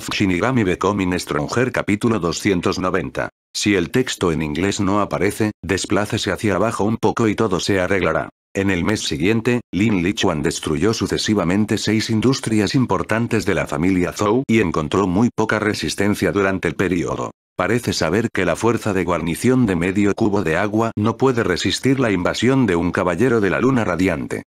Shinigami Becoming Stronger capítulo 290. Si el texto en inglés no aparece, desplácese hacia abajo un poco y todo se arreglará. En el mes siguiente, Lin Lichuan destruyó sucesivamente seis industrias importantes de la familia Zhou y encontró muy poca resistencia durante el periodo. Parece saber que la fuerza de guarnición de medio cubo de agua no puede resistir la invasión de un caballero de la luna radiante.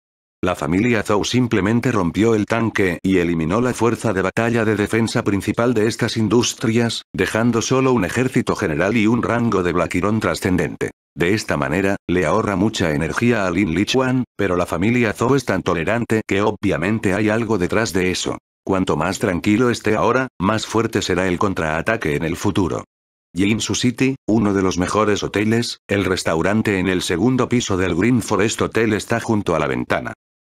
La familia Zhou simplemente rompió el tanque y eliminó la fuerza de batalla de defensa principal de estas industrias, dejando solo un ejército general y un rango de blackiron trascendente. De esta manera, le ahorra mucha energía a Lin Lichuan, pero la familia Zhou es tan tolerante que obviamente hay algo detrás de eso. Cuanto más tranquilo esté ahora, más fuerte será el contraataque en el futuro. Su City, uno de los mejores hoteles, el restaurante en el segundo piso del Green Forest Hotel está junto a la ventana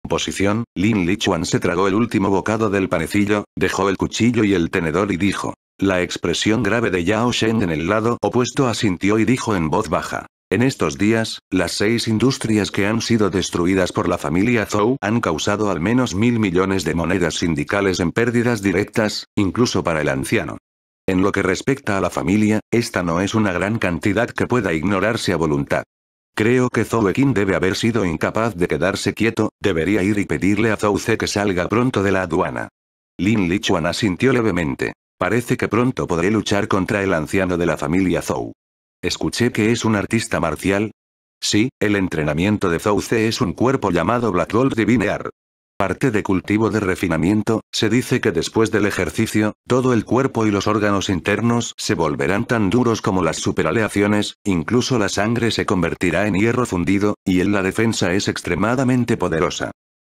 posición, Lin Lichuan se tragó el último bocado del panecillo, dejó el cuchillo y el tenedor y dijo. La expresión grave de Yao Shen en el lado opuesto asintió y dijo en voz baja. En estos días, las seis industrias que han sido destruidas por la familia Zhou han causado al menos mil millones de monedas sindicales en pérdidas directas, incluso para el anciano. En lo que respecta a la familia, esta no es una gran cantidad que pueda ignorarse a voluntad. Creo que Zhou Ekin debe haber sido incapaz de quedarse quieto, debería ir y pedirle a Zhou Ze que salga pronto de la aduana. Lin Lichuan asintió levemente. Parece que pronto podré luchar contra el anciano de la familia Zhou. Escuché que es un artista marcial. Sí, el entrenamiento de Zhou Ze es un cuerpo llamado Black Gold Divine Art parte de cultivo de refinamiento, se dice que después del ejercicio, todo el cuerpo y los órganos internos se volverán tan duros como las superaleaciones, incluso la sangre se convertirá en hierro fundido, y en la defensa es extremadamente poderosa.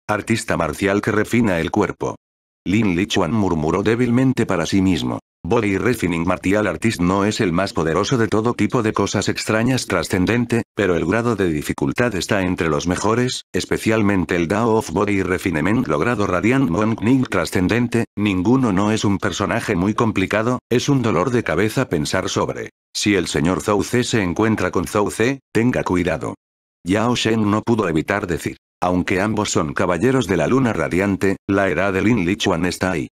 Artista marcial que refina el cuerpo. Lin Lichuan murmuró débilmente para sí mismo. Body Refining Martial Artist no es el más poderoso de todo tipo de cosas extrañas trascendente, pero el grado de dificultad está entre los mejores, especialmente el Dao of Body Refinement logrado Radiant Monk trascendente, ninguno no es un personaje muy complicado, es un dolor de cabeza pensar sobre. Si el señor Zhou C se encuentra con Zhou C, tenga cuidado. Yao Shen no pudo evitar decir. Aunque ambos son caballeros de la luna radiante, la era de Lin Lichuan está ahí.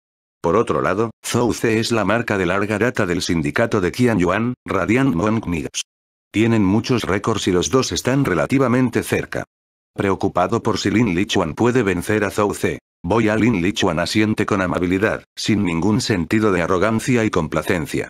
Por otro lado, Zhou C es la marca de larga data del sindicato de Qian Yuan, Radiant Monk Niggs. Tienen muchos récords y los dos están relativamente cerca. Preocupado por si Lin Lichuan puede vencer a Zhou C. Voy a Lin Lichuan asiente con amabilidad, sin ningún sentido de arrogancia y complacencia.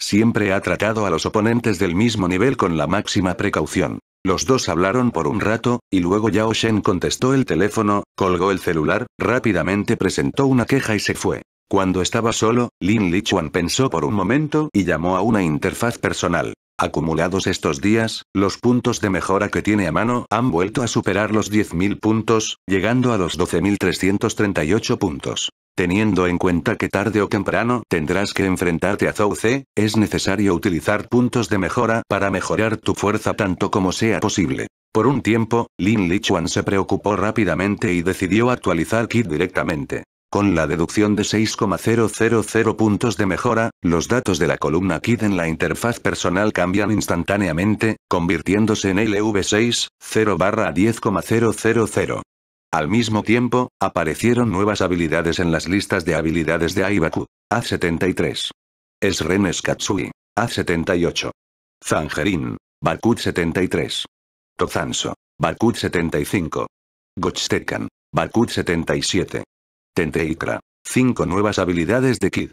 Siempre ha tratado a los oponentes del mismo nivel con la máxima precaución. Los dos hablaron por un rato, y luego Yao Shen contestó el teléfono, colgó el celular, rápidamente presentó una queja y se fue. Cuando estaba solo, Lin Lichuan pensó por un momento y llamó a una interfaz personal. Acumulados estos días, los puntos de mejora que tiene a mano han vuelto a superar los 10.000 puntos, llegando a los 12.338 puntos. Teniendo en cuenta que tarde o temprano tendrás que enfrentarte a Zou C, es necesario utilizar puntos de mejora para mejorar tu fuerza tanto como sea posible. Por un tiempo, Lin Lichuan se preocupó rápidamente y decidió actualizar Kid directamente. Con la deducción de 6,000 puntos de mejora, los datos de la columna KID en la interfaz personal cambian instantáneamente, convirtiéndose en LV6, 0 barra 10,000. Al mismo tiempo, aparecieron nuevas habilidades en las listas de habilidades de Aibaku. A73. Esren Skatsui, A78. Zangerin. Bakut 73. Tozanso. Bakut 75. Gochstekan. Bakut 77. Tente Ikra. 5 nuevas habilidades de Kid.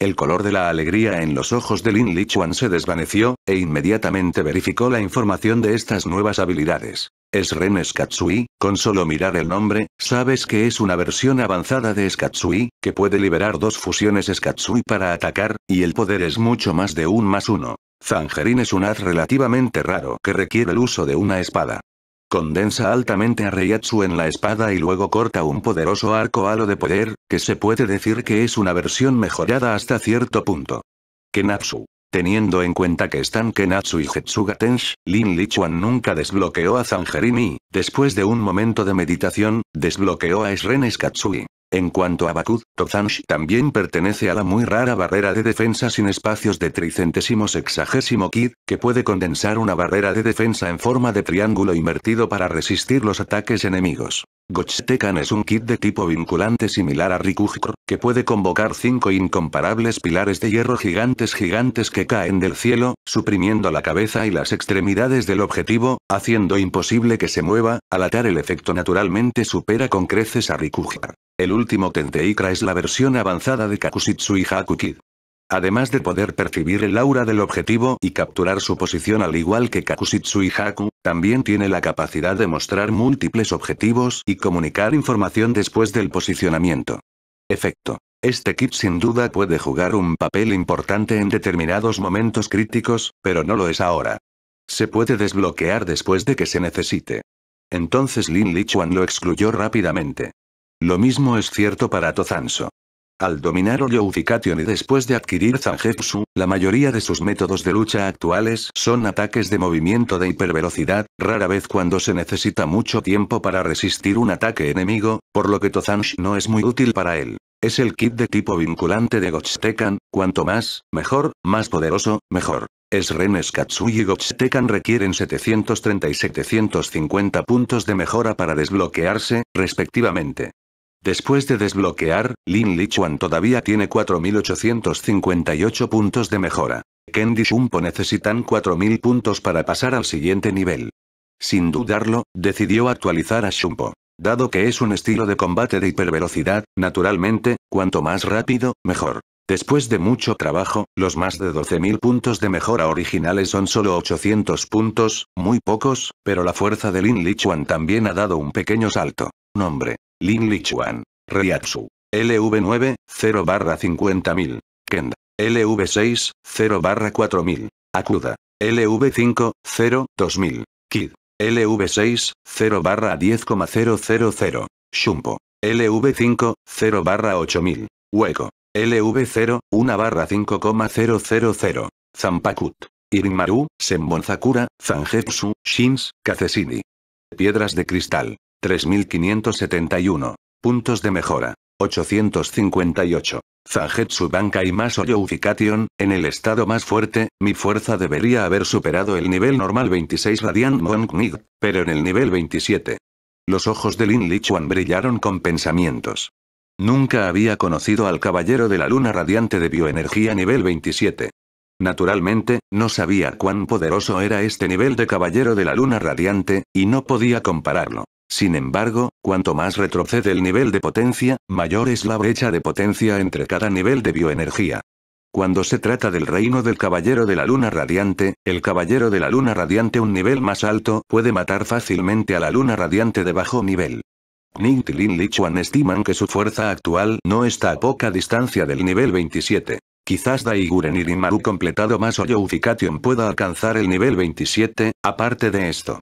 El color de la alegría en los ojos de Lin Lichuan se desvaneció, e inmediatamente verificó la información de estas nuevas habilidades. Es Ren Skatsui, con solo mirar el nombre, sabes que es una versión avanzada de Skatsui, que puede liberar dos fusiones Skatsui para atacar, y el poder es mucho más de un más uno. Zangerin es un haz relativamente raro que requiere el uso de una espada. Condensa altamente a Reiatsu en la espada y luego corta un poderoso arco halo de poder, que se puede decir que es una versión mejorada hasta cierto punto. Kenatsu. Teniendo en cuenta que están Kenatsu y Hetsuga Tensh, Lin Lichuan nunca desbloqueó a Zanjerin después de un momento de meditación, desbloqueó a Srenes Katsui. En cuanto a Bakut, Tozansh también pertenece a la muy rara barrera de defensa sin espacios de tricentésimo sexagésimo kit, que puede condensar una barrera de defensa en forma de triángulo invertido para resistir los ataques enemigos. Gochtekan es un kit de tipo vinculante similar a Rikujkr, que puede convocar cinco incomparables pilares de hierro gigantes gigantes que caen del cielo, suprimiendo la cabeza y las extremidades del objetivo, haciendo imposible que se mueva, al atar el efecto naturalmente supera con creces a Rikujar. El último Tenteikra es la versión avanzada de Kakushitsu y Kid. Además de poder percibir el aura del objetivo y capturar su posición al igual que Kakushitsu y Haku, también tiene la capacidad de mostrar múltiples objetivos y comunicar información después del posicionamiento. Efecto. Este kit sin duda puede jugar un papel importante en determinados momentos críticos, pero no lo es ahora. Se puede desbloquear después de que se necesite. Entonces Lin Lichuan lo excluyó rápidamente. Lo mismo es cierto para Tozanso. Al dominar Ufikation y después de adquirir Zanjepsu, la mayoría de sus métodos de lucha actuales son ataques de movimiento de hipervelocidad, rara vez cuando se necesita mucho tiempo para resistir un ataque enemigo, por lo que Tozansh no es muy útil para él. Es el kit de tipo vinculante de Gotstekan, cuanto más, mejor, más poderoso, mejor. Renes Katsui y Gotstekan requieren 730 y 750 puntos de mejora para desbloquearse, respectivamente. Después de desbloquear, Lin Lichuan todavía tiene 4858 puntos de mejora. Kendi Shumpo necesitan 4000 puntos para pasar al siguiente nivel. Sin dudarlo, decidió actualizar a Shumpo. Dado que es un estilo de combate de hipervelocidad, naturalmente, cuanto más rápido, mejor. Después de mucho trabajo, los más de 12.000 puntos de mejora originales son solo 800 puntos, muy pocos, pero la fuerza de Lin Lichuan también ha dado un pequeño salto. Nombre. Lin Lichuan. LV9, 0 barra 50.000. Kenda. LV6, 0 barra 4.000. Akuda. LV5, 0, 2000. Kid. LV6, 0 barra 10,000. Shumpo. LV5, 0 barra 8000. Hueco. LV0, 1 barra 5,000. Zampakut. Irimaru, Senbonzakura, Zanjetsu, Shins, Cacesini Piedras de cristal. 3571. Puntos de mejora. 858. Zangetsu y Maso Unification, en el estado más fuerte, mi fuerza debería haber superado el nivel normal 26 Radiant Monk pero en el nivel 27. Los ojos de Lin Lichuan brillaron con pensamientos. Nunca había conocido al caballero de la luna radiante de bioenergía nivel 27. Naturalmente, no sabía cuán poderoso era este nivel de caballero de la luna radiante, y no podía compararlo. Sin embargo, cuanto más retrocede el nivel de potencia, mayor es la brecha de potencia entre cada nivel de bioenergía. Cuando se trata del reino del Caballero de la Luna Radiante, el Caballero de la Luna Radiante un nivel más alto puede matar fácilmente a la Luna Radiante de bajo nivel. Ning Tilin Lichuan estiman que su fuerza actual no está a poca distancia del nivel 27. Quizás Daiguren Irimaru completado más o Youfication pueda alcanzar el nivel 27, aparte de esto.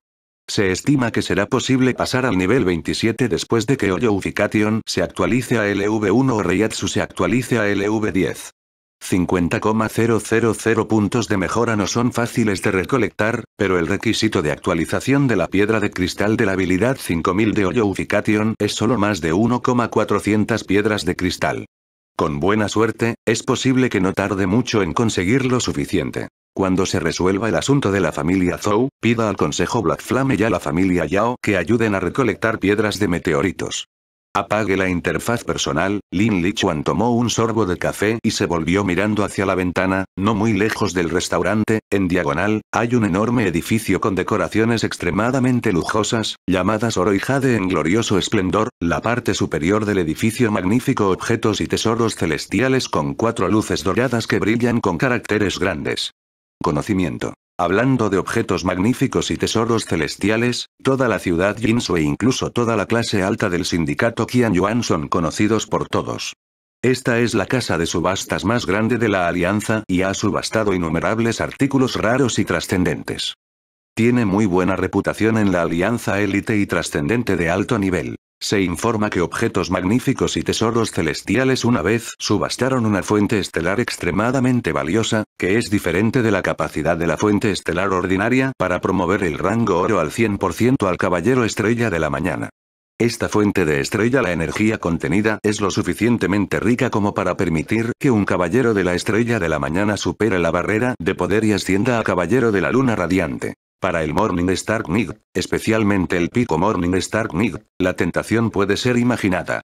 Se estima que será posible pasar al nivel 27 después de que Ufication se actualice a LV1 o Reiatsu se actualice a LV10. 50,000 puntos de mejora no son fáciles de recolectar, pero el requisito de actualización de la piedra de cristal de la habilidad 5000 de Ufication es solo más de 1,400 piedras de cristal. Con buena suerte, es posible que no tarde mucho en conseguir lo suficiente. Cuando se resuelva el asunto de la familia Zhou, pida al Consejo Black Flame y a la familia Yao que ayuden a recolectar piedras de meteoritos. Apague la interfaz personal, Lin Lichuan tomó un sorbo de café y se volvió mirando hacia la ventana, no muy lejos del restaurante, en diagonal, hay un enorme edificio con decoraciones extremadamente lujosas, llamadas oro y jade en glorioso esplendor, la parte superior del edificio magnífico objetos y tesoros celestiales con cuatro luces doradas que brillan con caracteres grandes conocimiento. Hablando de objetos magníficos y tesoros celestiales, toda la ciudad Jinsu e incluso toda la clase alta del sindicato Qian Yuan son conocidos por todos. Esta es la casa de subastas más grande de la Alianza y ha subastado innumerables artículos raros y trascendentes. Tiene muy buena reputación en la Alianza élite y trascendente de alto nivel. Se informa que objetos magníficos y tesoros celestiales una vez subastaron una fuente estelar extremadamente valiosa, que es diferente de la capacidad de la fuente estelar ordinaria para promover el rango oro al 100% al caballero estrella de la mañana. Esta fuente de estrella la energía contenida es lo suficientemente rica como para permitir que un caballero de la estrella de la mañana supere la barrera de poder y ascienda a caballero de la luna radiante. Para el Morningstar Knight, especialmente el pico Star Knight, la tentación puede ser imaginada.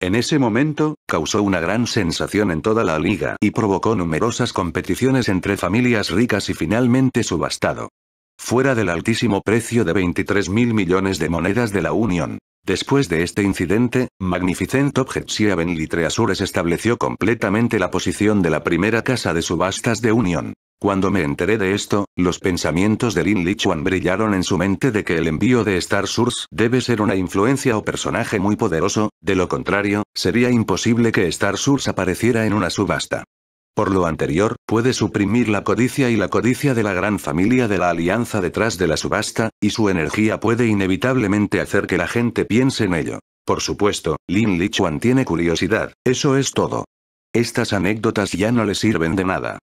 En ese momento, causó una gran sensación en toda la liga y provocó numerosas competiciones entre familias ricas y finalmente subastado. Fuera del altísimo precio de 23 mil millones de monedas de la Unión. Después de este incidente, Magnificent Objects y Avenilitre estableció completamente la posición de la primera casa de subastas de Unión. Cuando me enteré de esto, los pensamientos de Lin Lichuan brillaron en su mente de que el envío de Star Source debe ser una influencia o personaje muy poderoso, de lo contrario, sería imposible que Star Source apareciera en una subasta. Por lo anterior, puede suprimir la codicia y la codicia de la gran familia de la alianza detrás de la subasta, y su energía puede inevitablemente hacer que la gente piense en ello. Por supuesto, Lin Lichuan tiene curiosidad, eso es todo. Estas anécdotas ya no le sirven de nada.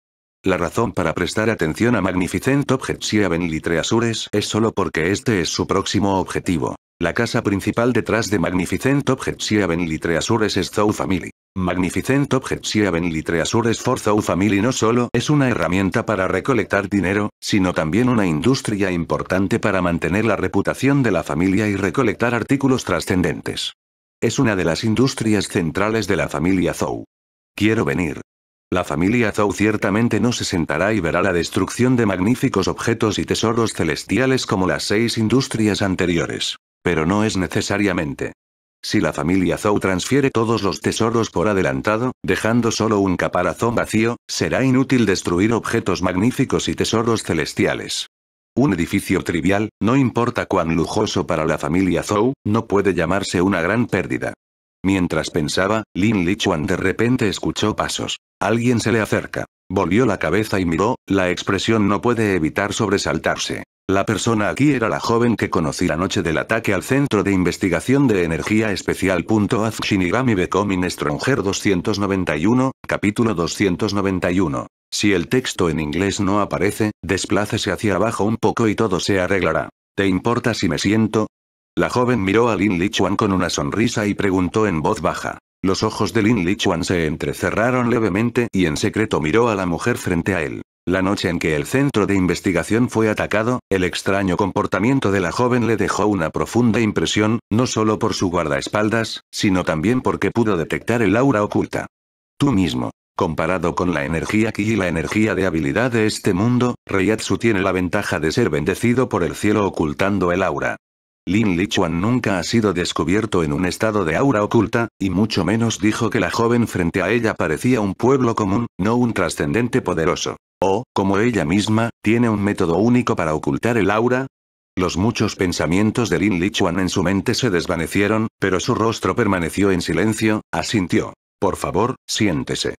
La razón para prestar atención a Magnificent Objects y Treasures es solo porque este es su próximo objetivo. La casa principal detrás de Magnificent Objects y Avenil Treasures es Zou Family. Magnificent Objects y Treasures for Zou Family no solo es una herramienta para recolectar dinero, sino también una industria importante para mantener la reputación de la familia y recolectar artículos trascendentes. Es una de las industrias centrales de la familia Zou. Quiero venir, la familia Zhou ciertamente no se sentará y verá la destrucción de magníficos objetos y tesoros celestiales como las seis industrias anteriores. Pero no es necesariamente. Si la familia Zhou transfiere todos los tesoros por adelantado, dejando solo un caparazón vacío, será inútil destruir objetos magníficos y tesoros celestiales. Un edificio trivial, no importa cuán lujoso para la familia Zhou, no puede llamarse una gran pérdida. Mientras pensaba, Lin Lichuan de repente escuchó pasos. Alguien se le acerca. Volvió la cabeza y miró, la expresión no puede evitar sobresaltarse. La persona aquí era la joven que conocí la noche del ataque al Centro de Investigación de Energía Especial. Az Shinigami Becoming Stronger 291, capítulo 291. Si el texto en inglés no aparece, desplácese hacia abajo un poco y todo se arreglará. ¿Te importa si me siento? La joven miró a Lin Lichuan con una sonrisa y preguntó en voz baja. Los ojos de Lin Lichuan se entrecerraron levemente y en secreto miró a la mujer frente a él. La noche en que el centro de investigación fue atacado, el extraño comportamiento de la joven le dejó una profunda impresión, no solo por su guardaespaldas, sino también porque pudo detectar el aura oculta. Tú mismo. Comparado con la energía ki y la energía de habilidad de este mundo, Reiatsu tiene la ventaja de ser bendecido por el cielo ocultando el aura. Lin Lichuan nunca ha sido descubierto en un estado de aura oculta, y mucho menos dijo que la joven frente a ella parecía un pueblo común, no un trascendente poderoso. O, como ella misma, tiene un método único para ocultar el aura. Los muchos pensamientos de Lin Lichuan en su mente se desvanecieron, pero su rostro permaneció en silencio, asintió. Por favor, siéntese.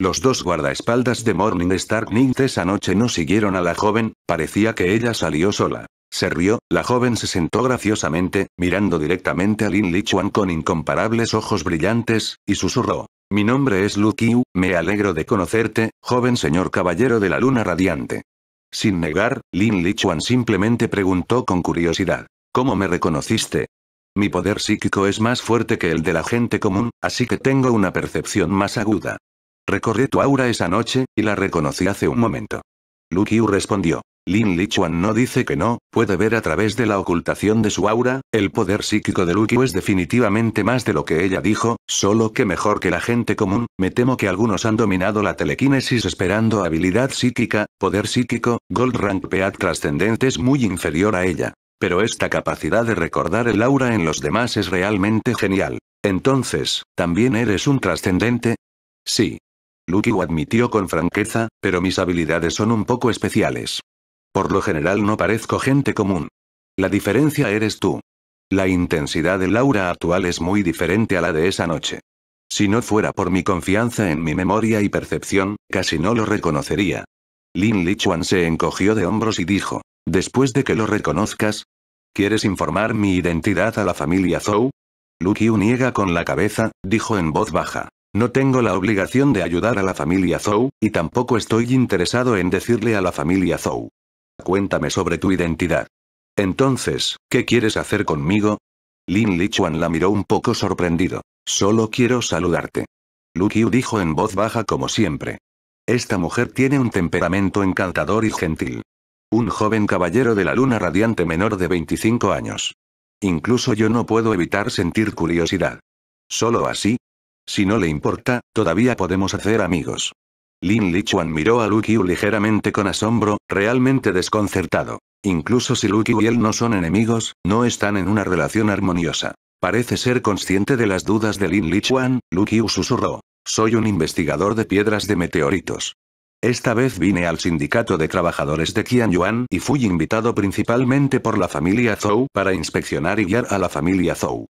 Los dos guardaespaldas de Morningstar Knights esa noche no siguieron a la joven, parecía que ella salió sola. Se rió, la joven se sentó graciosamente, mirando directamente a Lin Lichuan con incomparables ojos brillantes, y susurró. Mi nombre es Lu Qiu, me alegro de conocerte, joven señor caballero de la luna radiante. Sin negar, Lin Lichuan simplemente preguntó con curiosidad. ¿Cómo me reconociste? Mi poder psíquico es más fuerte que el de la gente común, así que tengo una percepción más aguda. Recorrí tu aura esa noche, y la reconocí hace un momento. Lu Qiu respondió. Lin Lichuan no dice que no, puede ver a través de la ocultación de su aura, el poder psíquico de Luqiu es definitivamente más de lo que ella dijo, solo que mejor que la gente común, me temo que algunos han dominado la telequinesis esperando habilidad psíquica, poder psíquico, gold rank peat trascendente es muy inferior a ella. Pero esta capacidad de recordar el aura en los demás es realmente genial. Entonces, ¿también eres un trascendente? Sí. Lukiu admitió con franqueza, pero mis habilidades son un poco especiales. Por lo general no parezco gente común. La diferencia eres tú. La intensidad del aura actual es muy diferente a la de esa noche. Si no fuera por mi confianza en mi memoria y percepción, casi no lo reconocería. Lin Lichuan se encogió de hombros y dijo, después de que lo reconozcas, ¿quieres informar mi identidad a la familia Zhou? Lu Qiu niega con la cabeza, dijo en voz baja. No tengo la obligación de ayudar a la familia Zhou, y tampoco estoy interesado en decirle a la familia Zhou. Cuéntame sobre tu identidad. Entonces, ¿qué quieres hacer conmigo? Lin Lichuan la miró un poco sorprendido. Solo quiero saludarte. Lu dijo en voz baja como siempre. Esta mujer tiene un temperamento encantador y gentil. Un joven caballero de la luna radiante menor de 25 años. Incluso yo no puedo evitar sentir curiosidad. Solo así. Si no le importa, todavía podemos hacer amigos. Lin Lichuan miró a Lu ligeramente con asombro, realmente desconcertado. Incluso si Lu y él no son enemigos, no están en una relación armoniosa. Parece ser consciente de las dudas de Lin Lichuan, Lu Qiu susurró. Soy un investigador de piedras de meteoritos. Esta vez vine al sindicato de trabajadores de Qianyuan y fui invitado principalmente por la familia Zhou para inspeccionar y guiar a la familia Zhou.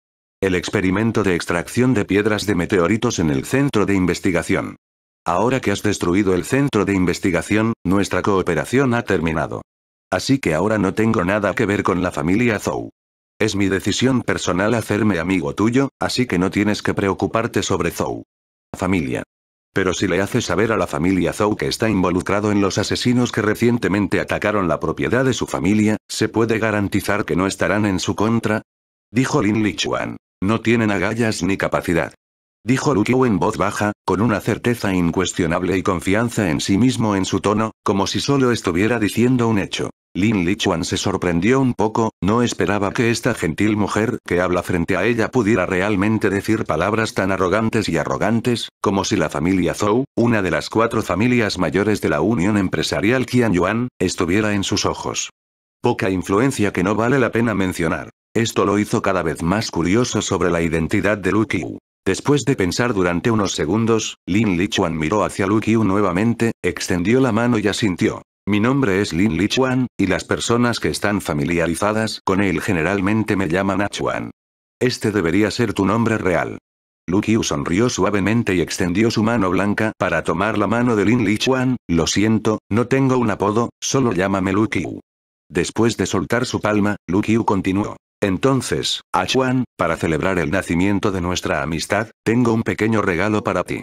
El experimento de extracción de piedras de meteoritos en el centro de investigación. Ahora que has destruido el centro de investigación, nuestra cooperación ha terminado. Así que ahora no tengo nada que ver con la familia Zhou. Es mi decisión personal hacerme amigo tuyo, así que no tienes que preocuparte sobre Zhou. Familia. Pero si le haces saber a la familia Zhou que está involucrado en los asesinos que recientemente atacaron la propiedad de su familia, ¿se puede garantizar que no estarán en su contra? Dijo Lin Lichuan. No tienen agallas ni capacidad dijo Qiu en voz baja, con una certeza incuestionable y confianza en sí mismo en su tono, como si solo estuviera diciendo un hecho. Lin Lichuan se sorprendió un poco, no esperaba que esta gentil mujer que habla frente a ella pudiera realmente decir palabras tan arrogantes y arrogantes, como si la familia Zhou, una de las cuatro familias mayores de la Unión Empresarial Qian Yuan, estuviera en sus ojos. Poca influencia que no vale la pena mencionar. Esto lo hizo cada vez más curioso sobre la identidad de Lu Qiu. Después de pensar durante unos segundos, Lin Lichuan miró hacia Lu Qiu nuevamente, extendió la mano y asintió. Mi nombre es Lin Lichuan, y las personas que están familiarizadas con él generalmente me llaman Chuan. Este debería ser tu nombre real. Lu Qiu sonrió suavemente y extendió su mano blanca para tomar la mano de Lin Lichuan, lo siento, no tengo un apodo, solo llámame Lu Qiu. Después de soltar su palma, Lu Qiu continuó. Entonces, Achuan, para celebrar el nacimiento de nuestra amistad, tengo un pequeño regalo para ti.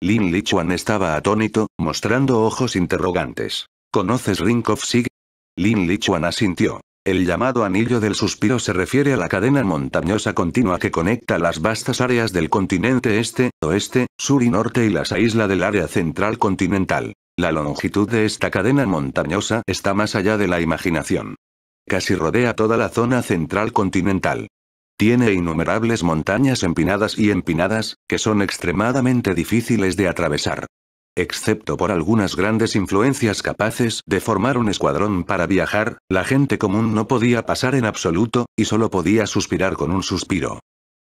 Lin Lichuan estaba atónito, mostrando ojos interrogantes. ¿Conoces Ring of Sig? Lin Lichuan asintió. El llamado Anillo del Suspiro se refiere a la cadena montañosa continua que conecta las vastas áreas del continente este, oeste, sur y norte y las islas del área central continental. La longitud de esta cadena montañosa está más allá de la imaginación casi rodea toda la zona central continental. Tiene innumerables montañas empinadas y empinadas, que son extremadamente difíciles de atravesar. Excepto por algunas grandes influencias capaces de formar un escuadrón para viajar, la gente común no podía pasar en absoluto, y solo podía suspirar con un suspiro.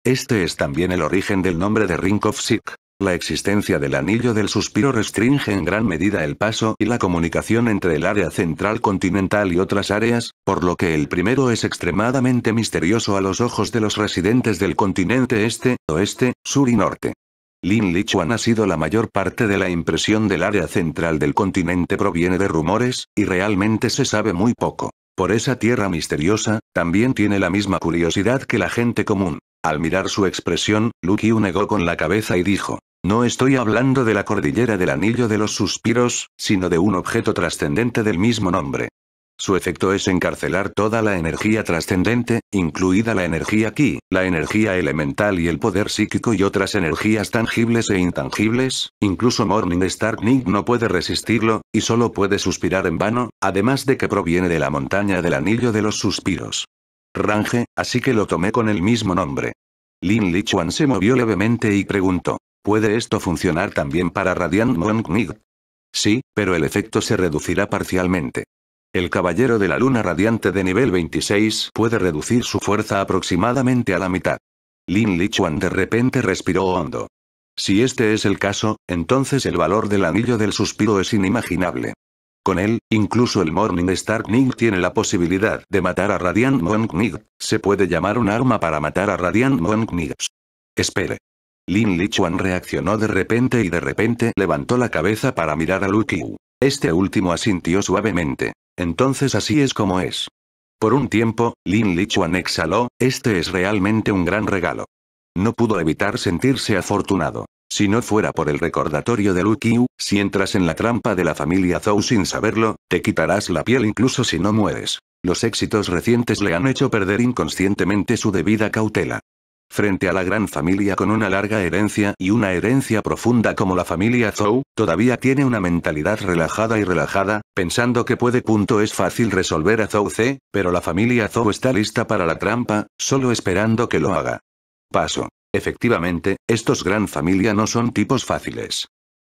Este es también el origen del nombre de Rinkovsik. La existencia del anillo del suspiro restringe en gran medida el paso y la comunicación entre el área central continental y otras áreas, por lo que el primero es extremadamente misterioso a los ojos de los residentes del continente este, oeste, sur y norte. Lin Lichuan ha sido la mayor parte de la impresión del área central del continente proviene de rumores, y realmente se sabe muy poco. Por esa tierra misteriosa, también tiene la misma curiosidad que la gente común. Al mirar su expresión, Luki negó con la cabeza y dijo, no estoy hablando de la cordillera del Anillo de los Suspiros, sino de un objeto trascendente del mismo nombre. Su efecto es encarcelar toda la energía trascendente, incluida la energía ki, la energía elemental y el poder psíquico y otras energías tangibles e intangibles, incluso Morning Stark Nick no puede resistirlo, y solo puede suspirar en vano, además de que proviene de la montaña del anillo de los suspiros. Range, así que lo tomé con el mismo nombre. Lin Lichuan se movió levemente y preguntó. ¿Puede esto funcionar también para Radiant Monknig? Sí, pero el efecto se reducirá parcialmente. El caballero de la luna radiante de nivel 26 puede reducir su fuerza aproximadamente a la mitad. Lin Lichuan de repente respiró hondo. Si este es el caso, entonces el valor del anillo del suspiro es inimaginable. Con él, incluso el Morning Star Knight tiene la posibilidad de matar a Radiant Monk Se puede llamar un arma para matar a Radiant Monk Knight. Espere. Lin Lichuan reaccionó de repente y de repente levantó la cabeza para mirar a Lu Qiu. Este último asintió suavemente. Entonces así es como es. Por un tiempo, Lin Lichuan exhaló, este es realmente un gran regalo. No pudo evitar sentirse afortunado. Si no fuera por el recordatorio de Lu Qiu, si entras en la trampa de la familia Zhou sin saberlo, te quitarás la piel incluso si no mueres. Los éxitos recientes le han hecho perder inconscientemente su debida cautela. Frente a la gran familia con una larga herencia y una herencia profunda como la familia Zhou, todavía tiene una mentalidad relajada y relajada, pensando que puede punto es fácil resolver a Zhou C, pero la familia Zhou está lista para la trampa, solo esperando que lo haga. Paso. Efectivamente, estos gran familia no son tipos fáciles.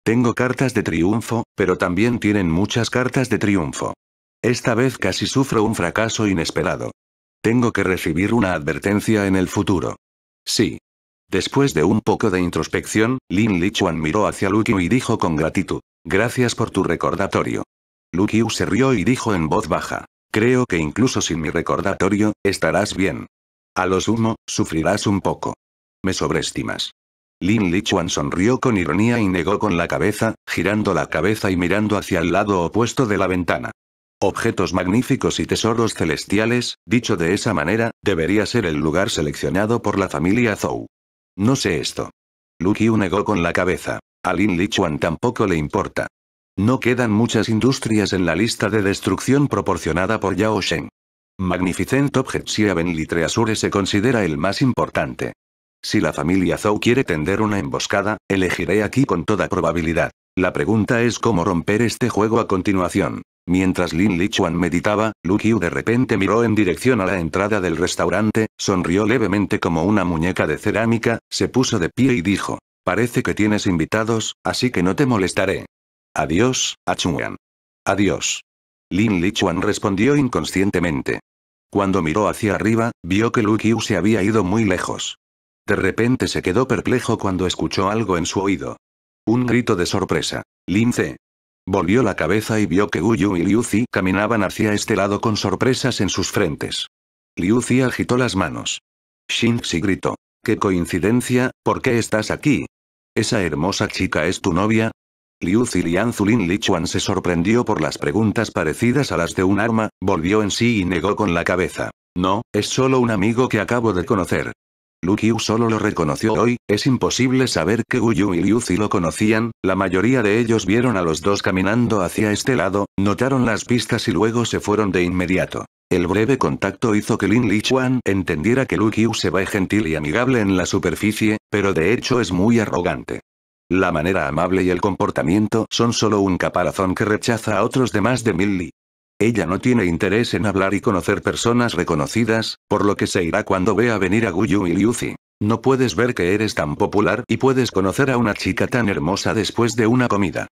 Tengo cartas de triunfo, pero también tienen muchas cartas de triunfo. Esta vez casi sufro un fracaso inesperado. Tengo que recibir una advertencia en el futuro. Sí. Después de un poco de introspección, Lin Lichuan miró hacia Lukiu y dijo con gratitud. Gracias por tu recordatorio. Lukiu se rió y dijo en voz baja. Creo que incluso sin mi recordatorio, estarás bien. A lo sumo, sufrirás un poco. Me sobreestimas. Lin Lichuan sonrió con ironía y negó con la cabeza, girando la cabeza y mirando hacia el lado opuesto de la ventana objetos magníficos y tesoros celestiales, dicho de esa manera, debería ser el lugar seleccionado por la familia Zhou. No sé esto. Lu un negó con la cabeza. A Lin Lichuan tampoco le importa. No quedan muchas industrias en la lista de destrucción proporcionada por Yao Shen. Magnificent Object y Litreasure se considera el más importante. Si la familia Zhou quiere tender una emboscada, elegiré aquí con toda probabilidad. La pregunta es cómo romper este juego a continuación. Mientras Lin Lichuan meditaba, Lu Qiu de repente miró en dirección a la entrada del restaurante, sonrió levemente como una muñeca de cerámica, se puso de pie y dijo. Parece que tienes invitados, así que no te molestaré. Adiós, Achuan. Adiós. Lin Lichuan respondió inconscientemente. Cuando miró hacia arriba, vio que Lu Qiu se había ido muy lejos. De repente se quedó perplejo cuando escuchó algo en su oído. Un grito de sorpresa. «Lin Ze, Volvió la cabeza y vio que Yu y Liu Zi caminaban hacia este lado con sorpresas en sus frentes. Liu Zi agitó las manos. Shinxi gritó. ¡Qué coincidencia! ¿Por qué estás aquí? ¿Esa hermosa chica es tu novia? Liu Zi Lianzulin Lichuan se sorprendió por las preguntas parecidas a las de un arma, volvió en sí y negó con la cabeza. No, es solo un amigo que acabo de conocer. Lu Qiu solo lo reconoció hoy, es imposible saber que Yu y Liu Zi lo conocían, la mayoría de ellos vieron a los dos caminando hacia este lado, notaron las pistas y luego se fueron de inmediato. El breve contacto hizo que Lin Chuan entendiera que Lu Qiu se ve gentil y amigable en la superficie, pero de hecho es muy arrogante. La manera amable y el comportamiento son solo un caparazón que rechaza a otros demás de mil li. Ella no tiene interés en hablar y conocer personas reconocidas, por lo que se irá cuando vea venir a Guyu y Liuzi. No puedes ver que eres tan popular y puedes conocer a una chica tan hermosa después de una comida.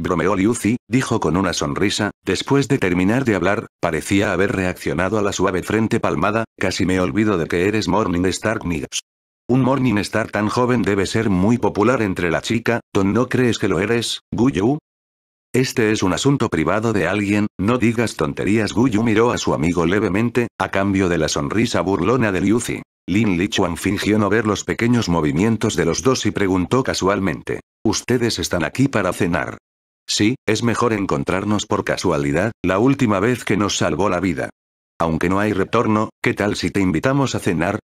Bromeó Liuzi, dijo con una sonrisa, después de terminar de hablar, parecía haber reaccionado a la suave frente palmada, casi me olvido de que eres Morning Star Nigs. Un Morning Star tan joven debe ser muy popular entre la chica, ¿don no crees que lo eres, Guyu? Este es un asunto privado de alguien, no digas tonterías. Guyu miró a su amigo levemente, a cambio de la sonrisa burlona de Zi. Lin Lichuan fingió no ver los pequeños movimientos de los dos y preguntó casualmente. ¿Ustedes están aquí para cenar? Sí, es mejor encontrarnos por casualidad, la última vez que nos salvó la vida. Aunque no hay retorno, ¿qué tal si te invitamos a cenar?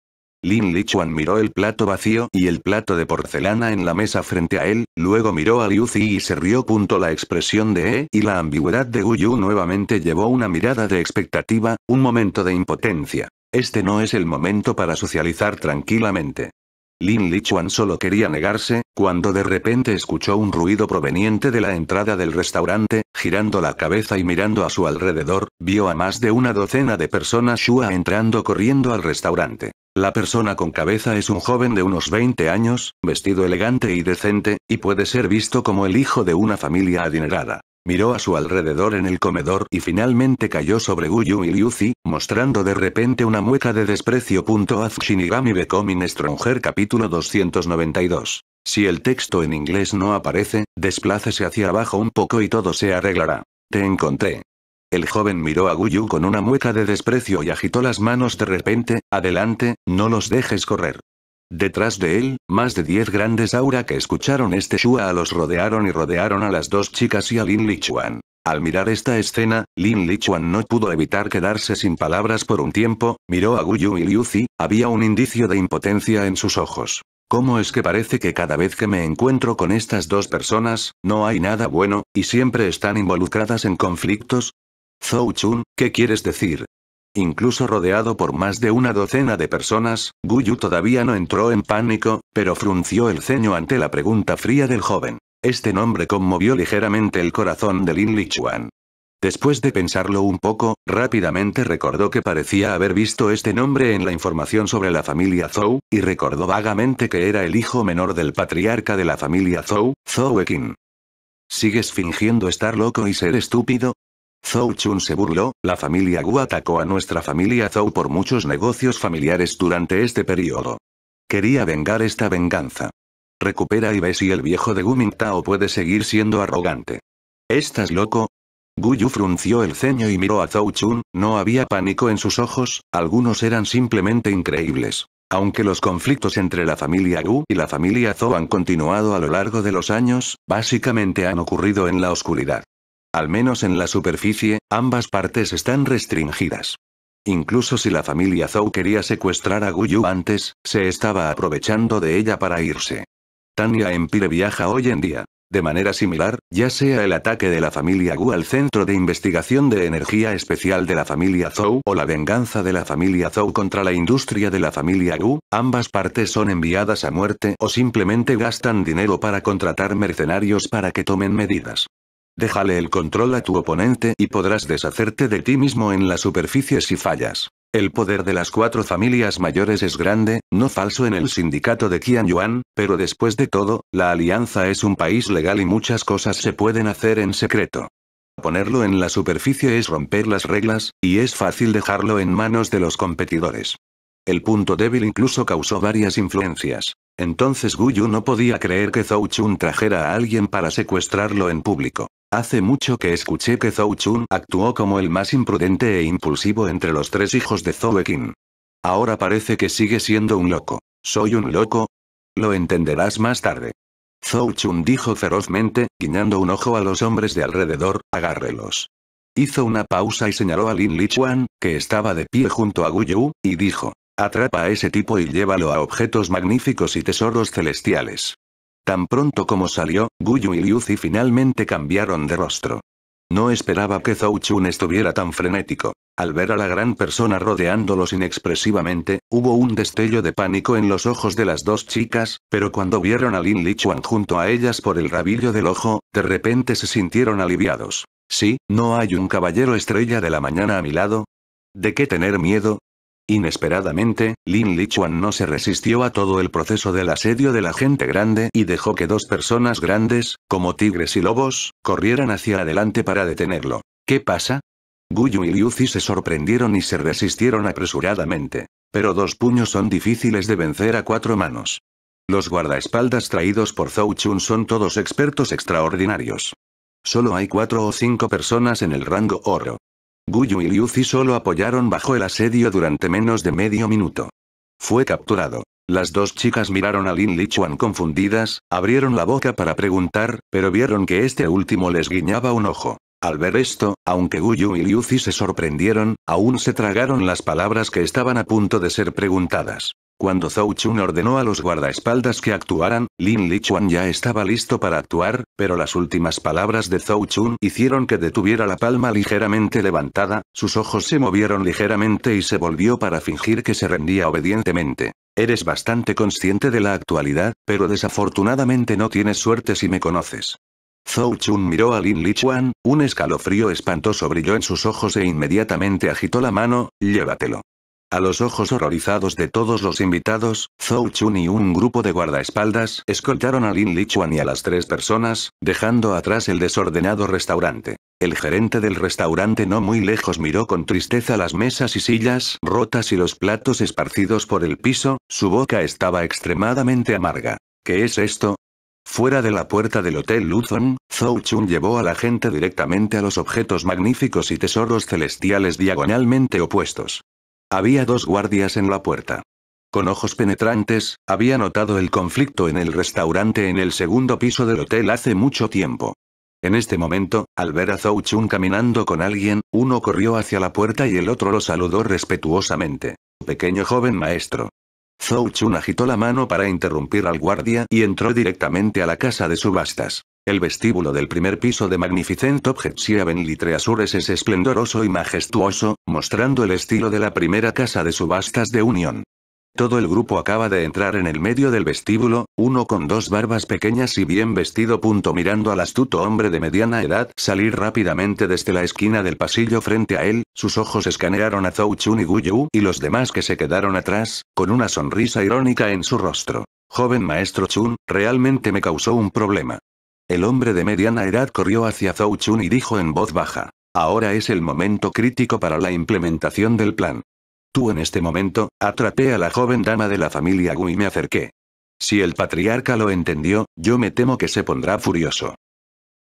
Lin Lichuan miró el plato vacío y el plato de porcelana en la mesa frente a él, luego miró a Liu Zi y se rió. La expresión de E y la ambigüedad de Yu nuevamente llevó una mirada de expectativa, un momento de impotencia. Este no es el momento para socializar tranquilamente. Lin Lichuan solo quería negarse, cuando de repente escuchó un ruido proveniente de la entrada del restaurante, girando la cabeza y mirando a su alrededor, vio a más de una docena de personas Shua entrando corriendo al restaurante. La persona con cabeza es un joven de unos 20 años, vestido elegante y decente, y puede ser visto como el hijo de una familia adinerada. Miró a su alrededor en el comedor y finalmente cayó sobre Guyu y Yuzi, mostrando de repente una mueca de desprecio. Az Shinigami Becoming Stronger capítulo 292. Si el texto en inglés no aparece, desplácese hacia abajo un poco y todo se arreglará. Te encontré. El joven miró a Guyu con una mueca de desprecio y agitó las manos de repente, adelante, no los dejes correr. Detrás de él, más de diez grandes aura que escucharon este Shua los rodearon y rodearon a las dos chicas y a Lin Lichuan. Al mirar esta escena, Lin Lichuan no pudo evitar quedarse sin palabras por un tiempo, miró a Guyu y Zi, había un indicio de impotencia en sus ojos. ¿Cómo es que parece que cada vez que me encuentro con estas dos personas, no hay nada bueno, y siempre están involucradas en conflictos? Zhou Chun, ¿qué quieres decir? Incluso rodeado por más de una docena de personas, Guyu todavía no entró en pánico, pero frunció el ceño ante la pregunta fría del joven. Este nombre conmovió ligeramente el corazón de Lin Lichuan. Después de pensarlo un poco, rápidamente recordó que parecía haber visto este nombre en la información sobre la familia Zhou, y recordó vagamente que era el hijo menor del patriarca de la familia Zhou, Zhou Ekin. ¿Sigues fingiendo estar loco y ser estúpido? Zhou Chun se burló, la familia Gu atacó a nuestra familia Zhou por muchos negocios familiares durante este periodo. Quería vengar esta venganza. Recupera y ve si el viejo de Gu Mingtao puede seguir siendo arrogante. ¿Estás loco? Gu Yu frunció el ceño y miró a Zhou Chun, no había pánico en sus ojos, algunos eran simplemente increíbles. Aunque los conflictos entre la familia Gu y la familia Zhou han continuado a lo largo de los años, básicamente han ocurrido en la oscuridad al menos en la superficie, ambas partes están restringidas. Incluso si la familia Zhou quería secuestrar a Guyu antes, se estaba aprovechando de ella para irse. Tania Empire viaja hoy en día. De manera similar, ya sea el ataque de la familia Gu al Centro de Investigación de Energía Especial de la familia Zhou o la venganza de la familia Zhou contra la industria de la familia Gu, ambas partes son enviadas a muerte o simplemente gastan dinero para contratar mercenarios para que tomen medidas. Déjale el control a tu oponente y podrás deshacerte de ti mismo en la superficie si fallas. El poder de las cuatro familias mayores es grande, no falso en el sindicato de Qian Yuan, pero después de todo, la alianza es un país legal y muchas cosas se pueden hacer en secreto. Ponerlo en la superficie es romper las reglas, y es fácil dejarlo en manos de los competidores. El punto débil incluso causó varias influencias. Entonces Guyu no podía creer que Zhou Chun trajera a alguien para secuestrarlo en público. Hace mucho que escuché que Zou Chun actuó como el más imprudente e impulsivo entre los tres hijos de Zhou Ekin. Ahora parece que sigue siendo un loco. ¿Soy un loco? Lo entenderás más tarde. Zhou Chun dijo ferozmente, guiñando un ojo a los hombres de alrededor, agárrelos. Hizo una pausa y señaló a Lin Lichuan, que estaba de pie junto a Guyu, y dijo, atrapa a ese tipo y llévalo a objetos magníficos y tesoros celestiales. Tan pronto como salió, Guyu y Liuzi finalmente cambiaron de rostro. No esperaba que Zhou Chun estuviera tan frenético. Al ver a la gran persona rodeándolos inexpresivamente, hubo un destello de pánico en los ojos de las dos chicas, pero cuando vieron a Lin Lichuan junto a ellas por el rabillo del ojo, de repente se sintieron aliviados. Sí, no hay un caballero estrella de la mañana a mi lado. ¿De qué tener miedo? Inesperadamente, Lin Lichuan no se resistió a todo el proceso del asedio de la gente grande y dejó que dos personas grandes, como tigres y lobos, corrieran hacia adelante para detenerlo. ¿Qué pasa? Guyu y Zi se sorprendieron y se resistieron apresuradamente. Pero dos puños son difíciles de vencer a cuatro manos. Los guardaespaldas traídos por Zhou Chun son todos expertos extraordinarios. Solo hay cuatro o cinco personas en el rango oro. Guyu y Zi solo apoyaron bajo el asedio durante menos de medio minuto. Fue capturado. Las dos chicas miraron a Lin Lichuan confundidas, abrieron la boca para preguntar, pero vieron que este último les guiñaba un ojo. Al ver esto, aunque Guyu y Liu Zi se sorprendieron, aún se tragaron las palabras que estaban a punto de ser preguntadas. Cuando Zhou Chun ordenó a los guardaespaldas que actuaran, Lin Lichuan ya estaba listo para actuar, pero las últimas palabras de Zou Chun hicieron que detuviera la palma ligeramente levantada, sus ojos se movieron ligeramente y se volvió para fingir que se rendía obedientemente. Eres bastante consciente de la actualidad, pero desafortunadamente no tienes suerte si me conoces. Zhou Chun miró a Lin Lichuan, un escalofrío espantoso brilló en sus ojos e inmediatamente agitó la mano, llévatelo. A los ojos horrorizados de todos los invitados, Zhou Chun y un grupo de guardaespaldas escoltaron a Lin Lichuan y a las tres personas, dejando atrás el desordenado restaurante. El gerente del restaurante no muy lejos miró con tristeza las mesas y sillas rotas y los platos esparcidos por el piso, su boca estaba extremadamente amarga. ¿Qué es esto? Fuera de la puerta del Hotel Luzon, Zhou Chun llevó a la gente directamente a los objetos magníficos y tesoros celestiales diagonalmente opuestos. Había dos guardias en la puerta. Con ojos penetrantes, había notado el conflicto en el restaurante en el segundo piso del hotel hace mucho tiempo. En este momento, al ver a Zhou Chun caminando con alguien, uno corrió hacia la puerta y el otro lo saludó respetuosamente. Pequeño joven maestro. Zhou Chun agitó la mano para interrumpir al guardia y entró directamente a la casa de subastas. El vestíbulo del primer piso de Magnificent y y Treasures es esplendoroso y majestuoso, mostrando el estilo de la primera casa de subastas de Unión. Todo el grupo acaba de entrar en el medio del vestíbulo, uno con dos barbas pequeñas y bien vestido. Punto mirando al astuto hombre de mediana edad salir rápidamente desde la esquina del pasillo frente a él, sus ojos escanearon a Zhou Chun y Yu y los demás que se quedaron atrás, con una sonrisa irónica en su rostro. Joven maestro Chun, realmente me causó un problema. El hombre de mediana edad corrió hacia Zhou Chun y dijo en voz baja. Ahora es el momento crítico para la implementación del plan. Tú en este momento, atrapé a la joven dama de la familia Gu y me acerqué. Si el patriarca lo entendió, yo me temo que se pondrá furioso.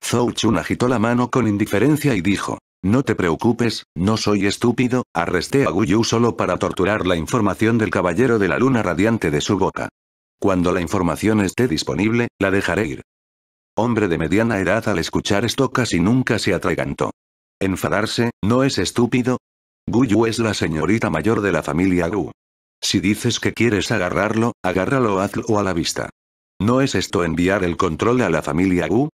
Zhou Chun agitó la mano con indiferencia y dijo, no te preocupes, no soy estúpido, arresté a Yu solo para torturar la información del caballero de la luna radiante de su boca. Cuando la información esté disponible, la dejaré ir. Hombre de mediana edad al escuchar esto casi nunca se atragantó. Enfadarse, no es estúpido, Guyu es la señorita mayor de la familia Gu. Si dices que quieres agarrarlo, agárralo hazlo a la vista. ¿No es esto enviar el control a la familia Gu?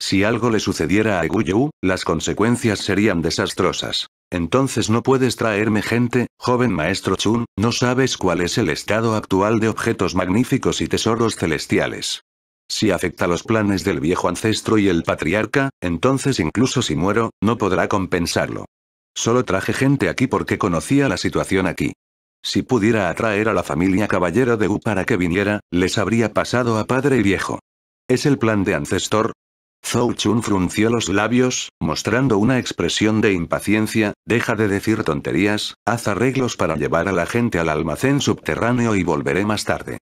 Si algo le sucediera a Guyu, las consecuencias serían desastrosas. Entonces no puedes traerme gente, joven maestro Chun, no sabes cuál es el estado actual de objetos magníficos y tesoros celestiales. Si afecta los planes del viejo ancestro y el patriarca, entonces incluso si muero, no podrá compensarlo. Solo traje gente aquí porque conocía la situación aquí. Si pudiera atraer a la familia Caballero de U para que viniera, les habría pasado a padre y viejo. ¿Es el plan de Ancestor? Zhou Chun frunció los labios, mostrando una expresión de impaciencia, deja de decir tonterías, haz arreglos para llevar a la gente al almacén subterráneo y volveré más tarde.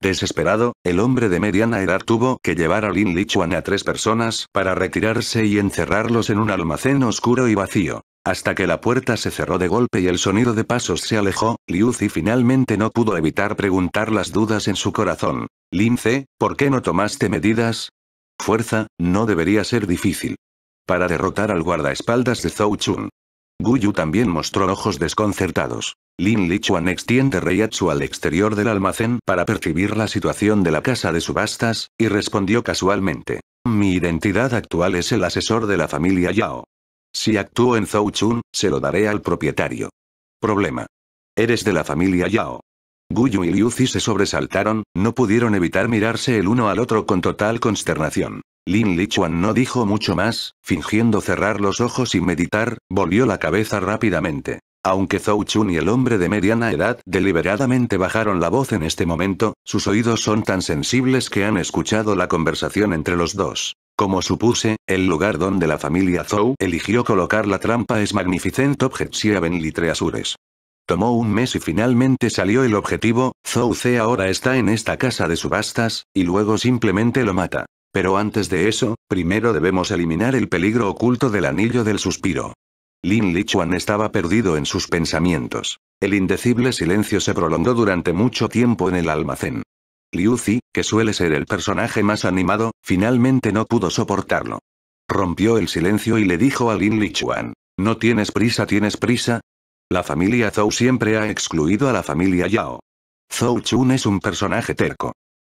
Desesperado, el hombre de mediana edad tuvo que llevar a Lin Lichuan a tres personas para retirarse y encerrarlos en un almacén oscuro y vacío. Hasta que la puerta se cerró de golpe y el sonido de pasos se alejó, Liu Zi finalmente no pudo evitar preguntar las dudas en su corazón. Lin Lince, ¿por qué no tomaste medidas? Fuerza, no debería ser difícil. Para derrotar al guardaespaldas de Zhou Chun. Guyu también mostró ojos desconcertados. Lin Lichuan extiende Reiatsu al exterior del almacén para percibir la situación de la casa de subastas, y respondió casualmente. Mi identidad actual es el asesor de la familia Yao. Si actúo en Chun, se lo daré al propietario. Problema. Eres de la familia Yao. Guyu y Liu Zi se sobresaltaron, no pudieron evitar mirarse el uno al otro con total consternación. Lin Lichuan no dijo mucho más, fingiendo cerrar los ojos y meditar, volvió la cabeza rápidamente. Aunque Zhou Chun y el hombre de mediana edad deliberadamente bajaron la voz en este momento, sus oídos son tan sensibles que han escuchado la conversación entre los dos. Como supuse, el lugar donde la familia Zhou eligió colocar la trampa es Magnificent Objects Litre Asures. Tomó un mes y finalmente salió el objetivo, Zhou C ahora está en esta casa de subastas, y luego simplemente lo mata. Pero antes de eso, primero debemos eliminar el peligro oculto del anillo del suspiro. Lin Lichuan estaba perdido en sus pensamientos. El indecible silencio se prolongó durante mucho tiempo en el almacén. Liu Zi, que suele ser el personaje más animado, finalmente no pudo soportarlo. Rompió el silencio y le dijo a Lin Lichuan. ¿No tienes prisa? ¿Tienes prisa? La familia Zhou siempre ha excluido a la familia Yao. Zhou Chun es un personaje terco.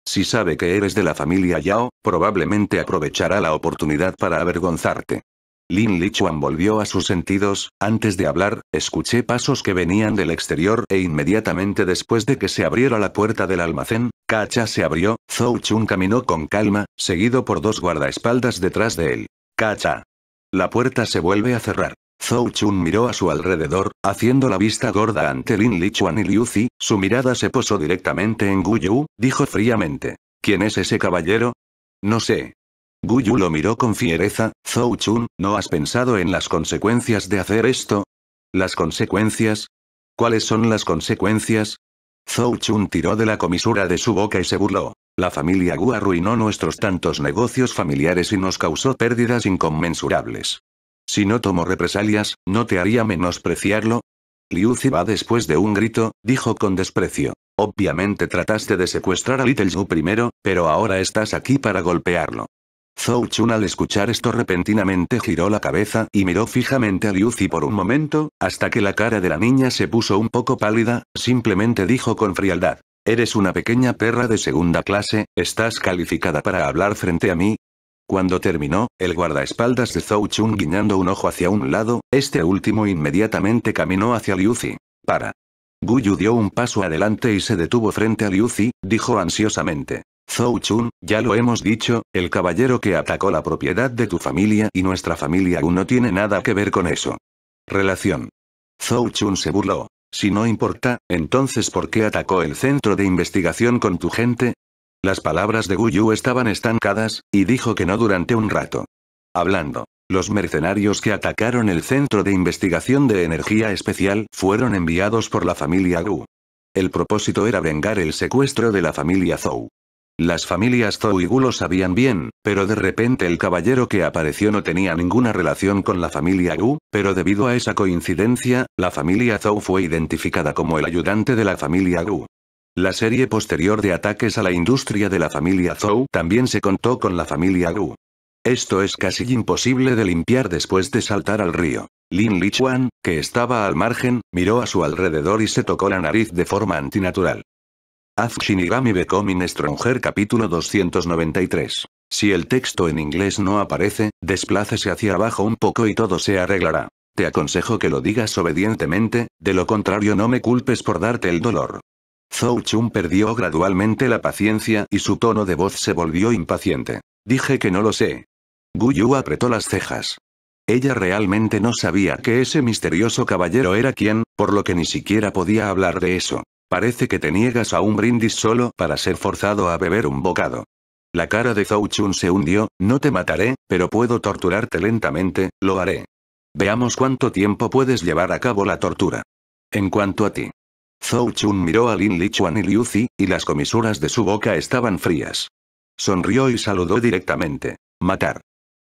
Si sabe que eres de la familia Yao, probablemente aprovechará la oportunidad para avergonzarte. Lin Lichuan volvió a sus sentidos, antes de hablar, escuché pasos que venían del exterior e inmediatamente después de que se abriera la puerta del almacén, Kacha se abrió, Zhou Chun caminó con calma, seguido por dos guardaespaldas detrás de él. Kacha. La puerta se vuelve a cerrar. Zhou Chun miró a su alrededor, haciendo la vista gorda ante Lin Lichuan y Liu Zi, su mirada se posó directamente en Gu Yu, dijo fríamente. ¿Quién es ese caballero? No sé, Guyu lo miró con fiereza, Zhou Chun, ¿no has pensado en las consecuencias de hacer esto? ¿Las consecuencias? ¿Cuáles son las consecuencias? Zhou Chun tiró de la comisura de su boca y se burló. La familia Gu arruinó nuestros tantos negocios familiares y nos causó pérdidas inconmensurables. Si no tomo represalias, ¿no te haría menospreciarlo? Liu Ziba después de un grito, dijo con desprecio. Obviamente trataste de secuestrar a Little Yu primero, pero ahora estás aquí para golpearlo. Zhou Chun al escuchar esto repentinamente giró la cabeza y miró fijamente a Liu Zi por un momento, hasta que la cara de la niña se puso un poco pálida, simplemente dijo con frialdad. Eres una pequeña perra de segunda clase, ¿estás calificada para hablar frente a mí? Cuando terminó, el guardaespaldas de Zhou Chun guiñando un ojo hacia un lado, este último inmediatamente caminó hacia Liu Zi. Para. Guyu dio un paso adelante y se detuvo frente a Liu Zi, dijo ansiosamente. Zhou Chun, ya lo hemos dicho, el caballero que atacó la propiedad de tu familia y nuestra familia Gu no tiene nada que ver con eso. Relación. Zhou Chun se burló. Si no importa, entonces ¿por qué atacó el centro de investigación con tu gente? Las palabras de Gu Yu estaban estancadas, y dijo que no durante un rato. Hablando. Los mercenarios que atacaron el centro de investigación de energía especial fueron enviados por la familia Gu. El propósito era vengar el secuestro de la familia Zhou. Las familias Zhou y lo sabían bien, pero de repente el caballero que apareció no tenía ninguna relación con la familia Gu, pero debido a esa coincidencia, la familia Zhou fue identificada como el ayudante de la familia Gu. La serie posterior de ataques a la industria de la familia Zhou también se contó con la familia Gu. Esto es casi imposible de limpiar después de saltar al río. Lin Lichuan, que estaba al margen, miró a su alrededor y se tocó la nariz de forma antinatural. Haz Shinigami Becoming Stronger capítulo 293. Si el texto en inglés no aparece, desplácese hacia abajo un poco y todo se arreglará. Te aconsejo que lo digas obedientemente, de lo contrario no me culpes por darte el dolor. Zhou Chun perdió gradualmente la paciencia y su tono de voz se volvió impaciente. Dije que no lo sé. Guyu apretó las cejas. Ella realmente no sabía que ese misterioso caballero era quien, por lo que ni siquiera podía hablar de eso. Parece que te niegas a un brindis solo para ser forzado a beber un bocado. La cara de Zhou Chun se hundió, no te mataré, pero puedo torturarte lentamente, lo haré. Veamos cuánto tiempo puedes llevar a cabo la tortura. En cuanto a ti. Zhou Chun miró a Lin Lichuan y Liu Zi, y las comisuras de su boca estaban frías. Sonrió y saludó directamente. Matar.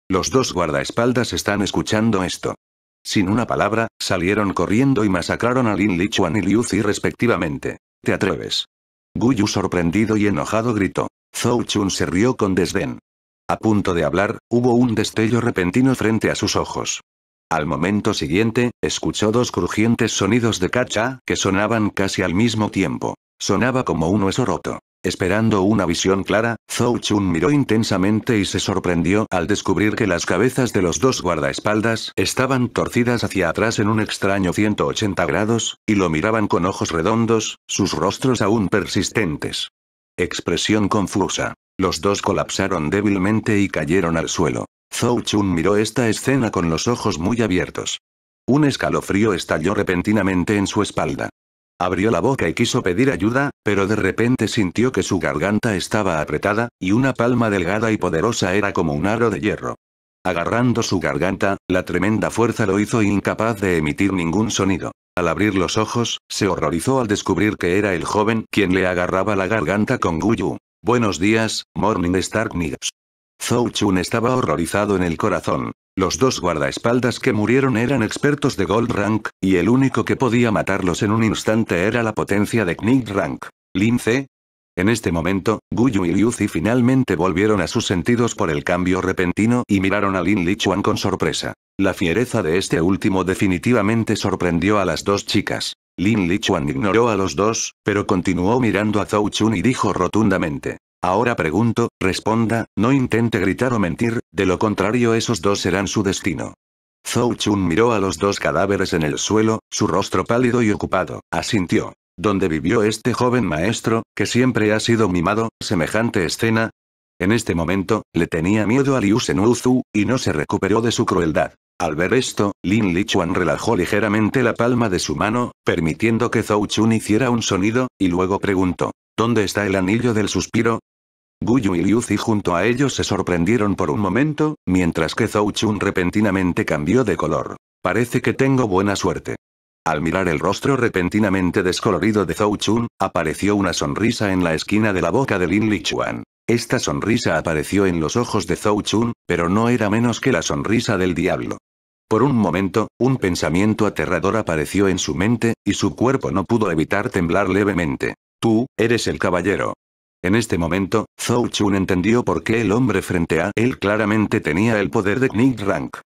Los dos guardaespaldas están escuchando esto. Sin una palabra, salieron corriendo y masacraron a Lin Lichuan y Liu Zi respectivamente. ¿Te atreves? Guyu sorprendido y enojado gritó. Zhou Chun se rió con desdén. A punto de hablar, hubo un destello repentino frente a sus ojos. Al momento siguiente, escuchó dos crujientes sonidos de cacha que sonaban casi al mismo tiempo. Sonaba como un hueso roto. Esperando una visión clara, Zhou Chun miró intensamente y se sorprendió al descubrir que las cabezas de los dos guardaespaldas estaban torcidas hacia atrás en un extraño 180 grados, y lo miraban con ojos redondos, sus rostros aún persistentes. Expresión confusa. Los dos colapsaron débilmente y cayeron al suelo. Zhou Chun miró esta escena con los ojos muy abiertos. Un escalofrío estalló repentinamente en su espalda. Abrió la boca y quiso pedir ayuda, pero de repente sintió que su garganta estaba apretada, y una palma delgada y poderosa era como un aro de hierro. Agarrando su garganta, la tremenda fuerza lo hizo incapaz de emitir ningún sonido. Al abrir los ojos, se horrorizó al descubrir que era el joven quien le agarraba la garganta con Guyu. Buenos días, Morning Star Niggas. Zhou Chun estaba horrorizado en el corazón. Los dos guardaespaldas que murieron eran expertos de Gold Rank, y el único que podía matarlos en un instante era la potencia de Knight Rank. ¿Lin C? En este momento, Guyu y Zi finalmente volvieron a sus sentidos por el cambio repentino y miraron a Lin Lichuan con sorpresa. La fiereza de este último definitivamente sorprendió a las dos chicas. Lin Lichuan ignoró a los dos, pero continuó mirando a Zou Chun y dijo rotundamente. Ahora pregunto, responda, no intente gritar o mentir, de lo contrario esos dos serán su destino. Zhou Chun miró a los dos cadáveres en el suelo, su rostro pálido y ocupado, asintió. ¿Dónde vivió este joven maestro, que siempre ha sido mimado, semejante escena? En este momento, le tenía miedo a Liu Senuzu y no se recuperó de su crueldad. Al ver esto, Lin Lichuan relajó ligeramente la palma de su mano, permitiendo que Zhou Chun hiciera un sonido, y luego preguntó. ¿Dónde está el anillo del suspiro? Guyu y Zi junto a ellos se sorprendieron por un momento, mientras que Zhou Chun repentinamente cambió de color. Parece que tengo buena suerte. Al mirar el rostro repentinamente descolorido de Zhou Chun, apareció una sonrisa en la esquina de la boca de Lin Lichuan. Esta sonrisa apareció en los ojos de Zhou Chun, pero no era menos que la sonrisa del diablo. Por un momento, un pensamiento aterrador apareció en su mente, y su cuerpo no pudo evitar temblar levemente. Tú, eres el caballero. En este momento, Zhou Chun entendió por qué el hombre frente a él claramente tenía el poder de Knig Rank.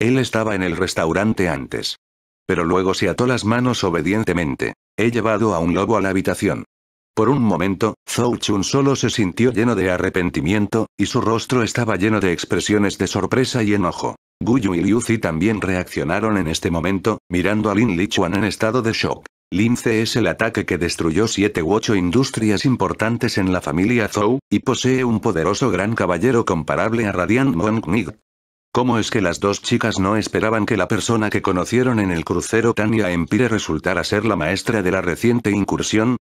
Él estaba en el restaurante antes. Pero luego se ató las manos obedientemente. He llevado a un lobo a la habitación. Por un momento, Zhou Chun solo se sintió lleno de arrepentimiento, y su rostro estaba lleno de expresiones de sorpresa y enojo. Guyu y Liu Zi también reaccionaron en este momento, mirando a Lin Lichuan en estado de shock. Lin Lince es el ataque que destruyó siete u ocho industrias importantes en la familia Zhou, y posee un poderoso gran caballero comparable a Radiant Mongnig. ¿Cómo es que las dos chicas no esperaban que la persona que conocieron en el crucero Tania Empire resultara ser la maestra de la reciente incursión?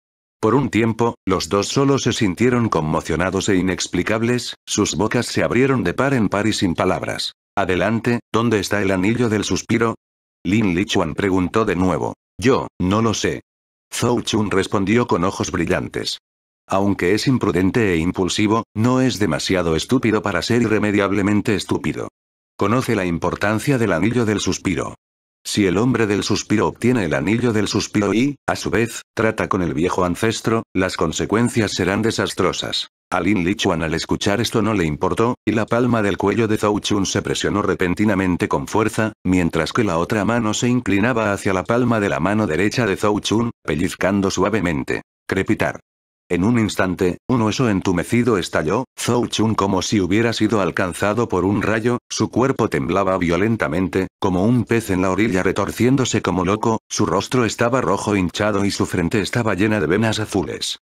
Por un tiempo, los dos solo se sintieron conmocionados e inexplicables, sus bocas se abrieron de par en par y sin palabras. Adelante, ¿dónde está el anillo del suspiro? Lin Lichuan preguntó de nuevo. Yo, no lo sé. Zhou Chun respondió con ojos brillantes. Aunque es imprudente e impulsivo, no es demasiado estúpido para ser irremediablemente estúpido. Conoce la importancia del anillo del suspiro. Si el hombre del suspiro obtiene el anillo del suspiro y, a su vez, trata con el viejo ancestro, las consecuencias serán desastrosas. A Lin Lichuan al escuchar esto no le importó, y la palma del cuello de Zhou Chun se presionó repentinamente con fuerza, mientras que la otra mano se inclinaba hacia la palma de la mano derecha de Zhou Chun, pellizcando suavemente. Crepitar. En un instante, un hueso entumecido estalló, Zhou Chun como si hubiera sido alcanzado por un rayo, su cuerpo temblaba violentamente, como un pez en la orilla retorciéndose como loco, su rostro estaba rojo hinchado y su frente estaba llena de venas azules.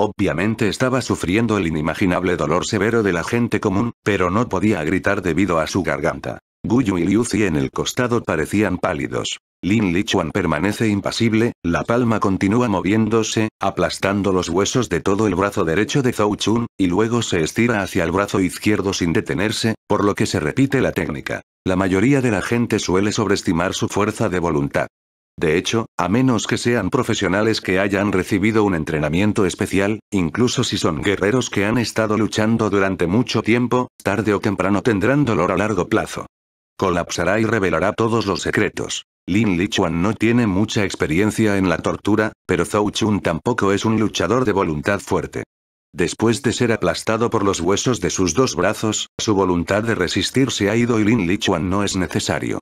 Obviamente estaba sufriendo el inimaginable dolor severo de la gente común, pero no podía gritar debido a su garganta. Guyu y Zi en el costado parecían pálidos. Lin Lichuan permanece impasible, la palma continúa moviéndose, aplastando los huesos de todo el brazo derecho de Zhou Chun, y luego se estira hacia el brazo izquierdo sin detenerse, por lo que se repite la técnica. La mayoría de la gente suele sobreestimar su fuerza de voluntad. De hecho, a menos que sean profesionales que hayan recibido un entrenamiento especial, incluso si son guerreros que han estado luchando durante mucho tiempo, tarde o temprano tendrán dolor a largo plazo. Colapsará y revelará todos los secretos. Lin Lichuan no tiene mucha experiencia en la tortura, pero Zhou Chun tampoco es un luchador de voluntad fuerte. Después de ser aplastado por los huesos de sus dos brazos, su voluntad de resistir se ha ido y Lin Lichuan no es necesario.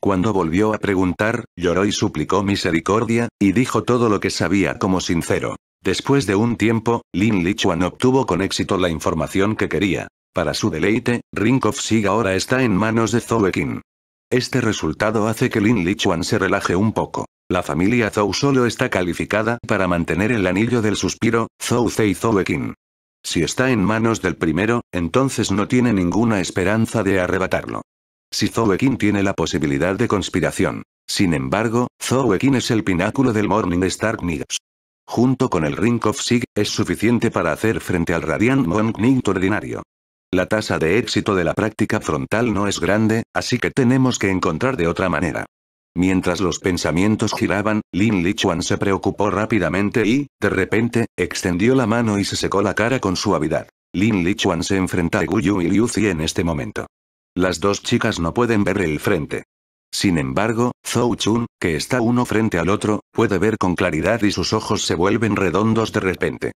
Cuando volvió a preguntar, lloró y suplicó misericordia, y dijo todo lo que sabía como sincero. Después de un tiempo, Lin Lichuan obtuvo con éxito la información que quería. Para su deleite, Rinkov Sig ahora está en manos de Zhou Ekin. Este resultado hace que Lin Lichuan se relaje un poco. La familia Zhou solo está calificada para mantener el anillo del suspiro, Zhou Zei Zhou Ekin. Si está en manos del primero, entonces no tiene ninguna esperanza de arrebatarlo si Zhou Ekin tiene la posibilidad de conspiración. Sin embargo, Zhou Ekin es el pináculo del Morning Star Knights. Junto con el Ring of Sig, es suficiente para hacer frente al Radiant Knight ordinario. La tasa de éxito de la práctica frontal no es grande, así que tenemos que encontrar de otra manera. Mientras los pensamientos giraban, Lin Lichuan se preocupó rápidamente y, de repente, extendió la mano y se secó la cara con suavidad. Lin Lichuan se enfrenta a Yu y Liu Zi en este momento. Las dos chicas no pueden ver el frente. Sin embargo, Zhou Chun, que está uno frente al otro, puede ver con claridad y sus ojos se vuelven redondos de repente.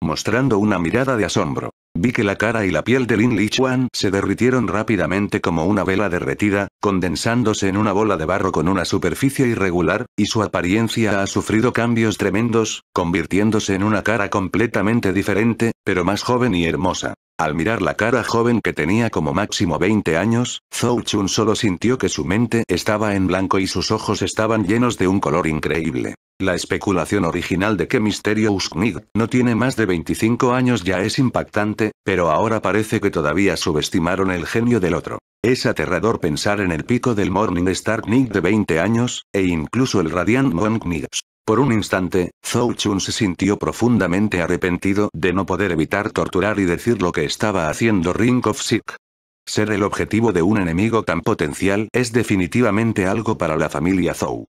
Mostrando una mirada de asombro, vi que la cara y la piel de Lin Lichuan se derritieron rápidamente como una vela derretida, condensándose en una bola de barro con una superficie irregular, y su apariencia ha sufrido cambios tremendos, convirtiéndose en una cara completamente diferente, pero más joven y hermosa. Al mirar la cara joven que tenía como máximo 20 años, Zhou Chun solo sintió que su mente estaba en blanco y sus ojos estaban llenos de un color increíble. La especulación original de que Misterio Knig no tiene más de 25 años ya es impactante, pero ahora parece que todavía subestimaron el genio del otro. Es aterrador pensar en el pico del Morning Star Knig de 20 años, e incluso el Radiant Monk Knig por un instante, Zhou Chun se sintió profundamente arrepentido de no poder evitar torturar y decir lo que estaba haciendo Ring of Sick. Ser el objetivo de un enemigo tan potencial es definitivamente algo para la familia Zhou.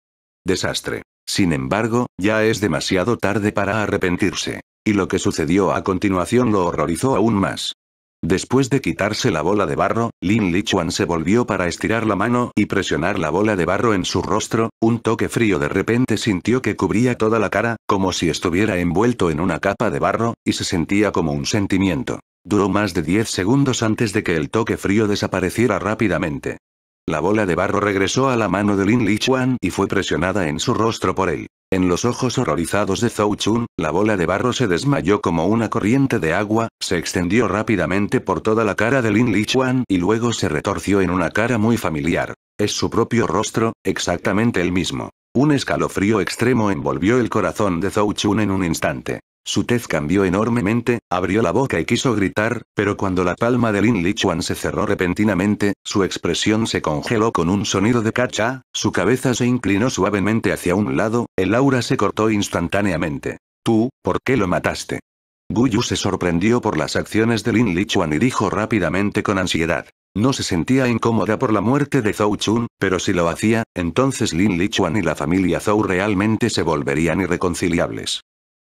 Desastre. Sin embargo, ya es demasiado tarde para arrepentirse. Y lo que sucedió a continuación lo horrorizó aún más. Después de quitarse la bola de barro, Lin Lichuan se volvió para estirar la mano y presionar la bola de barro en su rostro, un toque frío de repente sintió que cubría toda la cara, como si estuviera envuelto en una capa de barro, y se sentía como un sentimiento. Duró más de 10 segundos antes de que el toque frío desapareciera rápidamente. La bola de barro regresó a la mano de Lin Lichuan y fue presionada en su rostro por él. En los ojos horrorizados de Zhou Chun, la bola de barro se desmayó como una corriente de agua, se extendió rápidamente por toda la cara de Lin Lichuan y luego se retorció en una cara muy familiar. Es su propio rostro, exactamente el mismo. Un escalofrío extremo envolvió el corazón de Zhou Chun en un instante. Su tez cambió enormemente, abrió la boca y quiso gritar, pero cuando la palma de Lin Lichuan se cerró repentinamente, su expresión se congeló con un sonido de cacha, su cabeza se inclinó suavemente hacia un lado, el aura se cortó instantáneamente. Tú, ¿por qué lo mataste? Guyu se sorprendió por las acciones de Lin Lichuan y dijo rápidamente con ansiedad. No se sentía incómoda por la muerte de Zhou Chun, pero si lo hacía, entonces Lin Lichuan y la familia Zhou realmente se volverían irreconciliables.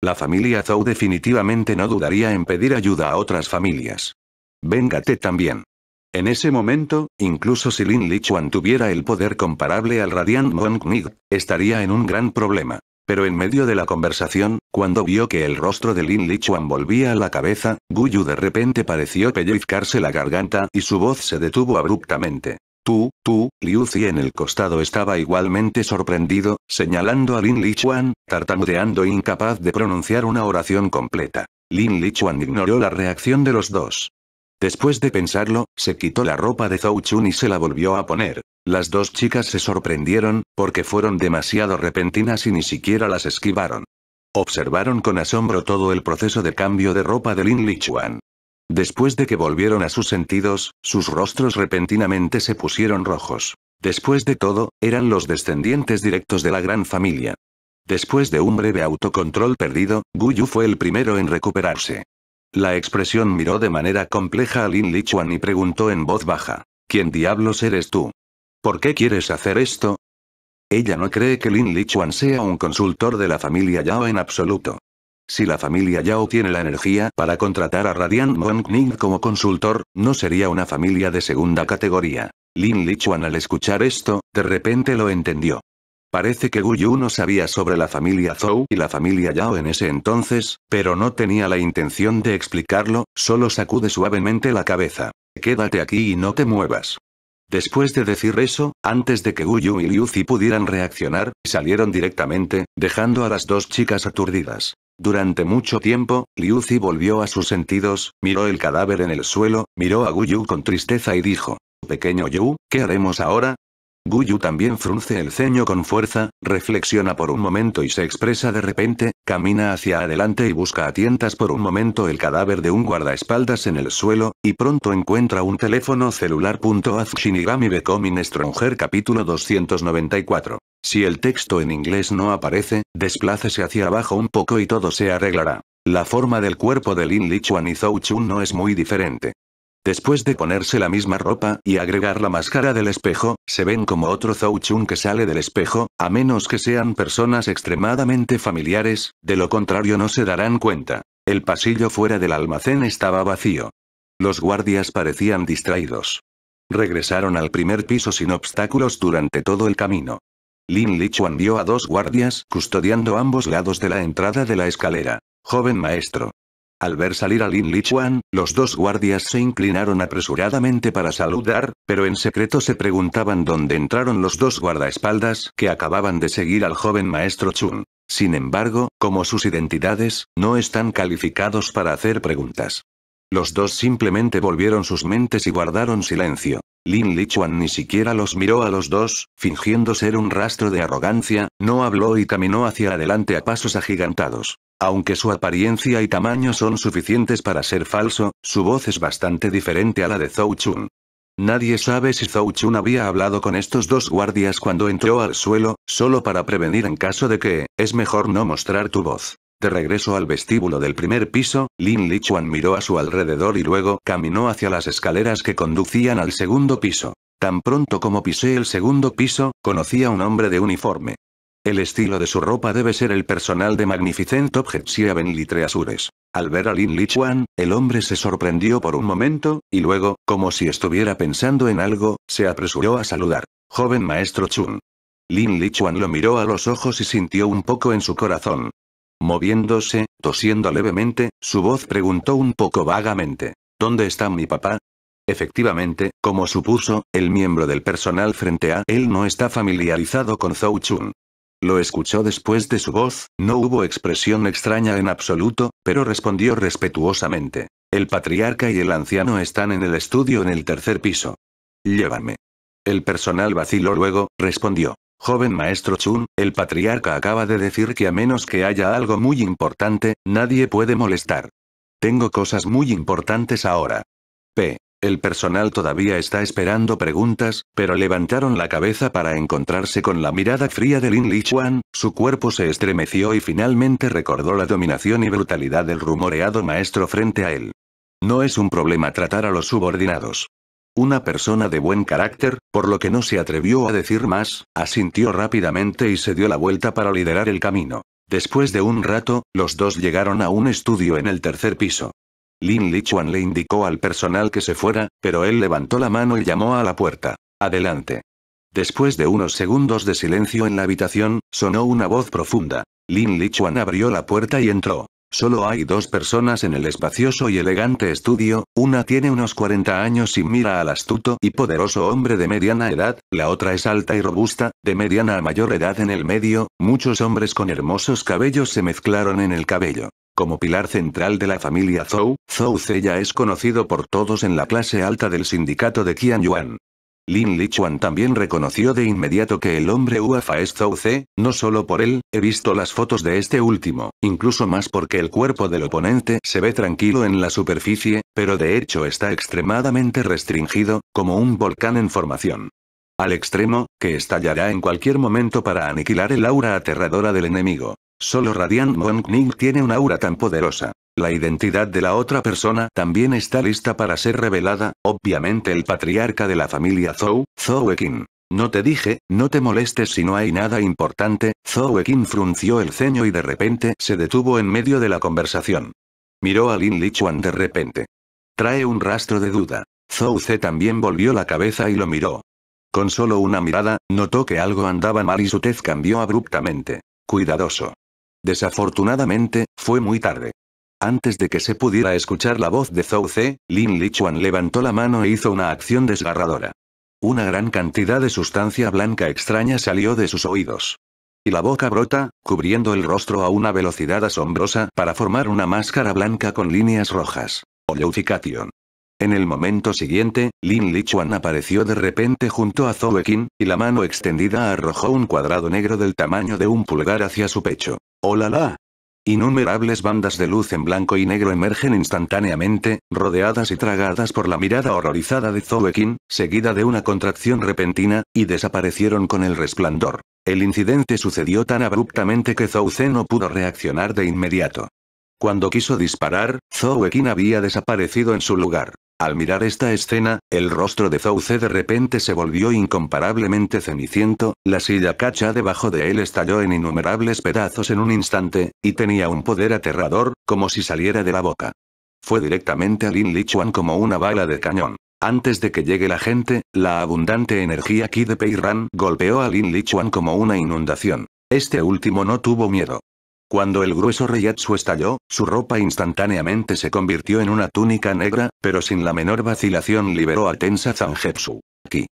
La familia Zhou definitivamente no dudaría en pedir ayuda a otras familias. Véngate también. En ese momento, incluso si Lin Lichuan tuviera el poder comparable al Radiant Nig, estaría en un gran problema. Pero en medio de la conversación, cuando vio que el rostro de Lin Lichuan volvía a la cabeza, Guyu de repente pareció pellizcarse la garganta y su voz se detuvo abruptamente. Tú, tu, Liu Zi en el costado estaba igualmente sorprendido, señalando a Lin Lichuan, tartamudeando incapaz de pronunciar una oración completa. Lin Lichuan ignoró la reacción de los dos. Después de pensarlo, se quitó la ropa de Zhou Chun y se la volvió a poner. Las dos chicas se sorprendieron, porque fueron demasiado repentinas y ni siquiera las esquivaron. Observaron con asombro todo el proceso de cambio de ropa de Lin Lichuan. Después de que volvieron a sus sentidos, sus rostros repentinamente se pusieron rojos. Después de todo, eran los descendientes directos de la gran familia. Después de un breve autocontrol perdido, Guyu fue el primero en recuperarse. La expresión miró de manera compleja a Lin Lichuan y preguntó en voz baja: ¿Quién diablos eres tú? ¿Por qué quieres hacer esto? Ella no cree que Lin Lichuan sea un consultor de la familia Yao en absoluto. Si la familia Yao tiene la energía para contratar a Radian Wang Ning como consultor, no sería una familia de segunda categoría. Lin Lichuan al escuchar esto, de repente lo entendió. Parece que Yu no sabía sobre la familia Zhou y la familia Yao en ese entonces, pero no tenía la intención de explicarlo, solo sacude suavemente la cabeza. Quédate aquí y no te muevas. Después de decir eso, antes de que Yu y Liu Zi pudieran reaccionar, salieron directamente, dejando a las dos chicas aturdidas. Durante mucho tiempo, Liu Zi volvió a sus sentidos, miró el cadáver en el suelo, miró a Guyu con tristeza y dijo, Pequeño Yu, ¿qué haremos ahora? Guyu también frunce el ceño con fuerza, reflexiona por un momento y se expresa de repente, camina hacia adelante y busca a tientas por un momento el cadáver de un guardaespaldas en el suelo, y pronto encuentra un teléfono celular. Shinigami Stronger capítulo 294 si el texto en inglés no aparece, desplácese hacia abajo un poco y todo se arreglará. La forma del cuerpo de Lin Lichuan y Zou Chun no es muy diferente. Después de ponerse la misma ropa y agregar la máscara del espejo, se ven como otro Zhou Chun que sale del espejo, a menos que sean personas extremadamente familiares, de lo contrario no se darán cuenta. El pasillo fuera del almacén estaba vacío. Los guardias parecían distraídos. Regresaron al primer piso sin obstáculos durante todo el camino. Lin Lichuan vio a dos guardias custodiando ambos lados de la entrada de la escalera. Joven maestro. Al ver salir a Lin Lichuan, los dos guardias se inclinaron apresuradamente para saludar, pero en secreto se preguntaban dónde entraron los dos guardaespaldas que acababan de seguir al joven maestro Chun. Sin embargo, como sus identidades, no están calificados para hacer preguntas. Los dos simplemente volvieron sus mentes y guardaron silencio. Lin Lichuan ni siquiera los miró a los dos, fingiendo ser un rastro de arrogancia, no habló y caminó hacia adelante a pasos agigantados. Aunque su apariencia y tamaño son suficientes para ser falso, su voz es bastante diferente a la de Zhou Chun. Nadie sabe si Zhou Chun había hablado con estos dos guardias cuando entró al suelo, solo para prevenir en caso de que, es mejor no mostrar tu voz. De regreso al vestíbulo del primer piso, Lin Lichuan miró a su alrededor y luego caminó hacia las escaleras que conducían al segundo piso. Tan pronto como pisé el segundo piso, conocí a un hombre de uniforme. El estilo de su ropa debe ser el personal de Magnificent Objects y Litre Asures. Al ver a Lin Lichuan, el hombre se sorprendió por un momento, y luego, como si estuviera pensando en algo, se apresuró a saludar. Joven maestro Chun. Lin Lichuan lo miró a los ojos y sintió un poco en su corazón. Moviéndose, tosiendo levemente, su voz preguntó un poco vagamente. ¿Dónde está mi papá? Efectivamente, como supuso, el miembro del personal frente a él no está familiarizado con Zhou Chun. Lo escuchó después de su voz, no hubo expresión extraña en absoluto, pero respondió respetuosamente. El patriarca y el anciano están en el estudio en el tercer piso. Llévame. El personal vaciló luego, respondió. Joven maestro Chun, el patriarca acaba de decir que a menos que haya algo muy importante, nadie puede molestar. Tengo cosas muy importantes ahora. P. El personal todavía está esperando preguntas, pero levantaron la cabeza para encontrarse con la mirada fría de Lin Lichuan, su cuerpo se estremeció y finalmente recordó la dominación y brutalidad del rumoreado maestro frente a él. No es un problema tratar a los subordinados. Una persona de buen carácter, por lo que no se atrevió a decir más, asintió rápidamente y se dio la vuelta para liderar el camino. Después de un rato, los dos llegaron a un estudio en el tercer piso. Lin Lichuan le indicó al personal que se fuera, pero él levantó la mano y llamó a la puerta. Adelante. Después de unos segundos de silencio en la habitación, sonó una voz profunda. Lin Lichuan abrió la puerta y entró. Solo hay dos personas en el espacioso y elegante estudio, una tiene unos 40 años y mira al astuto y poderoso hombre de mediana edad, la otra es alta y robusta, de mediana a mayor edad en el medio, muchos hombres con hermosos cabellos se mezclaron en el cabello. Como pilar central de la familia Zhou, Zhou Zeya es conocido por todos en la clase alta del sindicato de Yuan. Lin Lichuan también reconoció de inmediato que el hombre ufa es Zhou Ze, no solo por él, he visto las fotos de este último, incluso más porque el cuerpo del oponente se ve tranquilo en la superficie, pero de hecho está extremadamente restringido, como un volcán en formación. Al extremo, que estallará en cualquier momento para aniquilar el aura aterradora del enemigo. Solo Radiant Monk Ning tiene una aura tan poderosa. La identidad de la otra persona también está lista para ser revelada, obviamente el patriarca de la familia Zhou, Zhou Ekin. No te dije, no te molestes si no hay nada importante, Zhou Ekin frunció el ceño y de repente se detuvo en medio de la conversación. Miró a Lin Lichuan de repente. Trae un rastro de duda. Zhou Ze también volvió la cabeza y lo miró. Con solo una mirada, notó que algo andaba mal y su tez cambió abruptamente. Cuidadoso. Desafortunadamente, fue muy tarde. Antes de que se pudiera escuchar la voz de Zhou Ze, Lin Lichuan levantó la mano e hizo una acción desgarradora. Una gran cantidad de sustancia blanca extraña salió de sus oídos. Y la boca brota, cubriendo el rostro a una velocidad asombrosa para formar una máscara blanca con líneas rojas. Oleuficación. En el momento siguiente, Lin Lichuan apareció de repente junto a Zhou Ekin, y la mano extendida arrojó un cuadrado negro del tamaño de un pulgar hacia su pecho. ¡Hola la! Innumerables bandas de luz en blanco y negro emergen instantáneamente, rodeadas y tragadas por la mirada horrorizada de Zoekin, seguida de una contracción repentina, y desaparecieron con el resplandor. El incidente sucedió tan abruptamente que Zouce no pudo reaccionar de inmediato. Cuando quiso disparar, Zoekin había desaparecido en su lugar. Al mirar esta escena, el rostro de Zouce de repente se volvió incomparablemente ceniciento, la silla cacha debajo de él estalló en innumerables pedazos en un instante, y tenía un poder aterrador, como si saliera de la boca. Fue directamente a Lin Lichuan como una bala de cañón. Antes de que llegue la gente, la abundante energía ki de Ran golpeó a Lin Lichuan como una inundación. Este último no tuvo miedo. Cuando el grueso reyatsu estalló, su ropa instantáneamente se convirtió en una túnica negra, pero sin la menor vacilación liberó a Tensa Zangetsu. Aquí,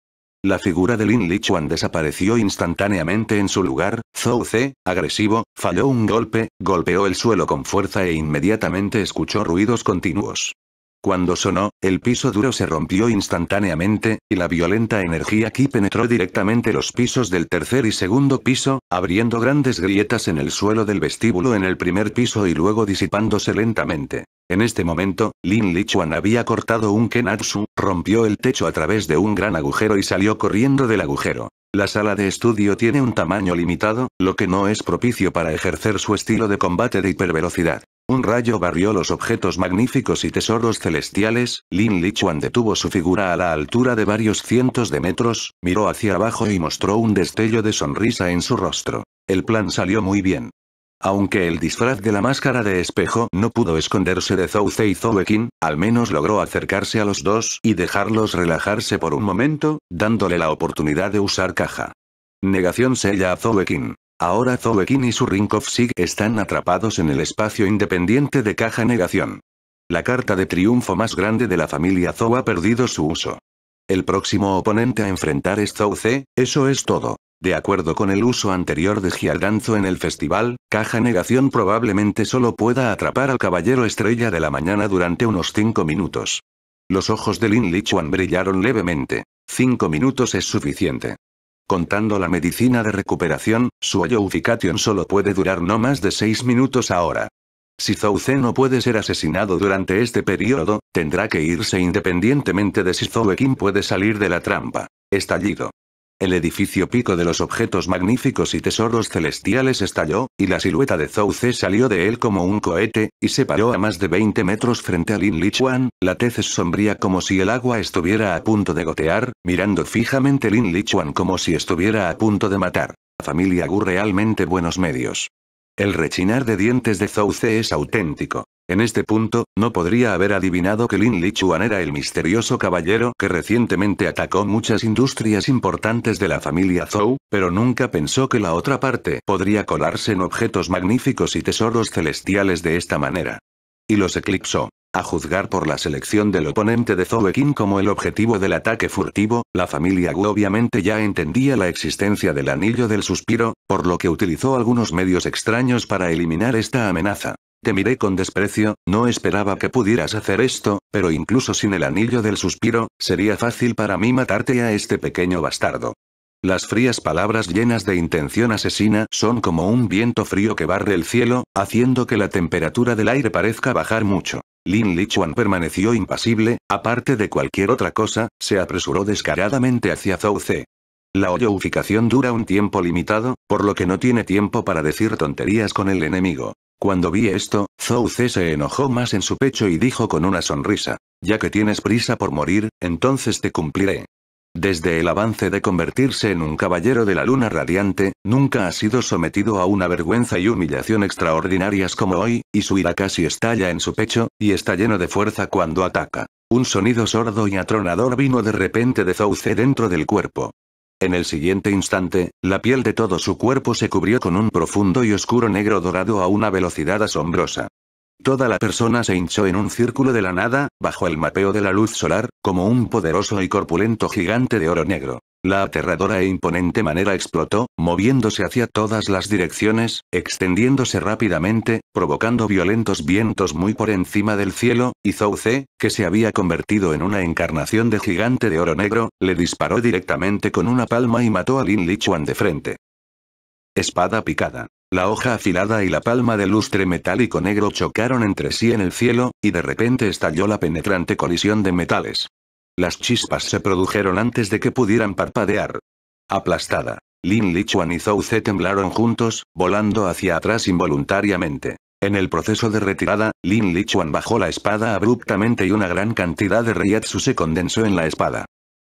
La figura de Lin Lichuan desapareció instantáneamente en su lugar, Zhou Ze, agresivo, falló un golpe, golpeó el suelo con fuerza e inmediatamente escuchó ruidos continuos. Cuando sonó, el piso duro se rompió instantáneamente, y la violenta energía ki penetró directamente los pisos del tercer y segundo piso, abriendo grandes grietas en el suelo del vestíbulo en el primer piso y luego disipándose lentamente. En este momento, Lin Lichuan había cortado un kenatsu, rompió el techo a través de un gran agujero y salió corriendo del agujero. La sala de estudio tiene un tamaño limitado, lo que no es propicio para ejercer su estilo de combate de hipervelocidad. Un rayo barrió los objetos magníficos y tesoros celestiales, Lin Lichuan detuvo su figura a la altura de varios cientos de metros, miró hacia abajo y mostró un destello de sonrisa en su rostro. El plan salió muy bien. Aunque el disfraz de la máscara de espejo no pudo esconderse de Zou Zei Zouekin, al menos logró acercarse a los dos y dejarlos relajarse por un momento, dándole la oportunidad de usar caja. Negación sella a Zouekin. Ahora Zoekin y su Ring of Sig están atrapados en el espacio independiente de caja negación. La carta de triunfo más grande de la familia Zou ha perdido su uso. El próximo oponente a enfrentar es Zou C, eso es todo. De acuerdo con el uso anterior de Gialdanzo en el festival, Caja Negación probablemente solo pueda atrapar al Caballero Estrella de la Mañana durante unos 5 minutos. Los ojos de Lin Lichuan brillaron levemente. 5 minutos es suficiente. Contando la medicina de recuperación, su Ayoufication solo puede durar no más de 6 minutos ahora. Si zou no puede ser asesinado durante este periodo, tendrá que irse independientemente de si Zouekin puede salir de la trampa. Estallido. El edificio pico de los objetos magníficos y tesoros celestiales estalló, y la silueta de Ze salió de él como un cohete, y se paró a más de 20 metros frente a Lin Lichuan, la tez es sombría como si el agua estuviera a punto de gotear, mirando fijamente Lin Lichuan como si estuviera a punto de matar. La familia Gu realmente buenos medios. El rechinar de dientes de Ze es auténtico. En este punto, no podría haber adivinado que Lin Lichuan era el misterioso caballero que recientemente atacó muchas industrias importantes de la familia Zhou, pero nunca pensó que la otra parte podría colarse en objetos magníficos y tesoros celestiales de esta manera. Y los eclipsó. A juzgar por la selección del oponente de Zhou Ekin como el objetivo del ataque furtivo, la familia Wu obviamente ya entendía la existencia del anillo del suspiro, por lo que utilizó algunos medios extraños para eliminar esta amenaza. Te miré con desprecio, no esperaba que pudieras hacer esto, pero incluso sin el anillo del suspiro, sería fácil para mí matarte a este pequeño bastardo. Las frías palabras llenas de intención asesina son como un viento frío que barre el cielo, haciendo que la temperatura del aire parezca bajar mucho. Lin Lichuan permaneció impasible, aparte de cualquier otra cosa, se apresuró descaradamente hacia Zhou Ze. La oyouficación dura un tiempo limitado, por lo que no tiene tiempo para decir tonterías con el enemigo. Cuando vi esto, Zouce se enojó más en su pecho y dijo con una sonrisa, ya que tienes prisa por morir, entonces te cumpliré. Desde el avance de convertirse en un caballero de la luna radiante, nunca ha sido sometido a una vergüenza y humillación extraordinarias como hoy, y su ira casi estalla en su pecho, y está lleno de fuerza cuando ataca. Un sonido sordo y atronador vino de repente de Zouce dentro del cuerpo. En el siguiente instante, la piel de todo su cuerpo se cubrió con un profundo y oscuro negro dorado a una velocidad asombrosa. Toda la persona se hinchó en un círculo de la nada, bajo el mapeo de la luz solar, como un poderoso y corpulento gigante de oro negro. La aterradora e imponente manera explotó, moviéndose hacia todas las direcciones, extendiéndose rápidamente, provocando violentos vientos muy por encima del cielo, y Zhou que se había convertido en una encarnación de gigante de oro negro, le disparó directamente con una palma y mató a Lin Lichuan de frente. Espada picada. La hoja afilada y la palma de lustre metálico negro chocaron entre sí en el cielo, y de repente estalló la penetrante colisión de metales. Las chispas se produjeron antes de que pudieran parpadear. Aplastada. Lin Lichuan y Zhou Ze temblaron juntos, volando hacia atrás involuntariamente. En el proceso de retirada, Lin Lichuan bajó la espada abruptamente y una gran cantidad de Rietsu se condensó en la espada.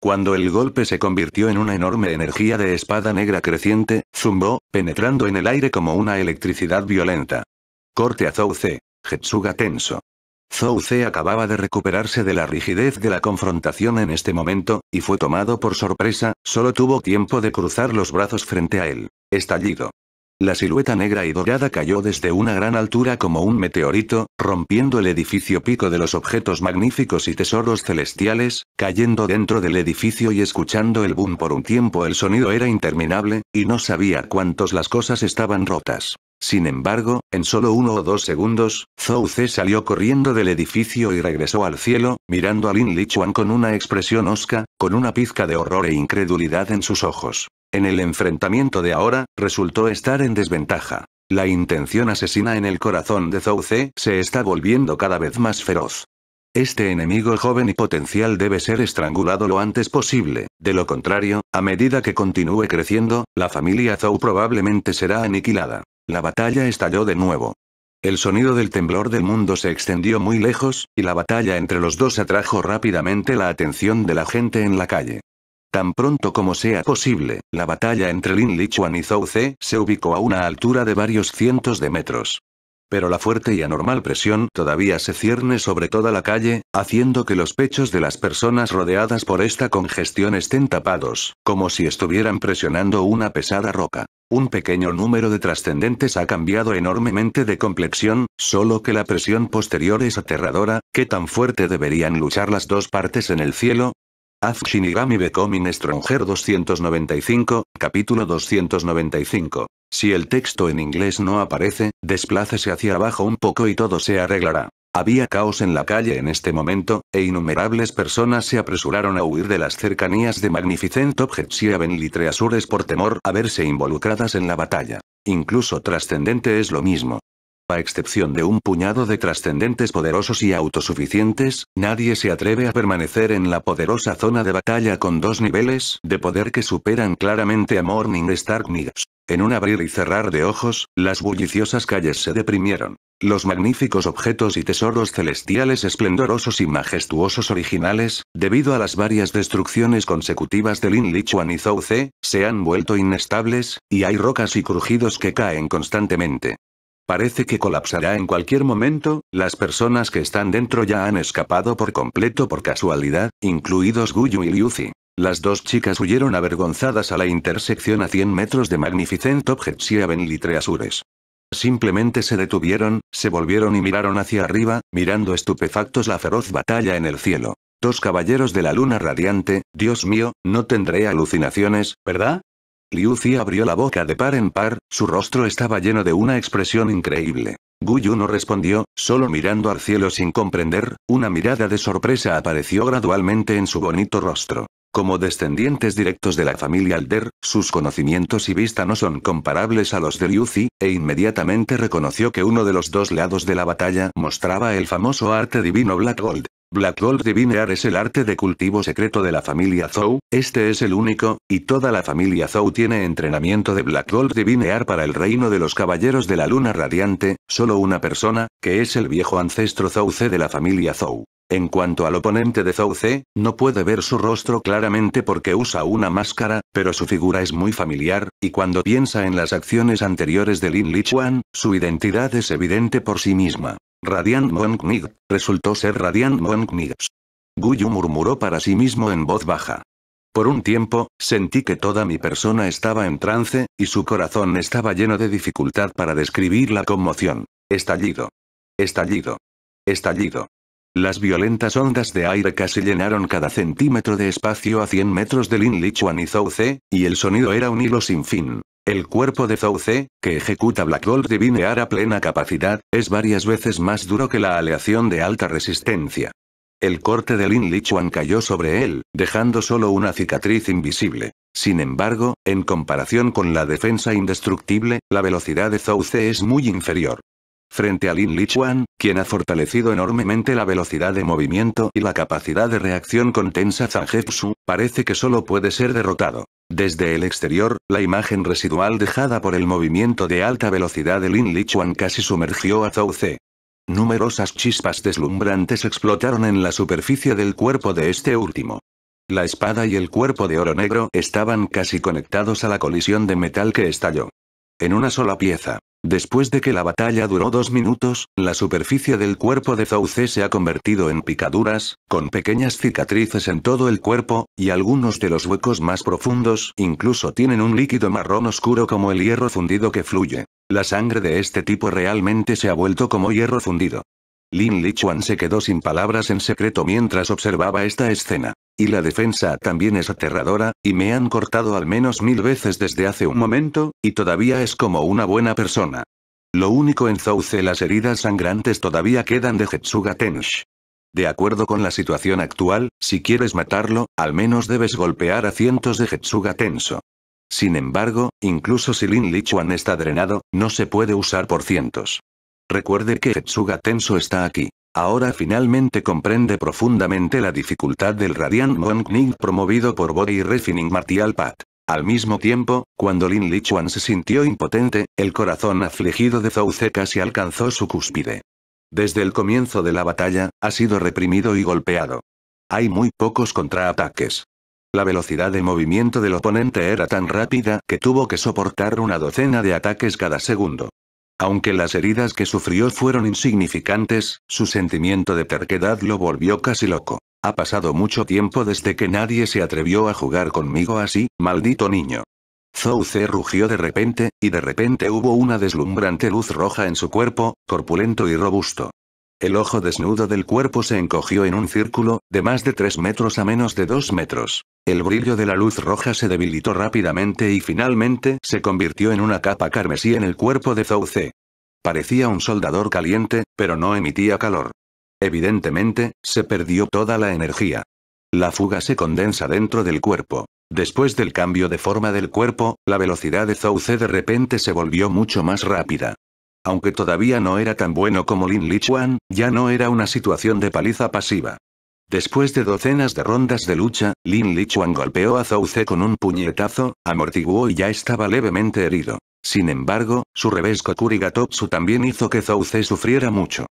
Cuando el golpe se convirtió en una enorme energía de espada negra creciente, zumbó, penetrando en el aire como una electricidad violenta. Corte a Zouce. Jetsuga tenso. Zouce acababa de recuperarse de la rigidez de la confrontación en este momento, y fue tomado por sorpresa, solo tuvo tiempo de cruzar los brazos frente a él. Estallido. La silueta negra y dorada cayó desde una gran altura como un meteorito, rompiendo el edificio pico de los objetos magníficos y tesoros celestiales, cayendo dentro del edificio y escuchando el boom por un tiempo el sonido era interminable, y no sabía cuántos las cosas estaban rotas. Sin embargo, en solo uno o dos segundos, Zhou Ze salió corriendo del edificio y regresó al cielo, mirando a Lin Lichuan con una expresión osca, con una pizca de horror e incredulidad en sus ojos. En el enfrentamiento de ahora, resultó estar en desventaja. La intención asesina en el corazón de Zhou C, se está volviendo cada vez más feroz. Este enemigo joven y potencial debe ser estrangulado lo antes posible, de lo contrario, a medida que continúe creciendo, la familia Zhou probablemente será aniquilada. La batalla estalló de nuevo. El sonido del temblor del mundo se extendió muy lejos, y la batalla entre los dos atrajo rápidamente la atención de la gente en la calle. Tan pronto como sea posible, la batalla entre Lin Lichuan y Zhou Ze se ubicó a una altura de varios cientos de metros. Pero la fuerte y anormal presión todavía se cierne sobre toda la calle, haciendo que los pechos de las personas rodeadas por esta congestión estén tapados, como si estuvieran presionando una pesada roca. Un pequeño número de trascendentes ha cambiado enormemente de complexión, solo que la presión posterior es aterradora, ¿qué tan fuerte deberían luchar las dos partes en el cielo? Of Shinigami Becoming Stronger 295, capítulo 295. Si el texto en inglés no aparece, desplácese hacia abajo un poco y todo se arreglará. Había caos en la calle en este momento, e innumerables personas se apresuraron a huir de las cercanías de Magnificent Objects y Litre por temor a verse involucradas en la batalla. Incluso trascendente es lo mismo, a excepción de un puñado de trascendentes poderosos y autosuficientes, nadie se atreve a permanecer en la poderosa zona de batalla con dos niveles de poder que superan claramente a Morningstar Knights. En un abrir y cerrar de ojos, las bulliciosas calles se deprimieron. Los magníficos objetos y tesoros celestiales esplendorosos y majestuosos originales, debido a las varias destrucciones consecutivas de Lin Lichuan y Zhou se han vuelto inestables, y hay rocas y crujidos que caen constantemente. Parece que colapsará en cualquier momento, las personas que están dentro ya han escapado por completo por casualidad, incluidos Guyu y Liuzi. Las dos chicas huyeron avergonzadas a la intersección a 100 metros de Magnificent Objects y litre azures. Simplemente se detuvieron, se volvieron y miraron hacia arriba, mirando estupefactos la feroz batalla en el cielo. Dos caballeros de la luna radiante, Dios mío, no tendré alucinaciones, ¿verdad? Zi abrió la boca de par en par, su rostro estaba lleno de una expresión increíble. Guyu no respondió, solo mirando al cielo sin comprender, una mirada de sorpresa apareció gradualmente en su bonito rostro. Como descendientes directos de la familia Alder, sus conocimientos y vista no son comparables a los de Ryuzi, e inmediatamente reconoció que uno de los dos lados de la batalla mostraba el famoso arte divino Black Gold. Black Gold Divinear es el arte de cultivo secreto de la familia Zhou, este es el único, y toda la familia Zhou tiene entrenamiento de Black Gold Divinear para el reino de los caballeros de la luna radiante, solo una persona, que es el viejo ancestro Zhou C de la familia Zhou. En cuanto al oponente de C, no puede ver su rostro claramente porque usa una máscara, pero su figura es muy familiar, y cuando piensa en las acciones anteriores de Lin Lichuan, su identidad es evidente por sí misma. Radiant Knig, resultó ser Radiant Gu Guyu murmuró para sí mismo en voz baja. Por un tiempo, sentí que toda mi persona estaba en trance, y su corazón estaba lleno de dificultad para describir la conmoción. Estallido. Estallido. Estallido. Las violentas ondas de aire casi llenaron cada centímetro de espacio a 100 metros de Lin Lichuan y Zou C, y el sonido era un hilo sin fin. El cuerpo de Zhou C, que ejecuta Black Gold Divinear a plena capacidad, es varias veces más duro que la aleación de alta resistencia. El corte de Lin Lichuan cayó sobre él, dejando solo una cicatriz invisible. Sin embargo, en comparación con la defensa indestructible, la velocidad de Zou C es muy inferior frente a Lin Lichuan, quien ha fortalecido enormemente la velocidad de movimiento y la capacidad de reacción con Tensa Zangepsu, parece que solo puede ser derrotado. Desde el exterior, la imagen residual dejada por el movimiento de alta velocidad de Lin Lichuan casi sumergió a Zhou Ze. Numerosas chispas deslumbrantes explotaron en la superficie del cuerpo de este último. La espada y el cuerpo de oro negro estaban casi conectados a la colisión de metal que estalló en una sola pieza. Después de que la batalla duró dos minutos, la superficie del cuerpo de Zouce se ha convertido en picaduras, con pequeñas cicatrices en todo el cuerpo, y algunos de los huecos más profundos incluso tienen un líquido marrón oscuro como el hierro fundido que fluye. La sangre de este tipo realmente se ha vuelto como hierro fundido. Lin Lichuan se quedó sin palabras en secreto mientras observaba esta escena. Y la defensa también es aterradora, y me han cortado al menos mil veces desde hace un momento, y todavía es como una buena persona. Lo único en Zouce las heridas sangrantes todavía quedan de Hetsuga Tensh. De acuerdo con la situación actual, si quieres matarlo, al menos debes golpear a cientos de Hetsuga Tenso. Sin embargo, incluso si Lin Lichuan está drenado, no se puede usar por cientos. Recuerde que Hetsuga Tenso está aquí. Ahora finalmente comprende profundamente la dificultad del Radiant Ning promovido por Body Refining Martial Pat. Al mismo tiempo, cuando Lin Lichuan se sintió impotente, el corazón afligido de Ce casi alcanzó su cúspide. Desde el comienzo de la batalla, ha sido reprimido y golpeado. Hay muy pocos contraataques. La velocidad de movimiento del oponente era tan rápida que tuvo que soportar una docena de ataques cada segundo. Aunque las heridas que sufrió fueron insignificantes, su sentimiento de terquedad lo volvió casi loco. Ha pasado mucho tiempo desde que nadie se atrevió a jugar conmigo así, maldito niño. Zou rugió de repente, y de repente hubo una deslumbrante luz roja en su cuerpo, corpulento y robusto. El ojo desnudo del cuerpo se encogió en un círculo, de más de 3 metros a menos de 2 metros. El brillo de la luz roja se debilitó rápidamente y finalmente se convirtió en una capa carmesí en el cuerpo de Zouce. Parecía un soldador caliente, pero no emitía calor. Evidentemente, se perdió toda la energía. La fuga se condensa dentro del cuerpo. Después del cambio de forma del cuerpo, la velocidad de Zouce de repente se volvió mucho más rápida. Aunque todavía no era tan bueno como Lin Lichuan, ya no era una situación de paliza pasiva. Después de docenas de rondas de lucha, Lin Lichuan golpeó a Zhou con un puñetazo, amortiguó y ya estaba levemente herido. Sin embargo, su revés Kokurigatotsu también hizo que Zhou sufriera mucho.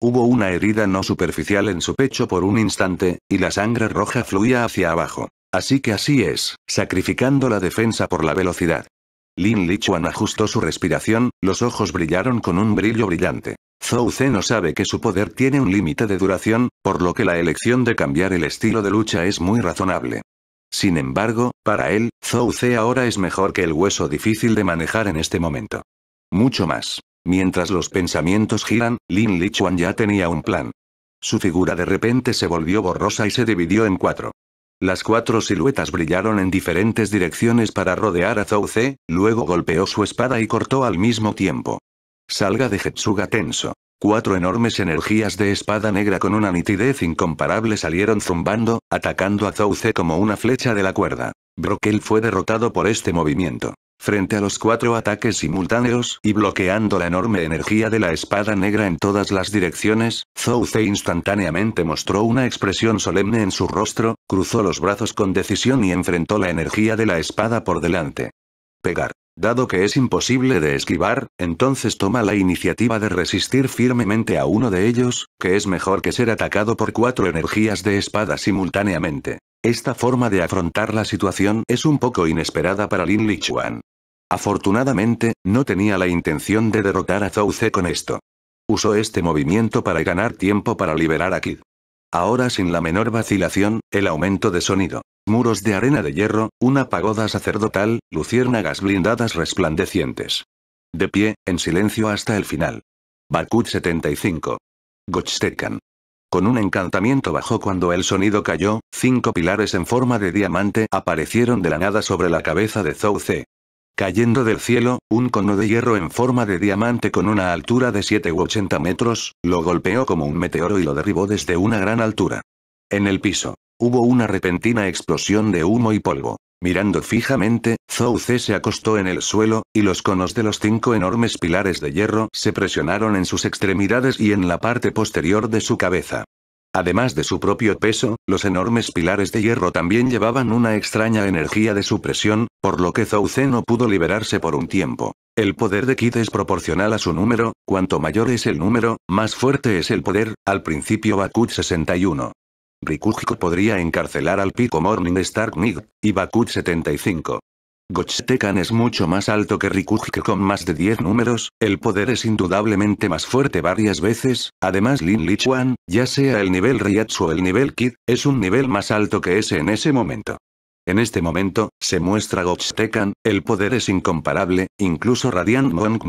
Hubo una herida no superficial en su pecho por un instante, y la sangre roja fluía hacia abajo. Así que así es, sacrificando la defensa por la velocidad. Lin Lichuan ajustó su respiración, los ojos brillaron con un brillo brillante. Zhou no sabe que su poder tiene un límite de duración, por lo que la elección de cambiar el estilo de lucha es muy razonable. Sin embargo, para él, Zhou Ze ahora es mejor que el hueso difícil de manejar en este momento. Mucho más. Mientras los pensamientos giran, Lin Lichuan ya tenía un plan. Su figura de repente se volvió borrosa y se dividió en cuatro. Las cuatro siluetas brillaron en diferentes direcciones para rodear a Zouce, luego golpeó su espada y cortó al mismo tiempo. Salga de Hetsuga tenso. Cuatro enormes energías de espada negra con una nitidez incomparable salieron zumbando, atacando a Zouce como una flecha de la cuerda. Broquel fue derrotado por este movimiento frente a los cuatro ataques simultáneos y bloqueando la enorme energía de la espada negra en todas las direcciones, Zhou Ze instantáneamente mostró una expresión solemne en su rostro, cruzó los brazos con decisión y enfrentó la energía de la espada por delante. Pegar. Dado que es imposible de esquivar, entonces toma la iniciativa de resistir firmemente a uno de ellos, que es mejor que ser atacado por cuatro energías de espada simultáneamente. Esta forma de afrontar la situación es un poco inesperada para Lin Lichuan. Afortunadamente, no tenía la intención de derrotar a Zouce con esto. Usó este movimiento para ganar tiempo para liberar a Kid. Ahora sin la menor vacilación, el aumento de sonido. Muros de arena de hierro, una pagoda sacerdotal, luciérnagas blindadas resplandecientes. De pie, en silencio hasta el final. Bakut 75. Gochstekan. Con un encantamiento bajó cuando el sonido cayó, cinco pilares en forma de diamante aparecieron de la nada sobre la cabeza de Zouce. Cayendo del cielo, un cono de hierro en forma de diamante con una altura de 7 u 80 metros, lo golpeó como un meteoro y lo derribó desde una gran altura. En el piso. Hubo una repentina explosión de humo y polvo. Mirando fijamente, Zouce se acostó en el suelo, y los conos de los cinco enormes pilares de hierro se presionaron en sus extremidades y en la parte posterior de su cabeza. Además de su propio peso, los enormes pilares de hierro también llevaban una extraña energía de supresión, por lo que Zouzen no pudo liberarse por un tiempo. El poder de Kid es proporcional a su número, cuanto mayor es el número, más fuerte es el poder, al principio Bakut 61. Rikujiko podría encarcelar al Pico Morningstar Nig, y Bakut 75. Gochtekan es mucho más alto que Rikuji con más de 10 números, el poder es indudablemente más fuerte varias veces, además Lin Lichuan, ya sea el nivel Ryatsu o el nivel Kid, es un nivel más alto que ese en ese momento. En este momento, se muestra Gochtekan, el poder es incomparable, incluso Radiant Monk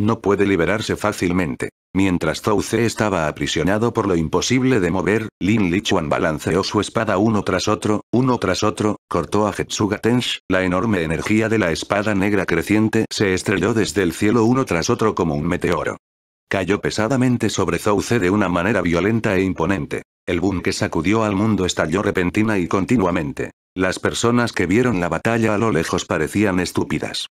no puede liberarse fácilmente. Mientras Zhou Ze estaba aprisionado por lo imposible de mover, Lin Lichuan balanceó su espada uno tras otro, uno tras otro, cortó a Hetsuga Tensh, la enorme energía de la espada negra creciente se estrelló desde el cielo uno tras otro como un meteoro. Cayó pesadamente sobre Zhou Ze de una manera violenta e imponente. El boom que sacudió al mundo estalló repentina y continuamente. Las personas que vieron la batalla a lo lejos parecían estúpidas.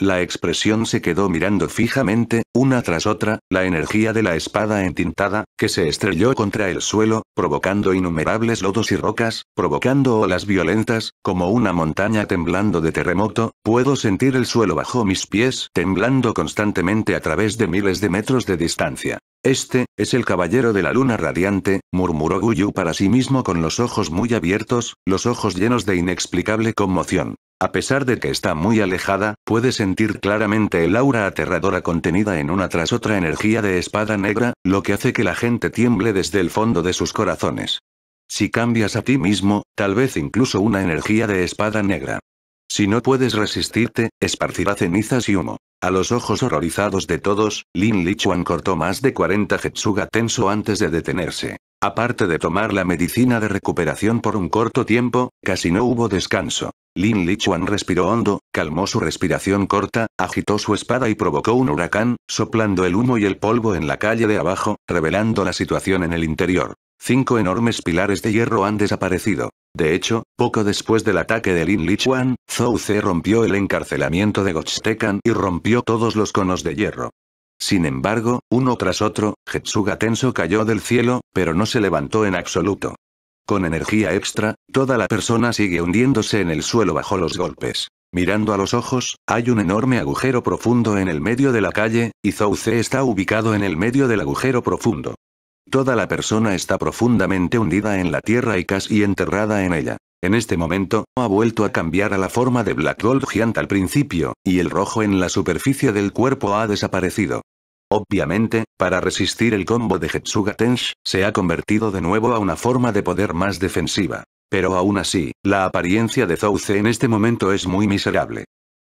La expresión se quedó mirando fijamente, una tras otra, la energía de la espada entintada, que se estrelló contra el suelo, provocando innumerables lodos y rocas, provocando olas violentas, como una montaña temblando de terremoto, puedo sentir el suelo bajo mis pies temblando constantemente a través de miles de metros de distancia. Este, es el caballero de la luna radiante, murmuró Guyu para sí mismo con los ojos muy abiertos, los ojos llenos de inexplicable conmoción. A pesar de que está muy alejada, puede sentir claramente el aura aterradora contenida en una tras otra energía de espada negra, lo que hace que la gente tiemble desde el fondo de sus corazones. Si cambias a ti mismo, tal vez incluso una energía de espada negra. Si no puedes resistirte, esparcirá cenizas y humo. A los ojos horrorizados de todos, Lin Lichuan cortó más de 40 jetsuga Tenso antes de detenerse. Aparte de tomar la medicina de recuperación por un corto tiempo, casi no hubo descanso. Lin Lichuan respiró hondo, calmó su respiración corta, agitó su espada y provocó un huracán, soplando el humo y el polvo en la calle de abajo, revelando la situación en el interior. Cinco enormes pilares de hierro han desaparecido. De hecho, poco después del ataque de Lin Lichuan, Zhou Ze rompió el encarcelamiento de Gotstekan y rompió todos los conos de hierro. Sin embargo, uno tras otro, Hetsuga tenso cayó del cielo, pero no se levantó en absoluto. Con energía extra, toda la persona sigue hundiéndose en el suelo bajo los golpes. Mirando a los ojos, hay un enorme agujero profundo en el medio de la calle, y Zouce está ubicado en el medio del agujero profundo. Toda la persona está profundamente hundida en la tierra y casi enterrada en ella. En este momento, ha vuelto a cambiar a la forma de Black Gold Giant al principio, y el rojo en la superficie del cuerpo ha desaparecido. Obviamente, para resistir el combo de Hetsuga Tensh, se ha convertido de nuevo a una forma de poder más defensiva. Pero aún así, la apariencia de Zouce en este momento es muy miserable.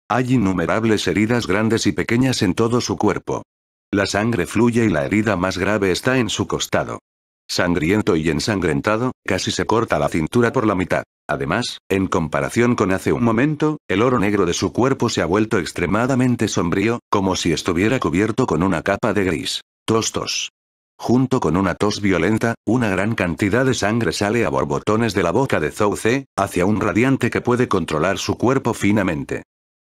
Hay innumerables heridas grandes y pequeñas en todo su cuerpo. La sangre fluye y la herida más grave está en su costado. Sangriento y ensangrentado, casi se corta la cintura por la mitad. Además, en comparación con hace un momento, el oro negro de su cuerpo se ha vuelto extremadamente sombrío, como si estuviera cubierto con una capa de gris. Tostos. Junto con una tos violenta, una gran cantidad de sangre sale a borbotones de la boca de Zhou C, hacia un radiante que puede controlar su cuerpo finamente.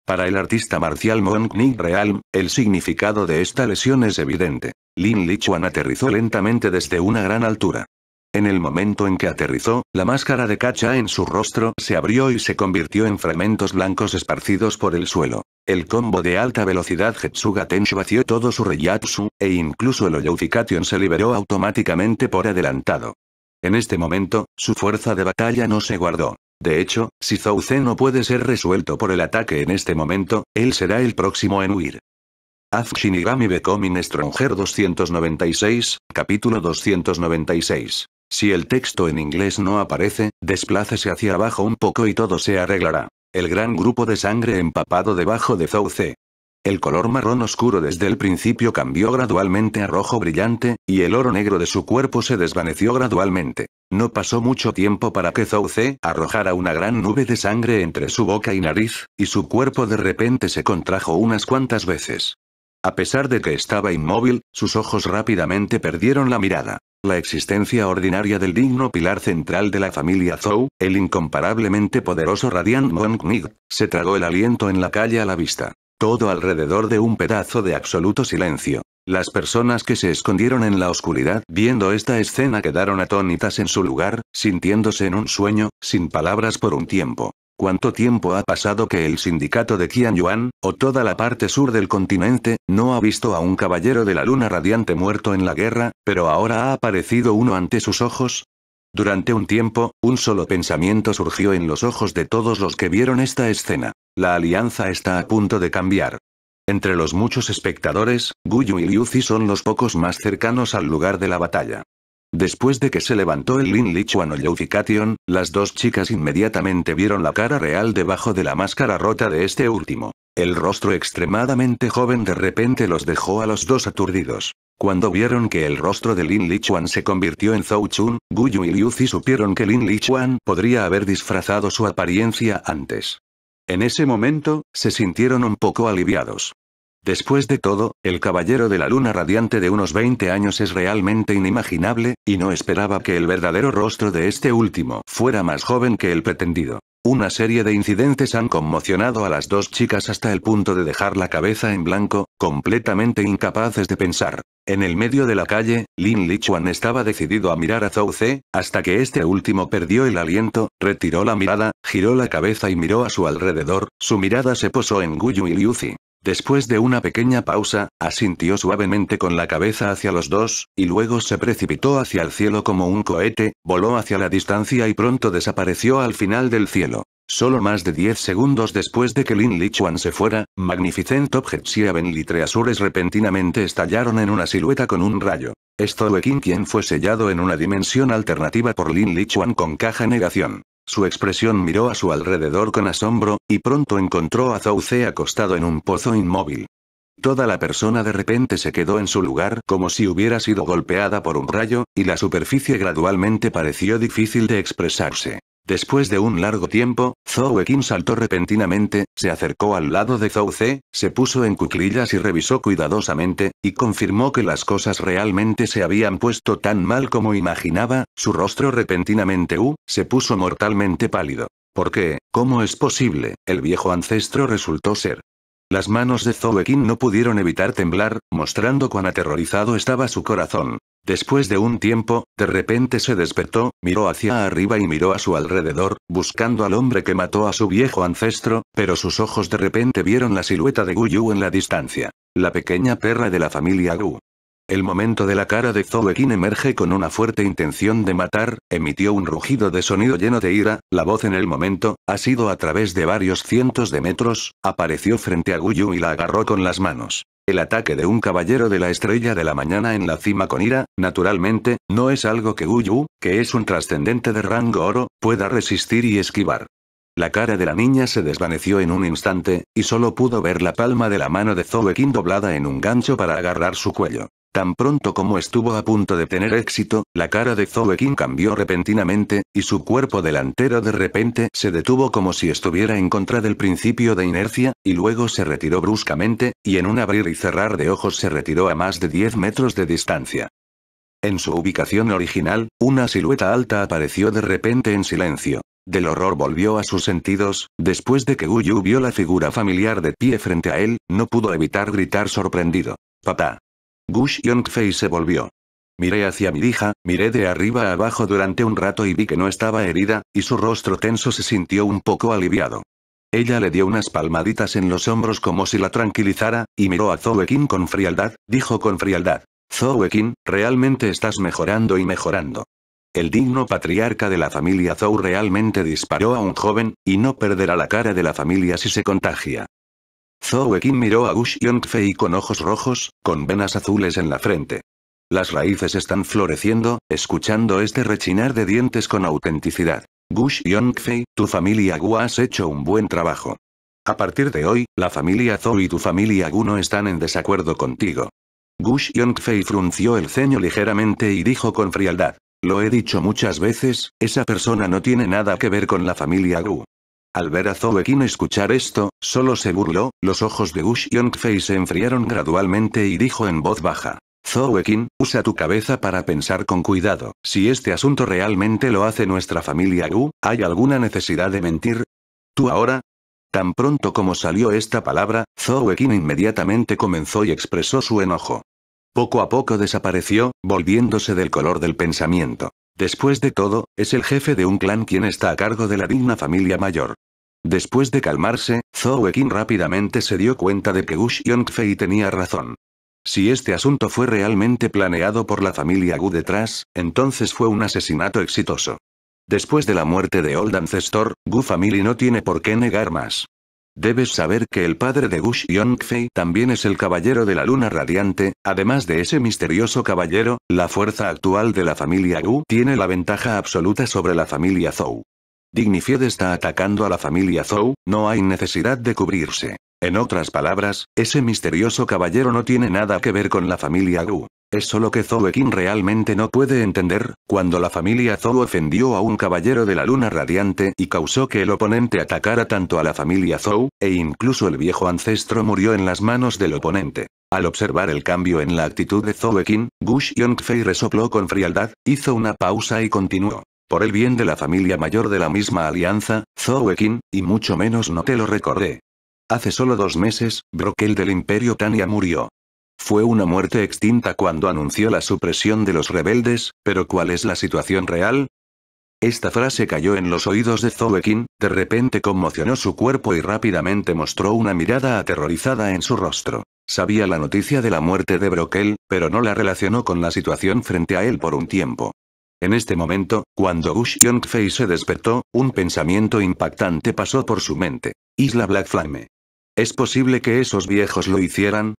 Para el artista marcial Monk Nick Realm, el significado de esta lesión es evidente. Lin Lichuan aterrizó lentamente desde una gran altura. En el momento en que aterrizó, la máscara de kacha en su rostro se abrió y se convirtió en fragmentos blancos esparcidos por el suelo. El combo de alta velocidad Hetsuga Tenshu vació todo su reyatsu, e incluso el Oyoufikation se liberó automáticamente por adelantado. En este momento, su fuerza de batalla no se guardó. De hecho, si Zouzen no puede ser resuelto por el ataque en este momento, él será el próximo en huir. Az Shinigami Becoming Stronger 296, capítulo 296. Si el texto en inglés no aparece, desplácese hacia abajo un poco y todo se arreglará. El gran grupo de sangre empapado debajo de Zouce. El color marrón oscuro desde el principio cambió gradualmente a rojo brillante, y el oro negro de su cuerpo se desvaneció gradualmente. No pasó mucho tiempo para que Zouce arrojara una gran nube de sangre entre su boca y nariz, y su cuerpo de repente se contrajo unas cuantas veces. A pesar de que estaba inmóvil, sus ojos rápidamente perdieron la mirada. La existencia ordinaria del digno pilar central de la familia Zhou, el incomparablemente poderoso Radiant Nick, se tragó el aliento en la calle a la vista. Todo alrededor de un pedazo de absoluto silencio. Las personas que se escondieron en la oscuridad viendo esta escena quedaron atónitas en su lugar, sintiéndose en un sueño, sin palabras por un tiempo. ¿Cuánto tiempo ha pasado que el sindicato de Qianyuan, o toda la parte sur del continente, no ha visto a un caballero de la luna radiante muerto en la guerra, pero ahora ha aparecido uno ante sus ojos? Durante un tiempo, un solo pensamiento surgió en los ojos de todos los que vieron esta escena. La alianza está a punto de cambiar. Entre los muchos espectadores, Guyu y Liuzi son los pocos más cercanos al lugar de la batalla. Después de que se levantó el Lin Lichuan o Youfication, las dos chicas inmediatamente vieron la cara real debajo de la máscara rota de este último. El rostro extremadamente joven de repente los dejó a los dos aturdidos. Cuando vieron que el rostro de Lin Lichuan se convirtió en Zhou Chun, Guyu y Zi supieron que Lin Lichuan podría haber disfrazado su apariencia antes. En ese momento, se sintieron un poco aliviados. Después de todo, el caballero de la luna radiante de unos 20 años es realmente inimaginable, y no esperaba que el verdadero rostro de este último fuera más joven que el pretendido. Una serie de incidentes han conmocionado a las dos chicas hasta el punto de dejar la cabeza en blanco, completamente incapaces de pensar. En el medio de la calle, Lin Lichuan estaba decidido a mirar a Zhou Ze, hasta que este último perdió el aliento, retiró la mirada, giró la cabeza y miró a su alrededor, su mirada se posó en Guyu y Zi. Después de una pequeña pausa, asintió suavemente con la cabeza hacia los dos, y luego se precipitó hacia el cielo como un cohete, voló hacia la distancia y pronto desapareció al final del cielo. Solo más de 10 segundos después de que Lin Lichuan se fuera, Magnificent Objects y Avenlitreasures repentinamente estallaron en una silueta con un rayo. Esto King quien fue sellado en una dimensión alternativa por Lin Lichuan con caja negación. Su expresión miró a su alrededor con asombro, y pronto encontró a Zouce acostado en un pozo inmóvil. Toda la persona de repente se quedó en su lugar como si hubiera sido golpeada por un rayo, y la superficie gradualmente pareció difícil de expresarse. Después de un largo tiempo, Zhou Ekin saltó repentinamente, se acercó al lado de Zhou Ze, se puso en cuclillas y revisó cuidadosamente, y confirmó que las cosas realmente se habían puesto tan mal como imaginaba, su rostro repentinamente U, se puso mortalmente pálido. ¿Por qué? ¿Cómo es posible? El viejo ancestro resultó ser. Las manos de Zhou Ekin no pudieron evitar temblar, mostrando cuán aterrorizado estaba su corazón. Después de un tiempo, de repente se despertó, miró hacia arriba y miró a su alrededor, buscando al hombre que mató a su viejo ancestro, pero sus ojos de repente vieron la silueta de Guyu en la distancia. La pequeña perra de la familia Gu. El momento de la cara de Ekin emerge con una fuerte intención de matar, emitió un rugido de sonido lleno de ira, la voz en el momento, ha sido a través de varios cientos de metros, apareció frente a Guyu y la agarró con las manos. El ataque de un caballero de la estrella de la mañana en la cima con ira, naturalmente, no es algo que Guyu, que es un trascendente de rango oro, pueda resistir y esquivar. La cara de la niña se desvaneció en un instante, y solo pudo ver la palma de la mano de king doblada en un gancho para agarrar su cuello. Tan pronto como estuvo a punto de tener éxito, la cara de Zoe King cambió repentinamente, y su cuerpo delantero de repente se detuvo como si estuviera en contra del principio de inercia, y luego se retiró bruscamente, y en un abrir y cerrar de ojos se retiró a más de 10 metros de distancia. En su ubicación original, una silueta alta apareció de repente en silencio. Del horror volvió a sus sentidos, después de que Yu vio la figura familiar de pie frente a él, no pudo evitar gritar sorprendido. Papá. Gush Yongfei se volvió. Miré hacia mi hija, miré de arriba a abajo durante un rato y vi que no estaba herida, y su rostro tenso se sintió un poco aliviado. Ella le dio unas palmaditas en los hombros como si la tranquilizara, y miró a Zhou Ekin con frialdad, dijo con frialdad. "Zhou Ekin, realmente estás mejorando y mejorando. El digno patriarca de la familia Zhou realmente disparó a un joven, y no perderá la cara de la familia si se contagia. Zhou Wekin miró a Gush Yongfei con ojos rojos, con venas azules en la frente. Las raíces están floreciendo, escuchando este rechinar de dientes con autenticidad. Gush Yongfei, tu familia Gu has hecho un buen trabajo. A partir de hoy, la familia Zhou y tu familia Gu no están en desacuerdo contigo. Gush Yongfei frunció el ceño ligeramente y dijo con frialdad. Lo he dicho muchas veces, esa persona no tiene nada que ver con la familia Gu. Al ver a Zoe escuchar esto, solo se burló, los ojos de Ush Yongfei se enfriaron gradualmente y dijo en voz baja. Zoe usa tu cabeza para pensar con cuidado, si este asunto realmente lo hace nuestra familia Wu, ¿hay alguna necesidad de mentir? ¿Tú ahora? Tan pronto como salió esta palabra, Zoe inmediatamente comenzó y expresó su enojo. Poco a poco desapareció, volviéndose del color del pensamiento. Después de todo, es el jefe de un clan quien está a cargo de la digna familia mayor. Después de calmarse, Zhou Ekin rápidamente se dio cuenta de que Gu Fei tenía razón. Si este asunto fue realmente planeado por la familia Gu detrás, entonces fue un asesinato exitoso. Después de la muerte de Old Ancestor, Gu Family no tiene por qué negar más. Debes saber que el padre de Gu Fei también es el caballero de la luna radiante, además de ese misterioso caballero, la fuerza actual de la familia Gu tiene la ventaja absoluta sobre la familia Zhou. Dignified está atacando a la familia Zhou, no hay necesidad de cubrirse. En otras palabras, ese misterioso caballero no tiene nada que ver con la familia Gu. Es solo que Zhou Ekin realmente no puede entender, cuando la familia Zhou ofendió a un caballero de la luna radiante y causó que el oponente atacara tanto a la familia Zhou, e incluso el viejo ancestro murió en las manos del oponente. Al observar el cambio en la actitud de Zhou Ekin, Gush Yongfei resopló con frialdad, hizo una pausa y continuó. Por el bien de la familia mayor de la misma alianza, Zoekin, y mucho menos no te lo recordé. Hace solo dos meses, Brokel del Imperio Tania murió. Fue una muerte extinta cuando anunció la supresión de los rebeldes, pero ¿cuál es la situación real? Esta frase cayó en los oídos de Zoekin, de repente conmocionó su cuerpo y rápidamente mostró una mirada aterrorizada en su rostro. Sabía la noticia de la muerte de Brokel, pero no la relacionó con la situación frente a él por un tiempo. En este momento, cuando Gush Yongfei se despertó, un pensamiento impactante pasó por su mente. Isla Black Flame. ¿Es posible que esos viejos lo hicieran?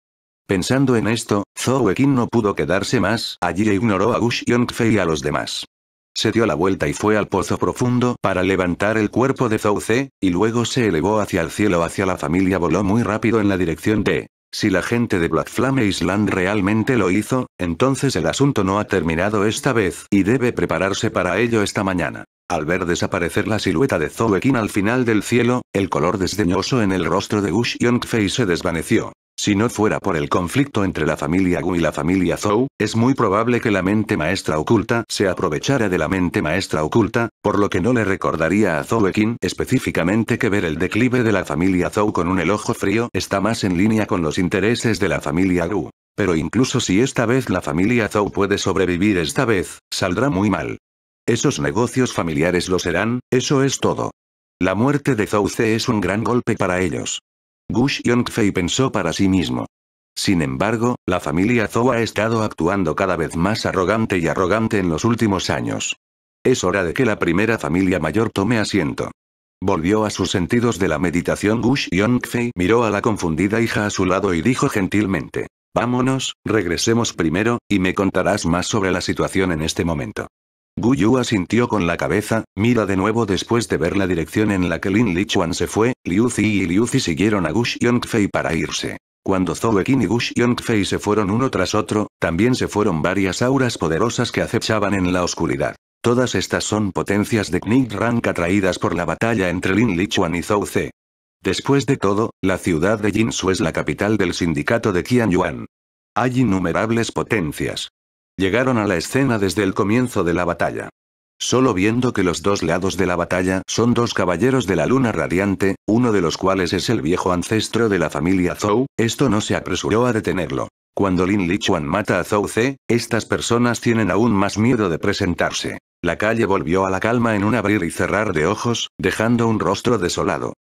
Pensando en esto, Zhou Ekin no pudo quedarse más allí e ignoró a Gush Yongfei y a los demás. Se dio la vuelta y fue al pozo profundo para levantar el cuerpo de Zhou Ze, y luego se elevó hacia el cielo hacia la familia voló muy rápido en la dirección de si la gente de Black Flame Island realmente lo hizo, entonces el asunto no ha terminado esta vez y debe prepararse para ello esta mañana. Al ver desaparecer la silueta de Zoe al final del cielo, el color desdeñoso en el rostro de Ush Yongfei se desvaneció. Si no fuera por el conflicto entre la familia Gu y la familia Zhou, es muy probable que la mente maestra oculta se aprovechara de la mente maestra oculta, por lo que no le recordaría a Zhou Ekin específicamente que ver el declive de la familia Zhou con un ojo frío está más en línea con los intereses de la familia Gu. Pero incluso si esta vez la familia Zhou puede sobrevivir esta vez, saldrá muy mal. Esos negocios familiares lo serán, eso es todo. La muerte de Zhou C es un gran golpe para ellos. Gush Yongfei pensó para sí mismo. Sin embargo, la familia Zhou ha estado actuando cada vez más arrogante y arrogante en los últimos años. Es hora de que la primera familia mayor tome asiento. Volvió a sus sentidos de la meditación Gush Yongfei miró a la confundida hija a su lado y dijo gentilmente. Vámonos, regresemos primero, y me contarás más sobre la situación en este momento. Guyu asintió con la cabeza, mira de nuevo después de ver la dirección en la que Lin Lichuan se fue, Liu Zi y Liu Zi siguieron a Gush Fei para irse. Cuando Zhou Ekin y Gush Fei se fueron uno tras otro, también se fueron varias auras poderosas que acechaban en la oscuridad. Todas estas son potencias de Knig Rank atraídas por la batalla entre Lin Lichuan y Zhou Ze. Después de todo, la ciudad de Jinsu es la capital del sindicato de Qian Yuan. Hay innumerables potencias, Llegaron a la escena desde el comienzo de la batalla. Solo viendo que los dos lados de la batalla son dos caballeros de la luna radiante, uno de los cuales es el viejo ancestro de la familia Zhou, esto no se apresuró a detenerlo. Cuando Lin Lichuan mata a Zhou Ze, estas personas tienen aún más miedo de presentarse. La calle volvió a la calma en un abrir y cerrar de ojos, dejando un rostro desolado.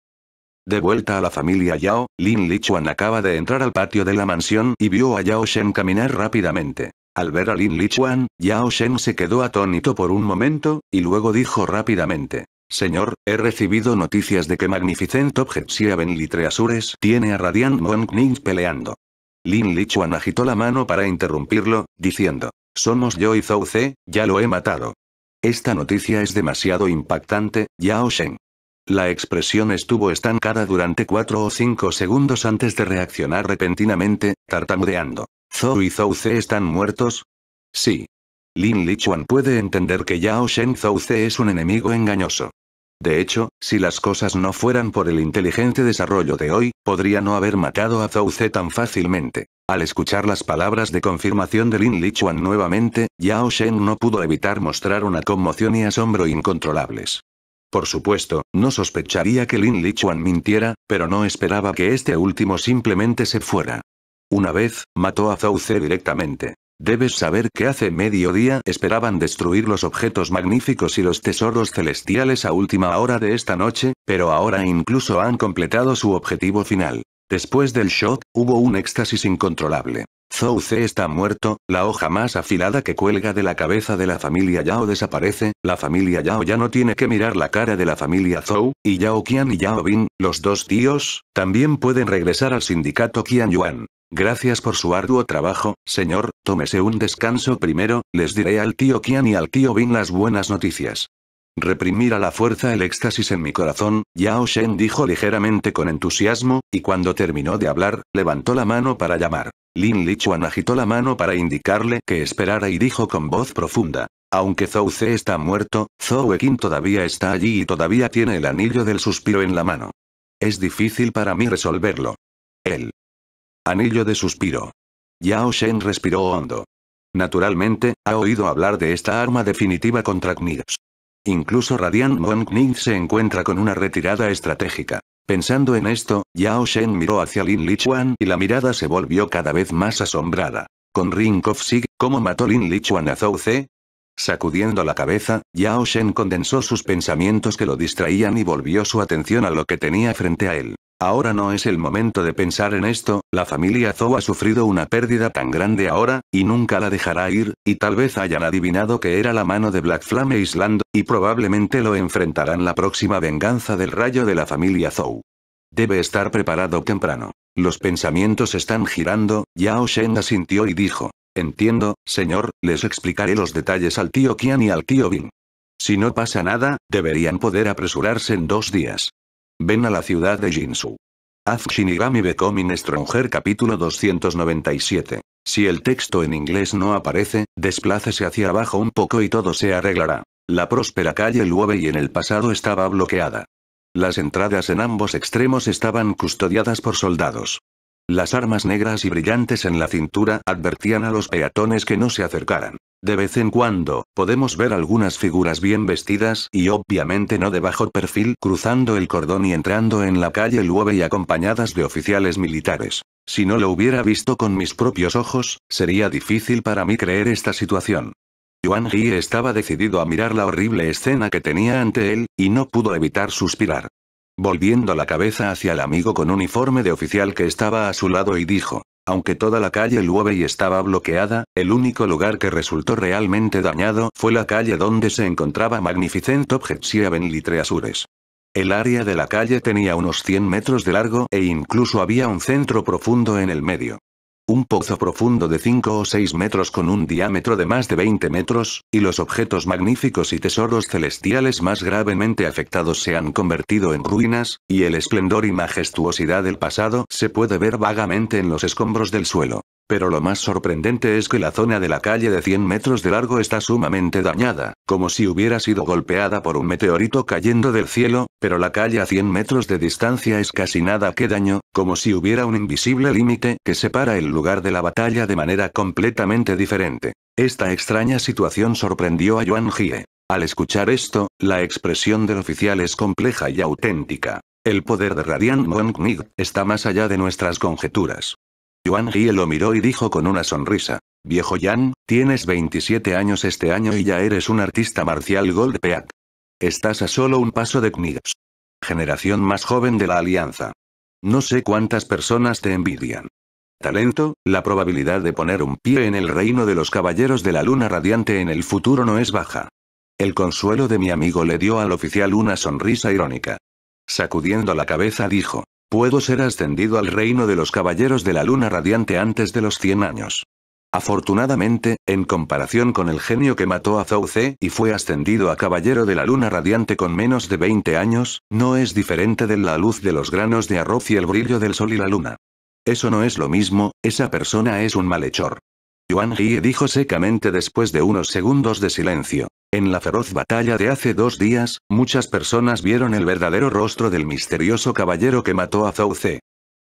De vuelta a la familia Yao, Lin Lichuan acaba de entrar al patio de la mansión y vio a Yao Shen caminar rápidamente. Al ver a Lin Lichuan, Yao Shen se quedó atónito por un momento, y luego dijo rápidamente. Señor, he recibido noticias de que Magnificent Objet Litre Litreasures tiene a Radiant Monk Ning peleando. Lin Lichuan agitó la mano para interrumpirlo, diciendo. Somos yo y Zhou Ze, ya lo he matado. Esta noticia es demasiado impactante, Yao Shen. La expresión estuvo estancada durante cuatro o cinco segundos antes de reaccionar repentinamente, tartamudeando. ¿Zhou y Zhou Ze están muertos? Sí. Lin Lichuan puede entender que Yao Shen Zhou Ze es un enemigo engañoso. De hecho, si las cosas no fueran por el inteligente desarrollo de hoy, podría no haber matado a Zhou Ze tan fácilmente. Al escuchar las palabras de confirmación de Lin Lichuan nuevamente, Yao Shen no pudo evitar mostrar una conmoción y asombro incontrolables. Por supuesto, no sospecharía que Lin Lichuan mintiera, pero no esperaba que este último simplemente se fuera. Una vez, mató a Ze directamente. Debes saber que hace medio día esperaban destruir los objetos magníficos y los tesoros celestiales a última hora de esta noche, pero ahora incluso han completado su objetivo final. Después del shock, hubo un éxtasis incontrolable. C está muerto, la hoja más afilada que cuelga de la cabeza de la familia Yao desaparece, la familia Yao ya no tiene que mirar la cara de la familia Zhou, y Yao Qian y Yao Bin, los dos tíos, también pueden regresar al sindicato Qian Yuan. Gracias por su arduo trabajo, señor, tómese un descanso primero, les diré al tío Qian y al tío Bin las buenas noticias. Reprimir a la fuerza el éxtasis en mi corazón, Yao Shen dijo ligeramente con entusiasmo, y cuando terminó de hablar, levantó la mano para llamar. Lin Lichuan agitó la mano para indicarle que esperara y dijo con voz profunda. Aunque Zhou Ze está muerto, Zhou Ekin todavía está allí y todavía tiene el anillo del suspiro en la mano. Es difícil para mí resolverlo. El anillo de suspiro. Yao Shen respiró hondo. Naturalmente, ha oído hablar de esta arma definitiva contra Knirs. Incluso Radiant Ning se encuentra con una retirada estratégica. Pensando en esto, Yao Shen miró hacia Lin Lichuan y la mirada se volvió cada vez más asombrada. Con of Sig, ¿cómo mató Lin Lichuan a Zhou Ze? Sacudiendo la cabeza, Yao Shen condensó sus pensamientos que lo distraían y volvió su atención a lo que tenía frente a él. Ahora no es el momento de pensar en esto, la familia Zhou ha sufrido una pérdida tan grande ahora, y nunca la dejará ir, y tal vez hayan adivinado que era la mano de Black Flame Island, y probablemente lo enfrentarán la próxima venganza del rayo de la familia Zhou. Debe estar preparado temprano. Los pensamientos están girando, Yao Shen asintió y dijo. Entiendo, señor, les explicaré los detalles al tío Qian y al tío Bin. Si no pasa nada, deberían poder apresurarse en dos días. Ven a la ciudad de Jinsu. Af Shinigami Becoming Stronger capítulo 297. Si el texto en inglés no aparece, desplácese hacia abajo un poco y todo se arreglará. La próspera calle y en el pasado estaba bloqueada. Las entradas en ambos extremos estaban custodiadas por soldados. Las armas negras y brillantes en la cintura advertían a los peatones que no se acercaran. De vez en cuando, podemos ver algunas figuras bien vestidas y obviamente no de bajo perfil cruzando el cordón y entrando en la calle Lueve y acompañadas de oficiales militares. Si no lo hubiera visto con mis propios ojos, sería difícil para mí creer esta situación. Yuan Yi estaba decidido a mirar la horrible escena que tenía ante él, y no pudo evitar suspirar. Volviendo la cabeza hacia el amigo con uniforme de oficial que estaba a su lado y dijo, aunque toda la calle y estaba bloqueada, el único lugar que resultó realmente dañado fue la calle donde se encontraba Magnificent Objects y Azures. El área de la calle tenía unos 100 metros de largo e incluso había un centro profundo en el medio un pozo profundo de 5 o 6 metros con un diámetro de más de 20 metros, y los objetos magníficos y tesoros celestiales más gravemente afectados se han convertido en ruinas, y el esplendor y majestuosidad del pasado se puede ver vagamente en los escombros del suelo. Pero lo más sorprendente es que la zona de la calle de 100 metros de largo está sumamente dañada, como si hubiera sido golpeada por un meteorito cayendo del cielo, pero la calle a 100 metros de distancia es casi nada que daño, como si hubiera un invisible límite que separa el lugar de la batalla de manera completamente diferente. Esta extraña situación sorprendió a Yuan Jie. Al escuchar esto, la expresión del oficial es compleja y auténtica. El poder de Radiant Mongnig está más allá de nuestras conjeturas. Yuan Hie lo miró y dijo con una sonrisa. Viejo Yan, tienes 27 años este año y ya eres un artista marcial Gold Peak. Estás a solo un paso de Knigs. Generación más joven de la alianza. No sé cuántas personas te envidian. Talento, la probabilidad de poner un pie en el reino de los caballeros de la luna radiante en el futuro no es baja. El consuelo de mi amigo le dio al oficial una sonrisa irónica. Sacudiendo la cabeza dijo, Puedo ser ascendido al reino de los caballeros de la luna radiante antes de los 100 años. Afortunadamente, en comparación con el genio que mató a Zouce y fue ascendido a caballero de la luna radiante con menos de 20 años, no es diferente de la luz de los granos de arroz y el brillo del sol y la luna. Eso no es lo mismo, esa persona es un malhechor. Yuan Hie dijo secamente después de unos segundos de silencio. En la feroz batalla de hace dos días, muchas personas vieron el verdadero rostro del misterioso caballero que mató a Zhou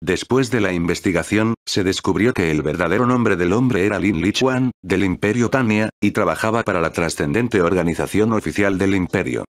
Después de la investigación, se descubrió que el verdadero nombre del hombre era Lin Lichuan, del Imperio Tania, y trabajaba para la trascendente organización oficial del Imperio.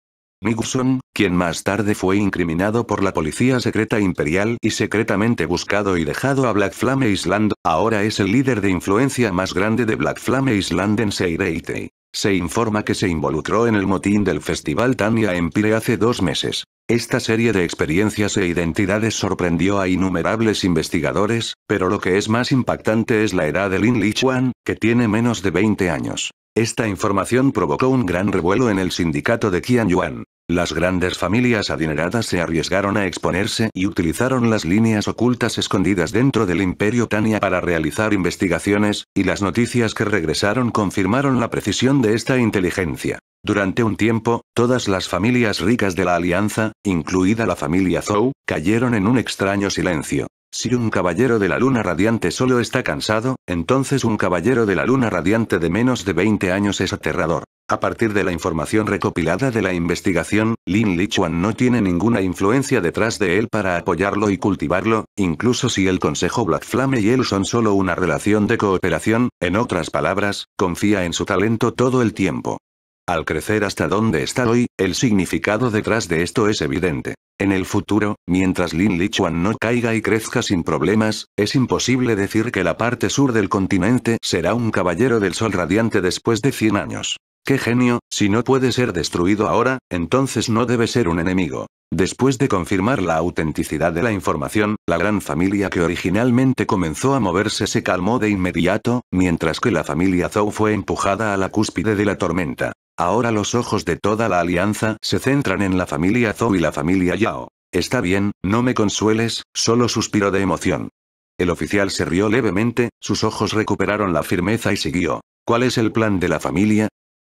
Miguson, quien más tarde fue incriminado por la policía secreta imperial y secretamente buscado y dejado a Black Flame Island, ahora es el líder de influencia más grande de Black Flame Island en Seireitei. Se informa que se involucró en el motín del Festival Tania en Pire hace dos meses. Esta serie de experiencias e identidades sorprendió a innumerables investigadores, pero lo que es más impactante es la edad de Lin Lichuan, que tiene menos de 20 años. Esta información provocó un gran revuelo en el sindicato de Qian Yuan. Las grandes familias adineradas se arriesgaron a exponerse y utilizaron las líneas ocultas escondidas dentro del imperio Tania para realizar investigaciones, y las noticias que regresaron confirmaron la precisión de esta inteligencia. Durante un tiempo, todas las familias ricas de la alianza, incluida la familia Zhou, cayeron en un extraño silencio. Si un caballero de la luna radiante solo está cansado, entonces un caballero de la luna radiante de menos de 20 años es aterrador. A partir de la información recopilada de la investigación, Lin Lichuan no tiene ninguna influencia detrás de él para apoyarlo y cultivarlo, incluso si el Consejo Black Flame y él son solo una relación de cooperación, en otras palabras, confía en su talento todo el tiempo. Al crecer hasta donde está hoy, el significado detrás de esto es evidente. En el futuro, mientras Lin Lichuan no caiga y crezca sin problemas, es imposible decir que la parte sur del continente será un caballero del sol radiante después de 100 años. ¡Qué genio! Si no puede ser destruido ahora, entonces no debe ser un enemigo. Después de confirmar la autenticidad de la información, la gran familia que originalmente comenzó a moverse se calmó de inmediato, mientras que la familia Zhou fue empujada a la cúspide de la tormenta. Ahora los ojos de toda la alianza se centran en la familia Zhou y la familia Yao. Está bien, no me consueles, solo suspiró de emoción. El oficial se rió levemente, sus ojos recuperaron la firmeza y siguió. ¿Cuál es el plan de la familia?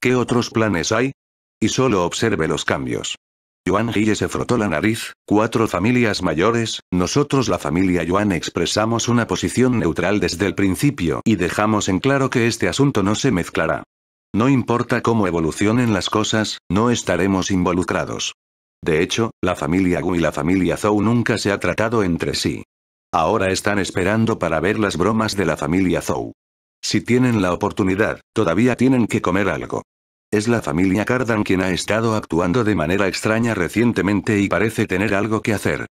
¿Qué otros planes hay? Y solo observe los cambios. Yuan Gille se frotó la nariz, cuatro familias mayores, nosotros la familia Yuan expresamos una posición neutral desde el principio y dejamos en claro que este asunto no se mezclará. No importa cómo evolucionen las cosas, no estaremos involucrados. De hecho, la familia Gu y la familia Zhou nunca se ha tratado entre sí. Ahora están esperando para ver las bromas de la familia Zhou. Si tienen la oportunidad, todavía tienen que comer algo. Es la familia Cardan quien ha estado actuando de manera extraña recientemente y parece tener algo que hacer.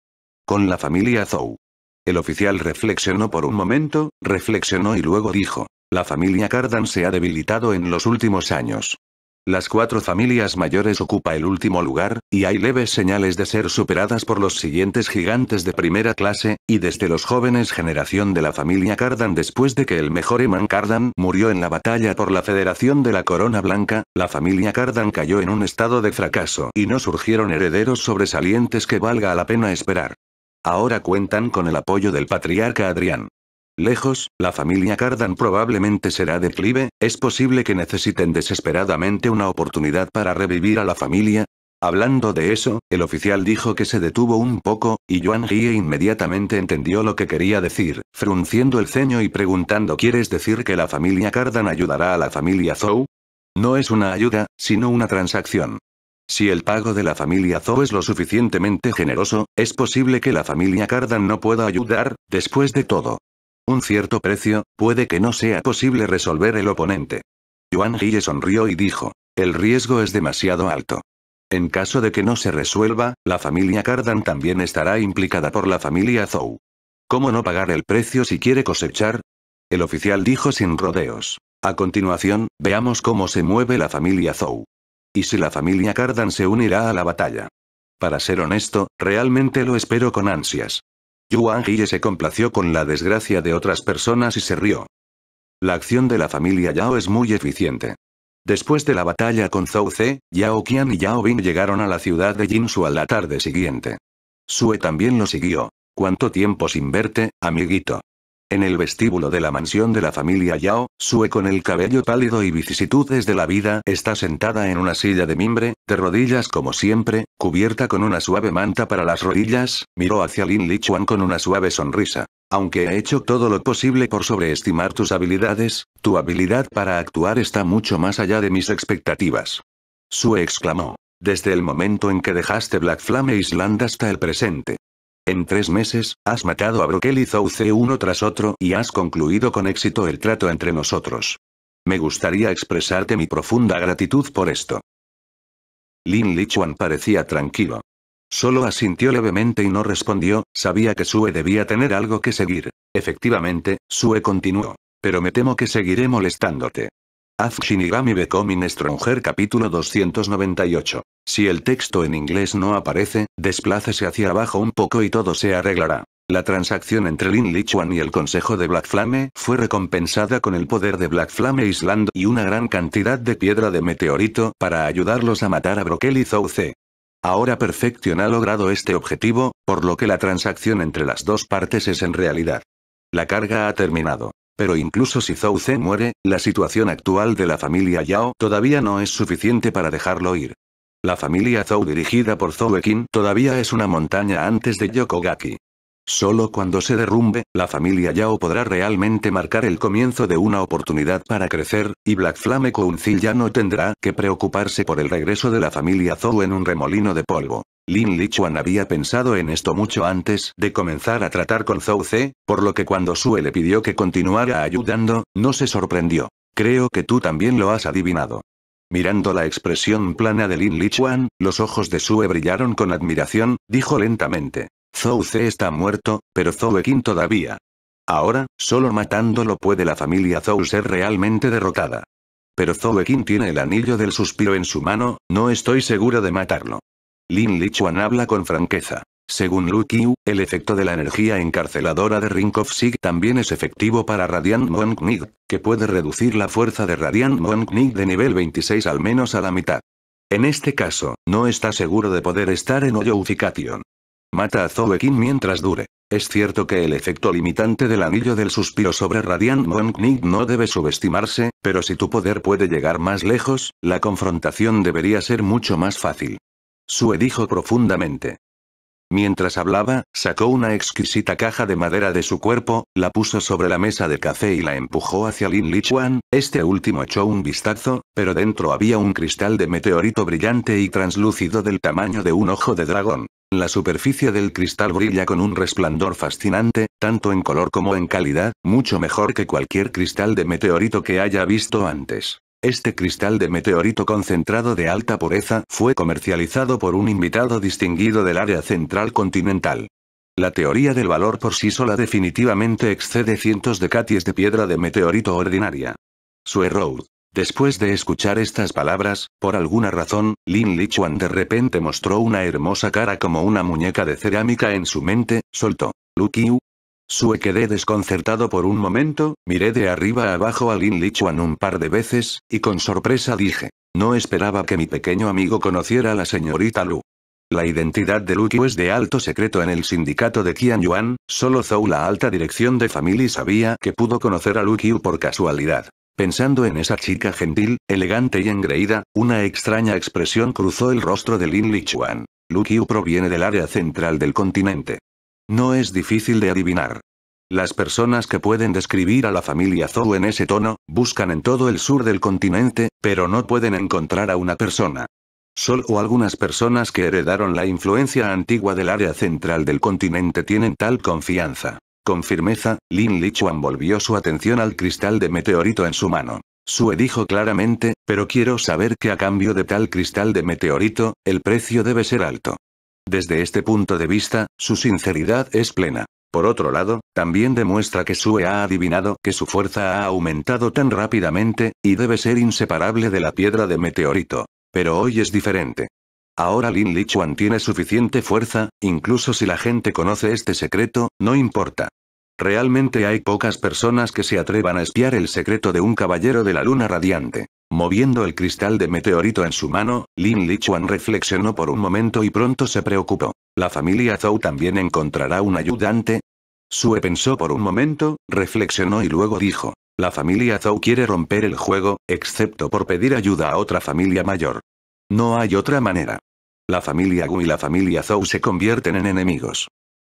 Con la familia Zhou. El oficial reflexionó por un momento, reflexionó y luego dijo, la familia Cardan se ha debilitado en los últimos años. Las cuatro familias mayores ocupa el último lugar, y hay leves señales de ser superadas por los siguientes gigantes de primera clase, y desde los jóvenes generación de la familia Cardan después de que el mejor emán Cardan murió en la batalla por la Federación de la Corona Blanca, la familia Cardan cayó en un estado de fracaso y no surgieron herederos sobresalientes que valga la pena esperar. Ahora cuentan con el apoyo del patriarca Adrián. Lejos, la familia Cardan probablemente será declive, es posible que necesiten desesperadamente una oportunidad para revivir a la familia. Hablando de eso, el oficial dijo que se detuvo un poco, y Yuan Hie inmediatamente entendió lo que quería decir, frunciendo el ceño y preguntando ¿Quieres decir que la familia Cardan ayudará a la familia Zhou? No es una ayuda, sino una transacción. Si el pago de la familia Zhou es lo suficientemente generoso, es posible que la familia Cardan no pueda ayudar, después de todo un cierto precio, puede que no sea posible resolver el oponente. Yuan Guille sonrió y dijo, el riesgo es demasiado alto. En caso de que no se resuelva, la familia Cardan también estará implicada por la familia Zhou. ¿Cómo no pagar el precio si quiere cosechar? El oficial dijo sin rodeos. A continuación, veamos cómo se mueve la familia Zhou. Y si la familia Cardan se unirá a la batalla. Para ser honesto, realmente lo espero con ansias. Yuan se complació con la desgracia de otras personas y se rió. La acción de la familia Yao es muy eficiente. Después de la batalla con Zhou Ze, Yao Qian y Yao Bin llegaron a la ciudad de Jinsu a la tarde siguiente. Sue también lo siguió. ¿Cuánto tiempo sin verte, amiguito? En el vestíbulo de la mansión de la familia Yao, Sue con el cabello pálido y vicisitudes de la vida está sentada en una silla de mimbre, de rodillas como siempre, cubierta con una suave manta para las rodillas, miró hacia Lin Lichuan con una suave sonrisa. Aunque he hecho todo lo posible por sobreestimar tus habilidades, tu habilidad para actuar está mucho más allá de mis expectativas. Sue exclamó. Desde el momento en que dejaste Black Flame Island hasta el presente, en tres meses, has matado a Broquel y Zouce uno tras otro y has concluido con éxito el trato entre nosotros. Me gustaría expresarte mi profunda gratitud por esto. Lin Lichuan parecía tranquilo. Solo asintió levemente y no respondió, sabía que Sue debía tener algo que seguir. Efectivamente, Sue continuó. Pero me temo que seguiré molestándote. Azshinigami Shinigami Becoming Stronger capítulo 298. Si el texto en inglés no aparece, desplácese hacia abajo un poco y todo se arreglará. La transacción entre Lin Lichuan y el Consejo de Black Flame fue recompensada con el poder de Black Flame Island y una gran cantidad de piedra de meteorito para ayudarlos a matar a Broquel y Zouce. Ahora Perfection ha logrado este objetivo, por lo que la transacción entre las dos partes es en realidad. La carga ha terminado. Pero incluso si Zhou Zen muere, la situación actual de la familia Yao todavía no es suficiente para dejarlo ir. La familia Zhou dirigida por Zhou Ekin todavía es una montaña antes de Yokogaki. Solo cuando se derrumbe, la familia Yao podrá realmente marcar el comienzo de una oportunidad para crecer, y Black Flame Council ya no tendrá que preocuparse por el regreso de la familia Zhou en un remolino de polvo. Lin Lichuan había pensado en esto mucho antes de comenzar a tratar con Zhou Ze, por lo que cuando Sue le pidió que continuara ayudando, no se sorprendió. Creo que tú también lo has adivinado. Mirando la expresión plana de Lin Lichuan, los ojos de Sue brillaron con admiración, dijo lentamente. Zou C está muerto, pero Zhou Ekin todavía. Ahora, solo matándolo puede la familia Zou ser realmente derrotada. Pero Zhou Ekin tiene el anillo del suspiro en su mano, no estoy seguro de matarlo. Lin Lichuan habla con franqueza. Según Lu Qiu, el efecto de la energía encarceladora de Ring of Sig también es efectivo para Radiant Monknig, que puede reducir la fuerza de Radiant Monknig de nivel 26 al menos a la mitad. En este caso, no está seguro de poder estar en Ufication. Mata a Zoe mientras dure. Es cierto que el efecto limitante del anillo del suspiro sobre Radiant Nick no debe subestimarse, pero si tu poder puede llegar más lejos, la confrontación debería ser mucho más fácil. Sue dijo profundamente. Mientras hablaba, sacó una exquisita caja de madera de su cuerpo, la puso sobre la mesa de café y la empujó hacia Lin Lichuan, este último echó un vistazo, pero dentro había un cristal de meteorito brillante y translúcido del tamaño de un ojo de dragón. La superficie del cristal brilla con un resplandor fascinante, tanto en color como en calidad, mucho mejor que cualquier cristal de meteorito que haya visto antes. Este cristal de meteorito concentrado de alta pureza fue comercializado por un invitado distinguido del área central continental. La teoría del valor por sí sola definitivamente excede cientos de caties de piedra de meteorito ordinaria. Su error Después de escuchar estas palabras, por alguna razón, Lin Lichuan de repente mostró una hermosa cara como una muñeca de cerámica en su mente, soltó. Lu Qiu. Sue quedé desconcertado por un momento, miré de arriba abajo a Lin Lichuan un par de veces, y con sorpresa dije. No esperaba que mi pequeño amigo conociera a la señorita Lu. La identidad de Lu Qiu es de alto secreto en el sindicato de Qian Yuan, solo Zhou la alta dirección de familia sabía que pudo conocer a Lu Qiu por casualidad. Pensando en esa chica gentil, elegante y engreída, una extraña expresión cruzó el rostro de Lin Lichuan. Lu proviene del área central del continente. No es difícil de adivinar. Las personas que pueden describir a la familia Zhou en ese tono, buscan en todo el sur del continente, pero no pueden encontrar a una persona. o algunas personas que heredaron la influencia antigua del área central del continente tienen tal confianza. Con firmeza, Lin Lichuan volvió su atención al cristal de meteorito en su mano. Sue dijo claramente, pero quiero saber que a cambio de tal cristal de meteorito, el precio debe ser alto. Desde este punto de vista, su sinceridad es plena. Por otro lado, también demuestra que Sue ha adivinado que su fuerza ha aumentado tan rápidamente, y debe ser inseparable de la piedra de meteorito. Pero hoy es diferente. Ahora Lin Lichuan tiene suficiente fuerza, incluso si la gente conoce este secreto, no importa. Realmente hay pocas personas que se atrevan a espiar el secreto de un caballero de la luna radiante. Moviendo el cristal de meteorito en su mano, Lin Lichuan reflexionó por un momento y pronto se preocupó. ¿La familia Zhou también encontrará un ayudante? Sue pensó por un momento, reflexionó y luego dijo. La familia Zhou quiere romper el juego, excepto por pedir ayuda a otra familia mayor. No hay otra manera. La familia Gu y la familia Zhou se convierten en enemigos.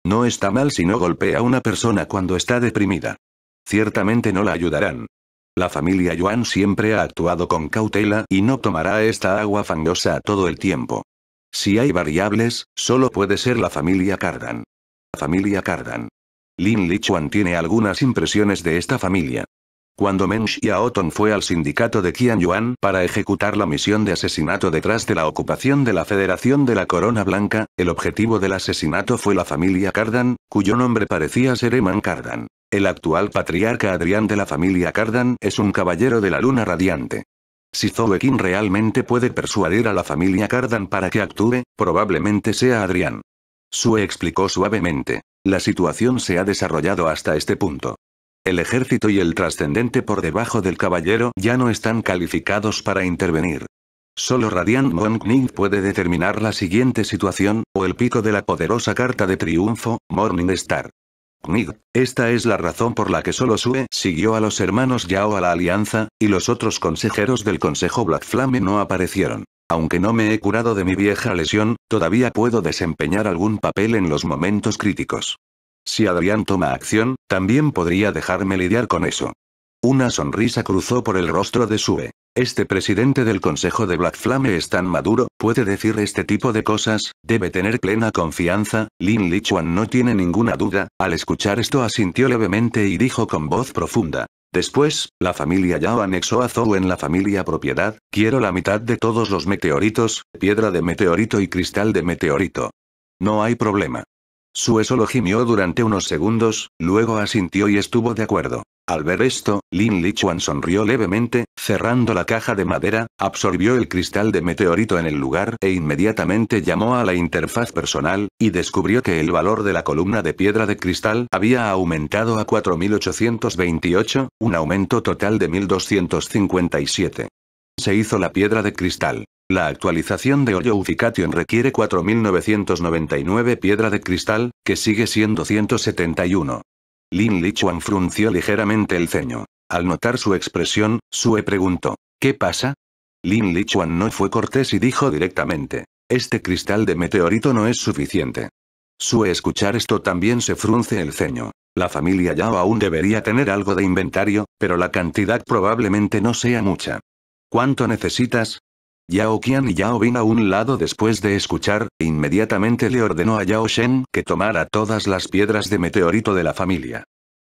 No está mal si no golpea a una persona cuando está deprimida. Ciertamente no la ayudarán. La familia Yuan siempre ha actuado con cautela y no tomará esta agua fangosa todo el tiempo. Si hay variables, solo puede ser la familia Cardan. La familia Cardan. Lin Lichuan tiene algunas impresiones de esta familia. Cuando y Oton fue al sindicato de Yuan para ejecutar la misión de asesinato detrás de la ocupación de la Federación de la Corona Blanca, el objetivo del asesinato fue la familia Cardan, cuyo nombre parecía ser Eman Cardan. El actual patriarca Adrián de la familia Cardan es un caballero de la luna radiante. Si Zhou realmente puede persuadir a la familia Cardan para que actúe, probablemente sea Adrián. Sue explicó suavemente. La situación se ha desarrollado hasta este punto. El ejército y el trascendente por debajo del caballero ya no están calificados para intervenir. Solo Radiant Morning puede determinar la siguiente situación, o el pico de la poderosa carta de triunfo, Morning Star. Knig, esta es la razón por la que solo Sue siguió a los hermanos Yao a la alianza, y los otros consejeros del consejo Black Flame no aparecieron. Aunque no me he curado de mi vieja lesión, todavía puedo desempeñar algún papel en los momentos críticos. Si Adrián toma acción, también podría dejarme lidiar con eso. Una sonrisa cruzó por el rostro de Sue. Este presidente del Consejo de Black Flame es tan maduro, puede decir este tipo de cosas, debe tener plena confianza, Lin Lichuan no tiene ninguna duda, al escuchar esto asintió levemente y dijo con voz profunda. Después, la familia Yao anexó a Zhou en la familia propiedad, quiero la mitad de todos los meteoritos, piedra de meteorito y cristal de meteorito. No hay problema. Sue lo gimió durante unos segundos, luego asintió y estuvo de acuerdo. Al ver esto, Lin Lichuan sonrió levemente, cerrando la caja de madera, absorbió el cristal de meteorito en el lugar e inmediatamente llamó a la interfaz personal, y descubrió que el valor de la columna de piedra de cristal había aumentado a 4828, un aumento total de 1257. Se hizo la piedra de cristal. La actualización de Ufication requiere 4.999 piedra de cristal, que sigue siendo 171. Lin Lichuan frunció ligeramente el ceño. Al notar su expresión, Sue preguntó, ¿qué pasa? Lin Lichuan no fue cortés y dijo directamente, este cristal de meteorito no es suficiente. Sue escuchar esto también se frunce el ceño. La familia Yao aún debería tener algo de inventario, pero la cantidad probablemente no sea mucha. ¿Cuánto necesitas? Yao Qian y Yao Bin a un lado después de escuchar, e inmediatamente le ordenó a Yao Shen que tomara todas las piedras de meteorito de la familia.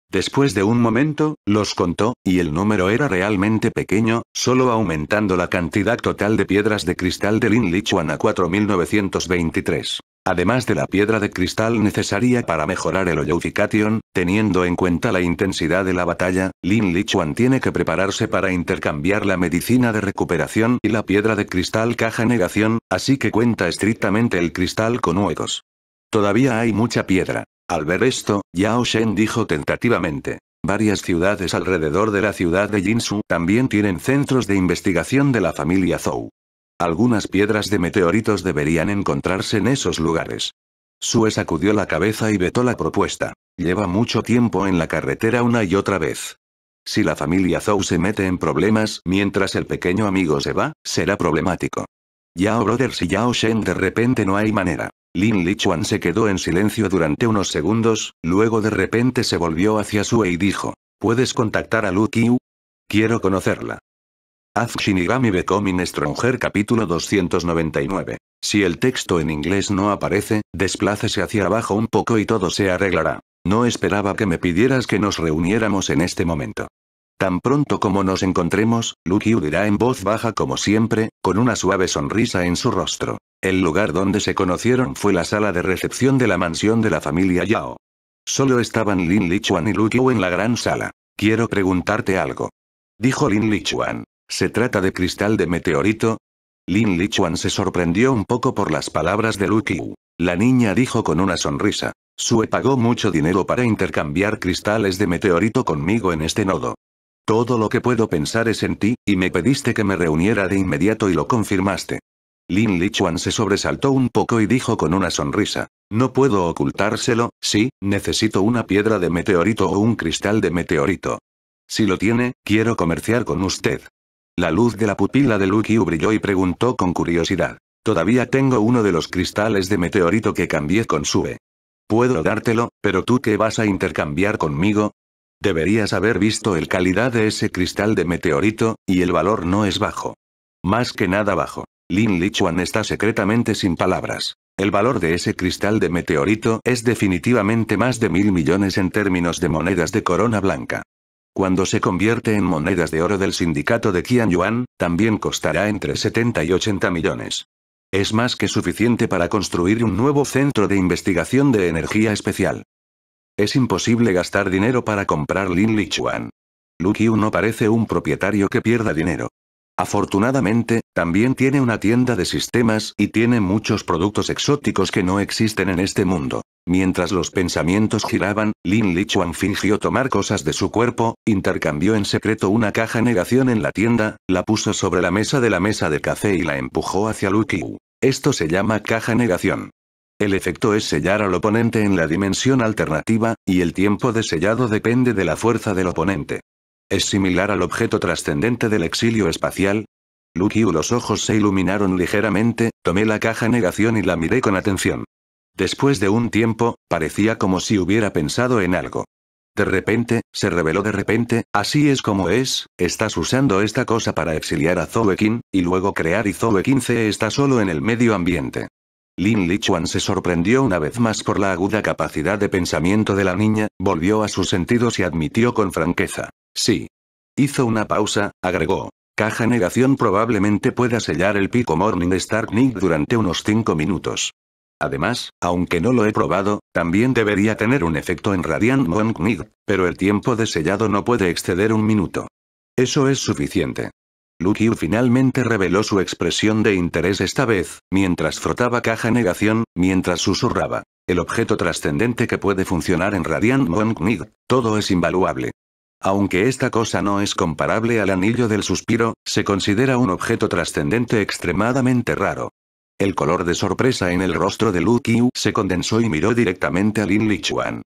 Después de un momento, los contó, y el número era realmente pequeño, solo aumentando la cantidad total de piedras de cristal de Lin Lichuan a 4923. Además de la piedra de cristal necesaria para mejorar el Oyoufication, teniendo en cuenta la intensidad de la batalla, Lin Lichuan tiene que prepararse para intercambiar la medicina de recuperación y la piedra de cristal caja negación, así que cuenta estrictamente el cristal con huecos. Todavía hay mucha piedra. Al ver esto, Yao Shen dijo tentativamente. Varias ciudades alrededor de la ciudad de Jinsu también tienen centros de investigación de la familia Zhou. Algunas piedras de meteoritos deberían encontrarse en esos lugares. Sue sacudió la cabeza y vetó la propuesta. Lleva mucho tiempo en la carretera una y otra vez. Si la familia Zhou se mete en problemas mientras el pequeño amigo se va, será problemático. Yao Brothers y Yao Shen de repente no hay manera. Lin Lichuan se quedó en silencio durante unos segundos, luego de repente se volvió hacia Sue y dijo, ¿Puedes contactar a Lu Qiu? Quiero conocerla. Haz Shinigami Becoming Stronger capítulo 299. Si el texto en inglés no aparece, desplácese hacia abajo un poco y todo se arreglará. No esperaba que me pidieras que nos reuniéramos en este momento. Tan pronto como nos encontremos, Lukiu dirá en voz baja como siempre, con una suave sonrisa en su rostro. El lugar donde se conocieron fue la sala de recepción de la mansión de la familia Yao. Solo estaban Lin Lichuan y Lukiu en la gran sala. Quiero preguntarte algo. Dijo Lin Lichuan. ¿Se trata de cristal de meteorito? Lin Lichuan se sorprendió un poco por las palabras de Lu Qiu. La niña dijo con una sonrisa. Sue pagó mucho dinero para intercambiar cristales de meteorito conmigo en este nodo. Todo lo que puedo pensar es en ti, y me pediste que me reuniera de inmediato y lo confirmaste. Lin Lichuan se sobresaltó un poco y dijo con una sonrisa. No puedo ocultárselo, sí, necesito una piedra de meteorito o un cristal de meteorito. Si lo tiene, quiero comerciar con usted. La luz de la pupila de Lukiu brilló y preguntó con curiosidad. Todavía tengo uno de los cristales de meteorito que cambié con Sue. Puedo dártelo, pero tú qué vas a intercambiar conmigo? Deberías haber visto el calidad de ese cristal de meteorito, y el valor no es bajo. Más que nada bajo. Lin Lichuan está secretamente sin palabras. El valor de ese cristal de meteorito es definitivamente más de mil millones en términos de monedas de corona blanca. Cuando se convierte en monedas de oro del sindicato de Qian Yuan, también costará entre 70 y 80 millones. Es más que suficiente para construir un nuevo centro de investigación de energía especial. Es imposible gastar dinero para comprar Lin Lichuan. Lu Qiu no parece un propietario que pierda dinero. Afortunadamente, también tiene una tienda de sistemas y tiene muchos productos exóticos que no existen en este mundo. Mientras los pensamientos giraban, Lin Lichuan fingió tomar cosas de su cuerpo, intercambió en secreto una caja negación en la tienda, la puso sobre la mesa de la mesa de café y la empujó hacia Lu Qiu. Esto se llama caja negación. El efecto es sellar al oponente en la dimensión alternativa, y el tiempo de sellado depende de la fuerza del oponente. ¿Es similar al objeto trascendente del exilio espacial? Lu Qiu los ojos se iluminaron ligeramente, tomé la caja negación y la miré con atención. Después de un tiempo, parecía como si hubiera pensado en algo. De repente, se reveló de repente, así es como es, estás usando esta cosa para exiliar a Zoekin, y luego crear y Zoekin se está solo en el medio ambiente. Lin Lichuan se sorprendió una vez más por la aguda capacidad de pensamiento de la niña, volvió a sus sentidos y admitió con franqueza. Sí. Hizo una pausa, agregó. Caja negación probablemente pueda sellar el pico Morning Star Nick durante unos 5 minutos. Además, aunque no lo he probado, también debería tener un efecto en Radiant Monk pero el tiempo de sellado no puede exceder un minuto. Eso es suficiente. Lukiu finalmente reveló su expresión de interés esta vez, mientras frotaba caja negación, mientras susurraba. El objeto trascendente que puede funcionar en Radiant Monk todo es invaluable. Aunque esta cosa no es comparable al anillo del suspiro, se considera un objeto trascendente extremadamente raro. El color de sorpresa en el rostro de Lu Qiu se condensó y miró directamente a Lin Lichuan.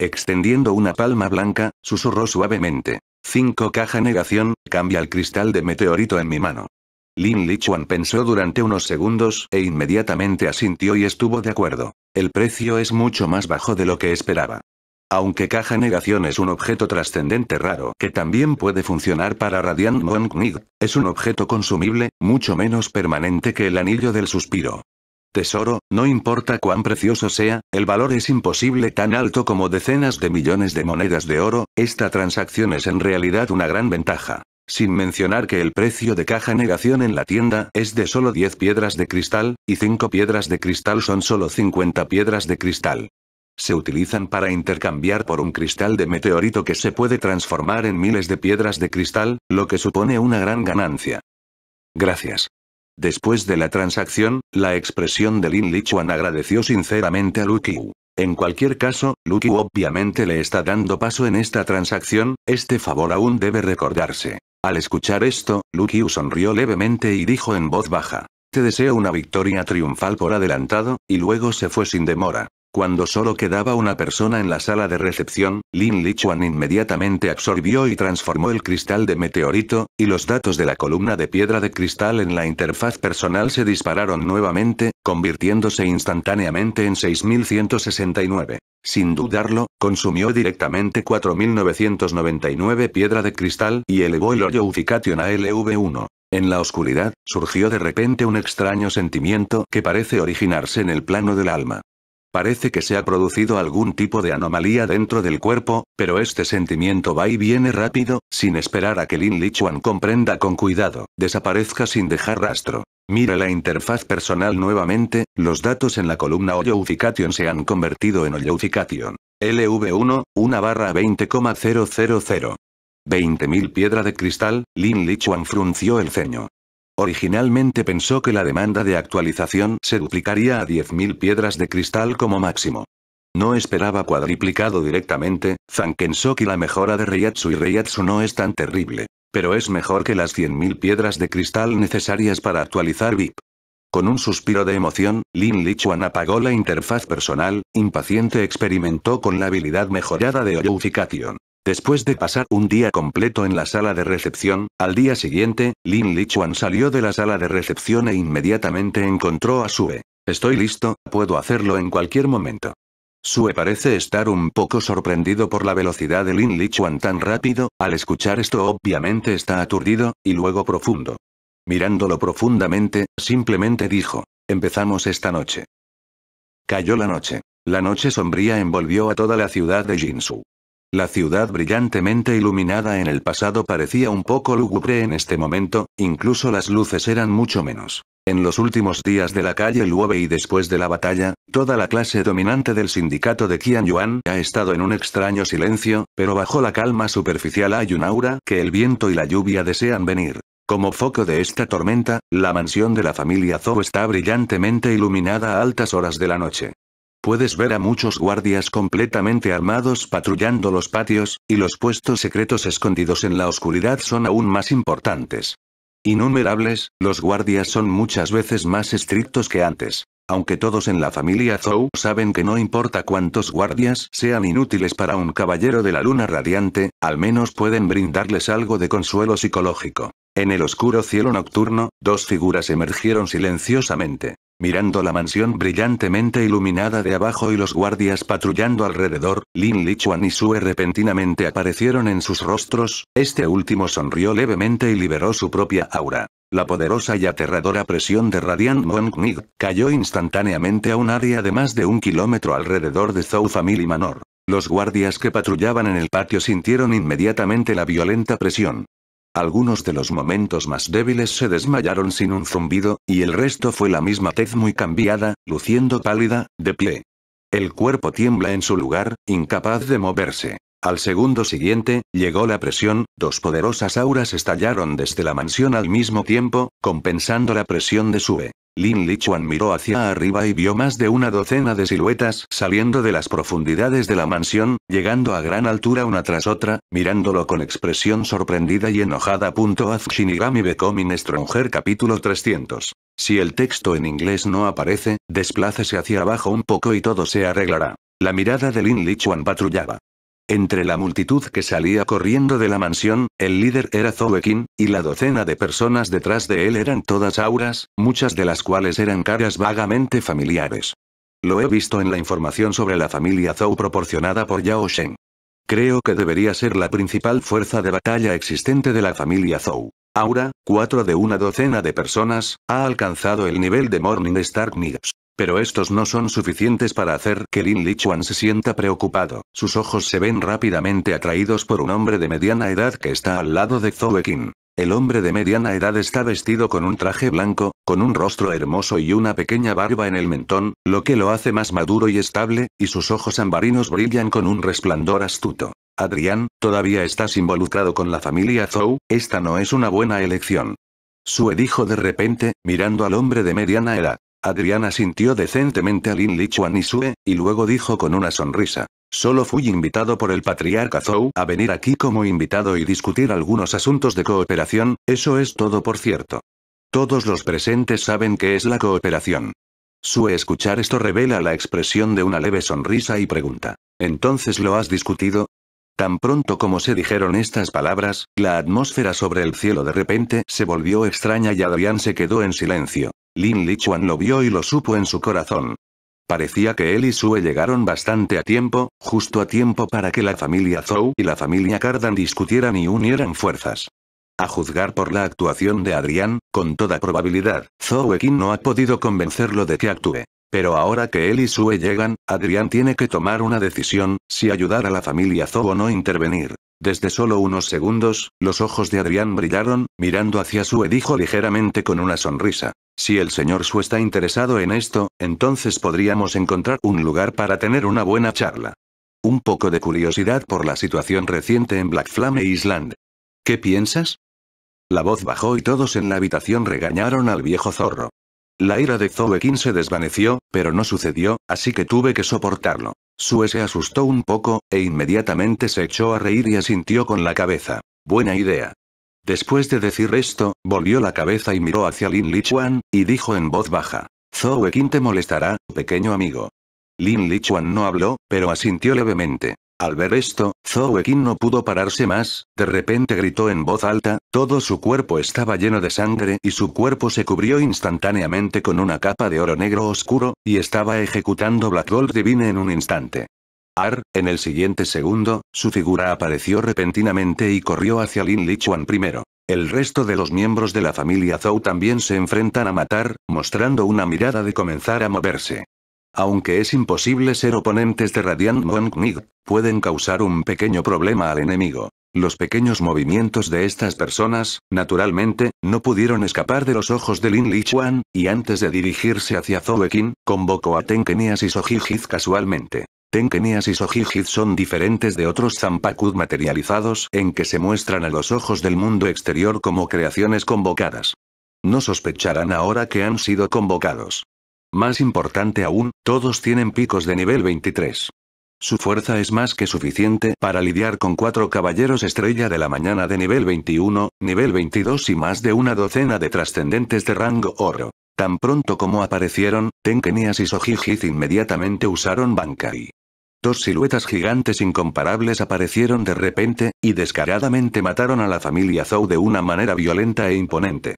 Extendiendo una palma blanca, susurró suavemente. Cinco caja negación, cambia el cristal de meteorito en mi mano. Lin Lichuan pensó durante unos segundos e inmediatamente asintió y estuvo de acuerdo. El precio es mucho más bajo de lo que esperaba. Aunque caja negación es un objeto trascendente raro que también puede funcionar para Radiant Monk es un objeto consumible, mucho menos permanente que el anillo del suspiro. Tesoro, no importa cuán precioso sea, el valor es imposible tan alto como decenas de millones de monedas de oro, esta transacción es en realidad una gran ventaja. Sin mencionar que el precio de caja negación en la tienda es de solo 10 piedras de cristal, y 5 piedras de cristal son solo 50 piedras de cristal. Se utilizan para intercambiar por un cristal de meteorito que se puede transformar en miles de piedras de cristal, lo que supone una gran ganancia. Gracias. Después de la transacción, la expresión de Lin Lichuan agradeció sinceramente a Lukiu. En cualquier caso, Lukiu obviamente le está dando paso en esta transacción, este favor aún debe recordarse. Al escuchar esto, Lukiu sonrió levemente y dijo en voz baja. Te deseo una victoria triunfal por adelantado, y luego se fue sin demora. Cuando solo quedaba una persona en la sala de recepción, Lin Lichuan inmediatamente absorbió y transformó el cristal de meteorito, y los datos de la columna de piedra de cristal en la interfaz personal se dispararon nuevamente, convirtiéndose instantáneamente en 6169. Sin dudarlo, consumió directamente 4999 piedra de cristal y elevó el hoyo Ufication a LV1. En la oscuridad, surgió de repente un extraño sentimiento que parece originarse en el plano del alma. Parece que se ha producido algún tipo de anomalía dentro del cuerpo, pero este sentimiento va y viene rápido, sin esperar a que Lin Lichuan comprenda con cuidado, desaparezca sin dejar rastro. Mira la interfaz personal nuevamente, los datos en la columna Olloufication se han convertido en Olloufication. LV1, una barra 20,000. 20.000 piedra de cristal, Lin Lichuan frunció el ceño. Originalmente pensó que la demanda de actualización se duplicaría a 10.000 piedras de cristal como máximo. No esperaba cuadriplicado directamente, y la mejora de Reiatsu y Reiatsu no es tan terrible. Pero es mejor que las 100.000 piedras de cristal necesarias para actualizar VIP. Con un suspiro de emoción, Lin Lichuan apagó la interfaz personal, impaciente experimentó con la habilidad mejorada de Oyufication. Después de pasar un día completo en la sala de recepción, al día siguiente, Lin Lichuan salió de la sala de recepción e inmediatamente encontró a Sue. Estoy listo, puedo hacerlo en cualquier momento. Sue parece estar un poco sorprendido por la velocidad de Lin Lichuan tan rápido, al escuchar esto obviamente está aturdido, y luego profundo. Mirándolo profundamente, simplemente dijo, empezamos esta noche. Cayó la noche. La noche sombría envolvió a toda la ciudad de Jinsu. La ciudad brillantemente iluminada en el pasado parecía un poco lúgubre en este momento, incluso las luces eran mucho menos. En los últimos días de la calle Luove y después de la batalla, toda la clase dominante del sindicato de Qian ha estado en un extraño silencio, pero bajo la calma superficial hay un aura que el viento y la lluvia desean venir. Como foco de esta tormenta, la mansión de la familia Zhou está brillantemente iluminada a altas horas de la noche. Puedes ver a muchos guardias completamente armados patrullando los patios, y los puestos secretos escondidos en la oscuridad son aún más importantes. Innumerables, los guardias son muchas veces más estrictos que antes. Aunque todos en la familia Zhou saben que no importa cuántos guardias sean inútiles para un caballero de la luna radiante, al menos pueden brindarles algo de consuelo psicológico. En el oscuro cielo nocturno, dos figuras emergieron silenciosamente. Mirando la mansión brillantemente iluminada de abajo y los guardias patrullando alrededor, Lin Lichuan y Sue repentinamente aparecieron en sus rostros, este último sonrió levemente y liberó su propia aura. La poderosa y aterradora presión de Radiant Monk cayó instantáneamente a un área de más de un kilómetro alrededor de Zhou Family Manor. Los guardias que patrullaban en el patio sintieron inmediatamente la violenta presión. Algunos de los momentos más débiles se desmayaron sin un zumbido, y el resto fue la misma tez muy cambiada, luciendo pálida, de pie. El cuerpo tiembla en su lugar, incapaz de moverse. Al segundo siguiente, llegó la presión, dos poderosas auras estallaron desde la mansión al mismo tiempo, compensando la presión de Sue. Lin Lichuan miró hacia arriba y vio más de una docena de siluetas saliendo de las profundidades de la mansión, llegando a gran altura una tras otra, mirándolo con expresión sorprendida y enojada. Az Becoming Stronger capítulo 300. Si el texto en inglés no aparece, desplácese hacia abajo un poco y todo se arreglará. La mirada de Lin Lichuan patrullaba entre la multitud que salía corriendo de la mansión, el líder era Ekin, y la docena de personas detrás de él eran todas auras, muchas de las cuales eran caras vagamente familiares. Lo he visto en la información sobre la familia Zhou proporcionada por Yao Shen. Creo que debería ser la principal fuerza de batalla existente de la familia Zhou. Aura, cuatro de una docena de personas, ha alcanzado el nivel de Morning Morningstar Knives. Pero estos no son suficientes para hacer que Lin Lichuan se sienta preocupado. Sus ojos se ven rápidamente atraídos por un hombre de mediana edad que está al lado de Zhou Ekin. El hombre de mediana edad está vestido con un traje blanco, con un rostro hermoso y una pequeña barba en el mentón, lo que lo hace más maduro y estable, y sus ojos ambarinos brillan con un resplandor astuto. Adrián, todavía estás involucrado con la familia Zhou, esta no es una buena elección. Sue dijo de repente, mirando al hombre de mediana edad. Adriana sintió decentemente a Lin Lichuan y Sue, y luego dijo con una sonrisa. Solo fui invitado por el patriarca Zhou a venir aquí como invitado y discutir algunos asuntos de cooperación, eso es todo por cierto. Todos los presentes saben qué es la cooperación. Sue escuchar esto revela la expresión de una leve sonrisa y pregunta. ¿Entonces lo has discutido? Tan pronto como se dijeron estas palabras, la atmósfera sobre el cielo de repente se volvió extraña y Adrián se quedó en silencio. Lin Lichuan lo vio y lo supo en su corazón. Parecía que él y Sue llegaron bastante a tiempo, justo a tiempo para que la familia Zhou y la familia Cardan discutieran y unieran fuerzas. A juzgar por la actuación de Adrián, con toda probabilidad, Zhou Ekin no ha podido convencerlo de que actúe. Pero ahora que él y Sue llegan, Adrián tiene que tomar una decisión, si ayudar a la familia Zhou o no intervenir. Desde solo unos segundos, los ojos de Adrián brillaron, mirando hacia Sue dijo ligeramente con una sonrisa. Si el señor Su está interesado en esto, entonces podríamos encontrar un lugar para tener una buena charla. Un poco de curiosidad por la situación reciente en Black Flame Island. ¿Qué piensas? La voz bajó y todos en la habitación regañaron al viejo zorro. La ira de Zoekin se desvaneció, pero no sucedió, así que tuve que soportarlo. Sue se asustó un poco, e inmediatamente se echó a reír y asintió con la cabeza. Buena idea. Después de decir esto, volvió la cabeza y miró hacia Lin Lichuan, y dijo en voz baja. Zhou Ekin te molestará, pequeño amigo. Lin Lichuan no habló, pero asintió levemente. Al ver esto, Zhou Ekin no pudo pararse más, de repente gritó en voz alta, todo su cuerpo estaba lleno de sangre y su cuerpo se cubrió instantáneamente con una capa de oro negro oscuro, y estaba ejecutando Black Gold Divine en un instante. Ar, en el siguiente segundo, su figura apareció repentinamente y corrió hacia Lin Lichuan primero. El resto de los miembros de la familia Zhou también se enfrentan a matar, mostrando una mirada de comenzar a moverse. Aunque es imposible ser oponentes de Radiant Monk pueden causar un pequeño problema al enemigo. Los pequeños movimientos de estas personas, naturalmente, no pudieron escapar de los ojos de Lin Lichuan, y antes de dirigirse hacia Zhou Ekin, convocó a Tenkenias y Sohijiz casualmente. Tenkenias y Sojigid son diferentes de otros Zampakud materializados en que se muestran a los ojos del mundo exterior como creaciones convocadas. No sospecharán ahora que han sido convocados. Más importante aún, todos tienen picos de nivel 23. Su fuerza es más que suficiente para lidiar con cuatro caballeros estrella de la mañana de nivel 21, nivel 22 y más de una docena de trascendentes de rango oro. Tan pronto como aparecieron, Tenkenias y Sojijith inmediatamente usaron Bankai. Dos siluetas gigantes incomparables aparecieron de repente, y descaradamente mataron a la familia Zhou de una manera violenta e imponente.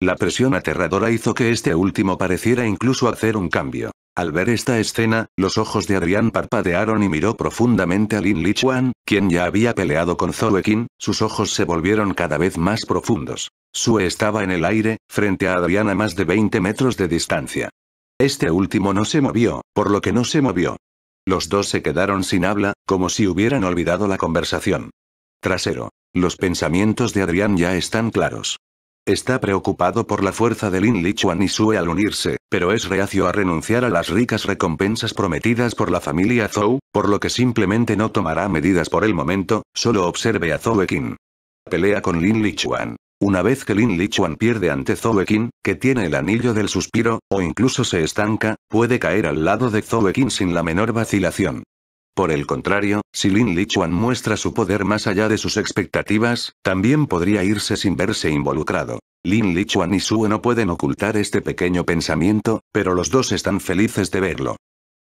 La presión aterradora hizo que este último pareciera incluso hacer un cambio. Al ver esta escena, los ojos de Adrián parpadearon y miró profundamente a Lin Lichuan, quien ya había peleado con Zhou Ekin, sus ojos se volvieron cada vez más profundos. Sue estaba en el aire, frente a Adrián a más de 20 metros de distancia. Este último no se movió, por lo que no se movió. Los dos se quedaron sin habla, como si hubieran olvidado la conversación. Trasero. Los pensamientos de Adrián ya están claros. Está preocupado por la fuerza de Lin Lichuan y Sue al unirse, pero es reacio a renunciar a las ricas recompensas prometidas por la familia Zhou, por lo que simplemente no tomará medidas por el momento, solo observe a Zhou Ekin. Pelea con Lin Lichuan. Una vez que Lin Lichuan pierde ante Zhou Ekin, que tiene el anillo del suspiro, o incluso se estanca, puede caer al lado de Zhou Ekin sin la menor vacilación. Por el contrario, si Lin Lichuan muestra su poder más allá de sus expectativas, también podría irse sin verse involucrado. Lin Lichuan y Sue no pueden ocultar este pequeño pensamiento, pero los dos están felices de verlo.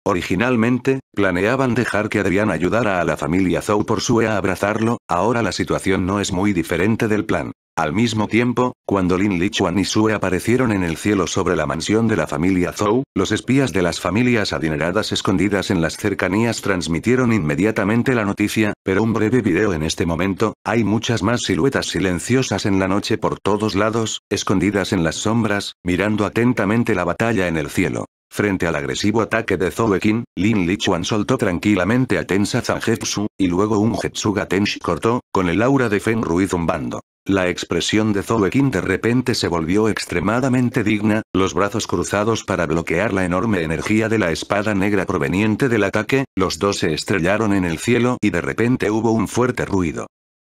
Originalmente, planeaban dejar que Adrián ayudara a la familia Zhou por Sue a abrazarlo, ahora la situación no es muy diferente del plan. Al mismo tiempo, cuando Lin Lichuan y Sue aparecieron en el cielo sobre la mansión de la familia Zhou, los espías de las familias adineradas escondidas en las cercanías transmitieron inmediatamente la noticia, pero un breve video en este momento, hay muchas más siluetas silenciosas en la noche por todos lados, escondidas en las sombras, mirando atentamente la batalla en el cielo. Frente al agresivo ataque de Zhou Ekin, Lin Lichuan soltó tranquilamente a Tensa Zangetsu, y luego un Hetsuga Tenshi cortó, con el aura de Fen Rui zumbando. La expresión de Zoekin de repente se volvió extremadamente digna, los brazos cruzados para bloquear la enorme energía de la espada negra proveniente del ataque, los dos se estrellaron en el cielo y de repente hubo un fuerte ruido.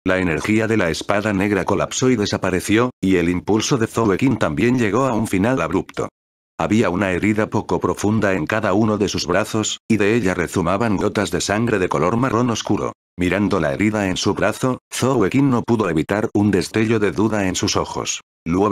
La energía de la espada negra colapsó y desapareció, y el impulso de Zoekin también llegó a un final abrupto. Había una herida poco profunda en cada uno de sus brazos, y de ella rezumaban gotas de sangre de color marrón oscuro. Mirando la herida en su brazo, Zhou no pudo evitar un destello de duda en sus ojos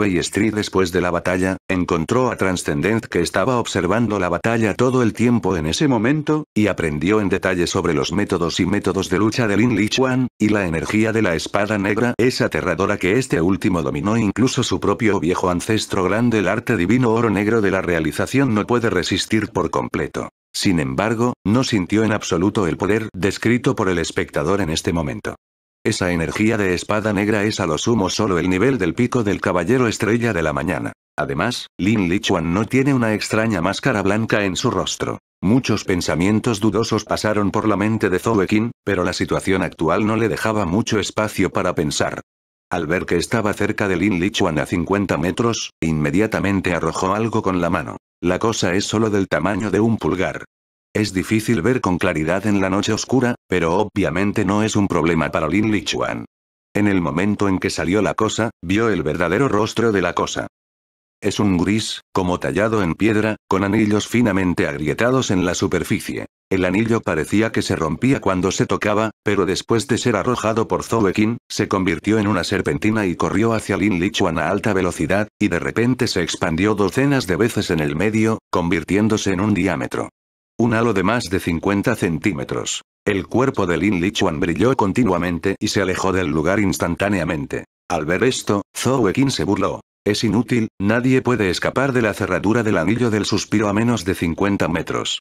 y Street después de la batalla, encontró a Transcendent que estaba observando la batalla todo el tiempo en ese momento, y aprendió en detalle sobre los métodos y métodos de lucha de Lin Lichuan, y la energía de la espada negra es aterradora que este último dominó incluso su propio viejo ancestro grande el arte divino oro negro de la realización no puede resistir por completo. Sin embargo, no sintió en absoluto el poder descrito por el espectador en este momento. Esa energía de espada negra es a lo sumo solo el nivel del pico del caballero estrella de la mañana. Además, Lin Lichuan no tiene una extraña máscara blanca en su rostro. Muchos pensamientos dudosos pasaron por la mente de Zhou Ekin, pero la situación actual no le dejaba mucho espacio para pensar. Al ver que estaba cerca de Lin Lichuan a 50 metros, inmediatamente arrojó algo con la mano. La cosa es solo del tamaño de un pulgar. Es difícil ver con claridad en la noche oscura, pero obviamente no es un problema para Lin Lichuan. En el momento en que salió la cosa, vio el verdadero rostro de la cosa. Es un gris, como tallado en piedra, con anillos finamente agrietados en la superficie. El anillo parecía que se rompía cuando se tocaba, pero después de ser arrojado por Zoekin, se convirtió en una serpentina y corrió hacia Lin Lichuan a alta velocidad, y de repente se expandió docenas de veces en el medio, convirtiéndose en un diámetro. Un halo de más de 50 centímetros. El cuerpo de Lin Lichuan brilló continuamente y se alejó del lugar instantáneamente. Al ver esto, Zhou Ekin se burló. Es inútil, nadie puede escapar de la cerradura del anillo del suspiro a menos de 50 metros.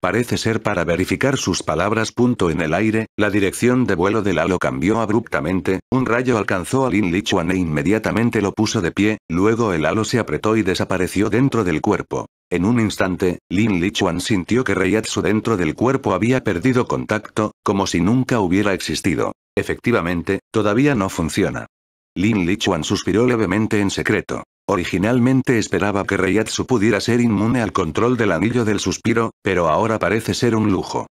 Parece ser para verificar sus palabras. punto En el aire, la dirección de vuelo del halo cambió abruptamente, un rayo alcanzó a Lin Lichuan e inmediatamente lo puso de pie, luego el halo se apretó y desapareció dentro del cuerpo. En un instante, Lin Lichuan sintió que Reyatsu dentro del cuerpo había perdido contacto, como si nunca hubiera existido. Efectivamente, todavía no funciona. Lin Lichuan suspiró levemente en secreto. Originalmente esperaba que reyatsu pudiera ser inmune al control del anillo del suspiro, pero ahora parece ser un lujo.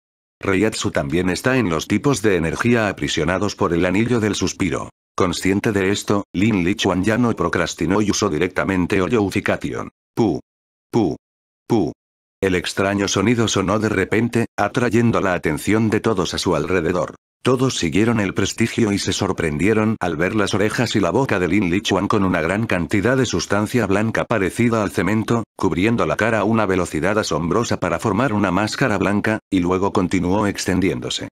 reyatsu también está en los tipos de energía aprisionados por el anillo del suspiro. Consciente de esto, Lin Lichuan ya no procrastinó y usó directamente Oyoufication. Pu. Pu. Pu. El extraño sonido sonó de repente, atrayendo la atención de todos a su alrededor. Todos siguieron el prestigio y se sorprendieron al ver las orejas y la boca de Lin Lichuan con una gran cantidad de sustancia blanca parecida al cemento, cubriendo la cara a una velocidad asombrosa para formar una máscara blanca, y luego continuó extendiéndose.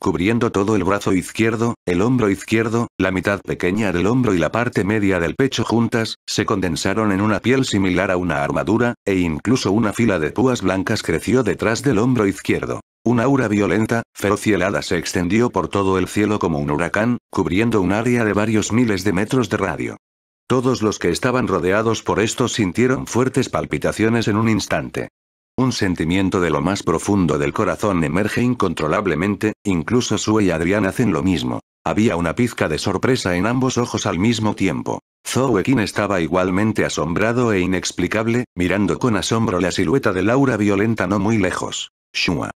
Cubriendo todo el brazo izquierdo, el hombro izquierdo, la mitad pequeña del hombro y la parte media del pecho juntas, se condensaron en una piel similar a una armadura, e incluso una fila de púas blancas creció detrás del hombro izquierdo. Una aura violenta, feroz y helada se extendió por todo el cielo como un huracán, cubriendo un área de varios miles de metros de radio. Todos los que estaban rodeados por esto sintieron fuertes palpitaciones en un instante. Un sentimiento de lo más profundo del corazón emerge incontrolablemente, incluso Sue y Adrián hacen lo mismo. Había una pizca de sorpresa en ambos ojos al mismo tiempo. Zoekin estaba igualmente asombrado e inexplicable, mirando con asombro la silueta de aura violenta no muy lejos. Shua.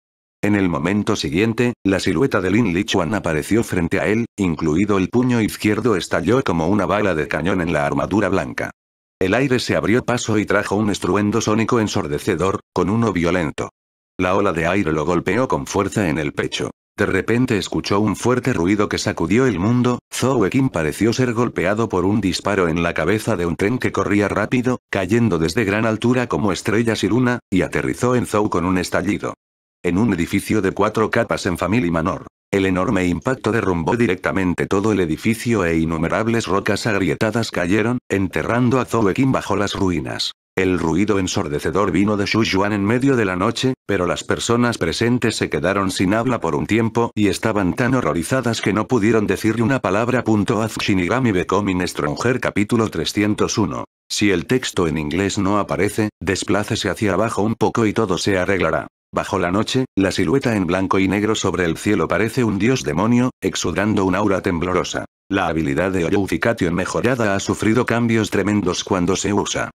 En el momento siguiente, la silueta de Lin Lichuan apareció frente a él, incluido el puño izquierdo estalló como una bala de cañón en la armadura blanca. El aire se abrió paso y trajo un estruendo sónico ensordecedor, con uno violento. La ola de aire lo golpeó con fuerza en el pecho. De repente escuchó un fuerte ruido que sacudió el mundo, Zhou Ekin pareció ser golpeado por un disparo en la cabeza de un tren que corría rápido, cayendo desde gran altura como estrellas y luna, y aterrizó en Zhou con un estallido en un edificio de cuatro capas en familia Manor. El enorme impacto derrumbó directamente todo el edificio e innumerables rocas agrietadas cayeron, enterrando a Zhou bajo las ruinas. El ruido ensordecedor vino de Shushuan en medio de la noche, pero las personas presentes se quedaron sin habla por un tiempo y estaban tan horrorizadas que no pudieron decirle una palabra. Az Shinigami Becoming Stronger capítulo 301. Si el texto en inglés no aparece, desplácese hacia abajo un poco y todo se arreglará. Bajo la noche, la silueta en blanco y negro sobre el cielo parece un dios demonio, exudando un aura temblorosa. La habilidad de en mejorada ha sufrido cambios tremendos cuando se usa.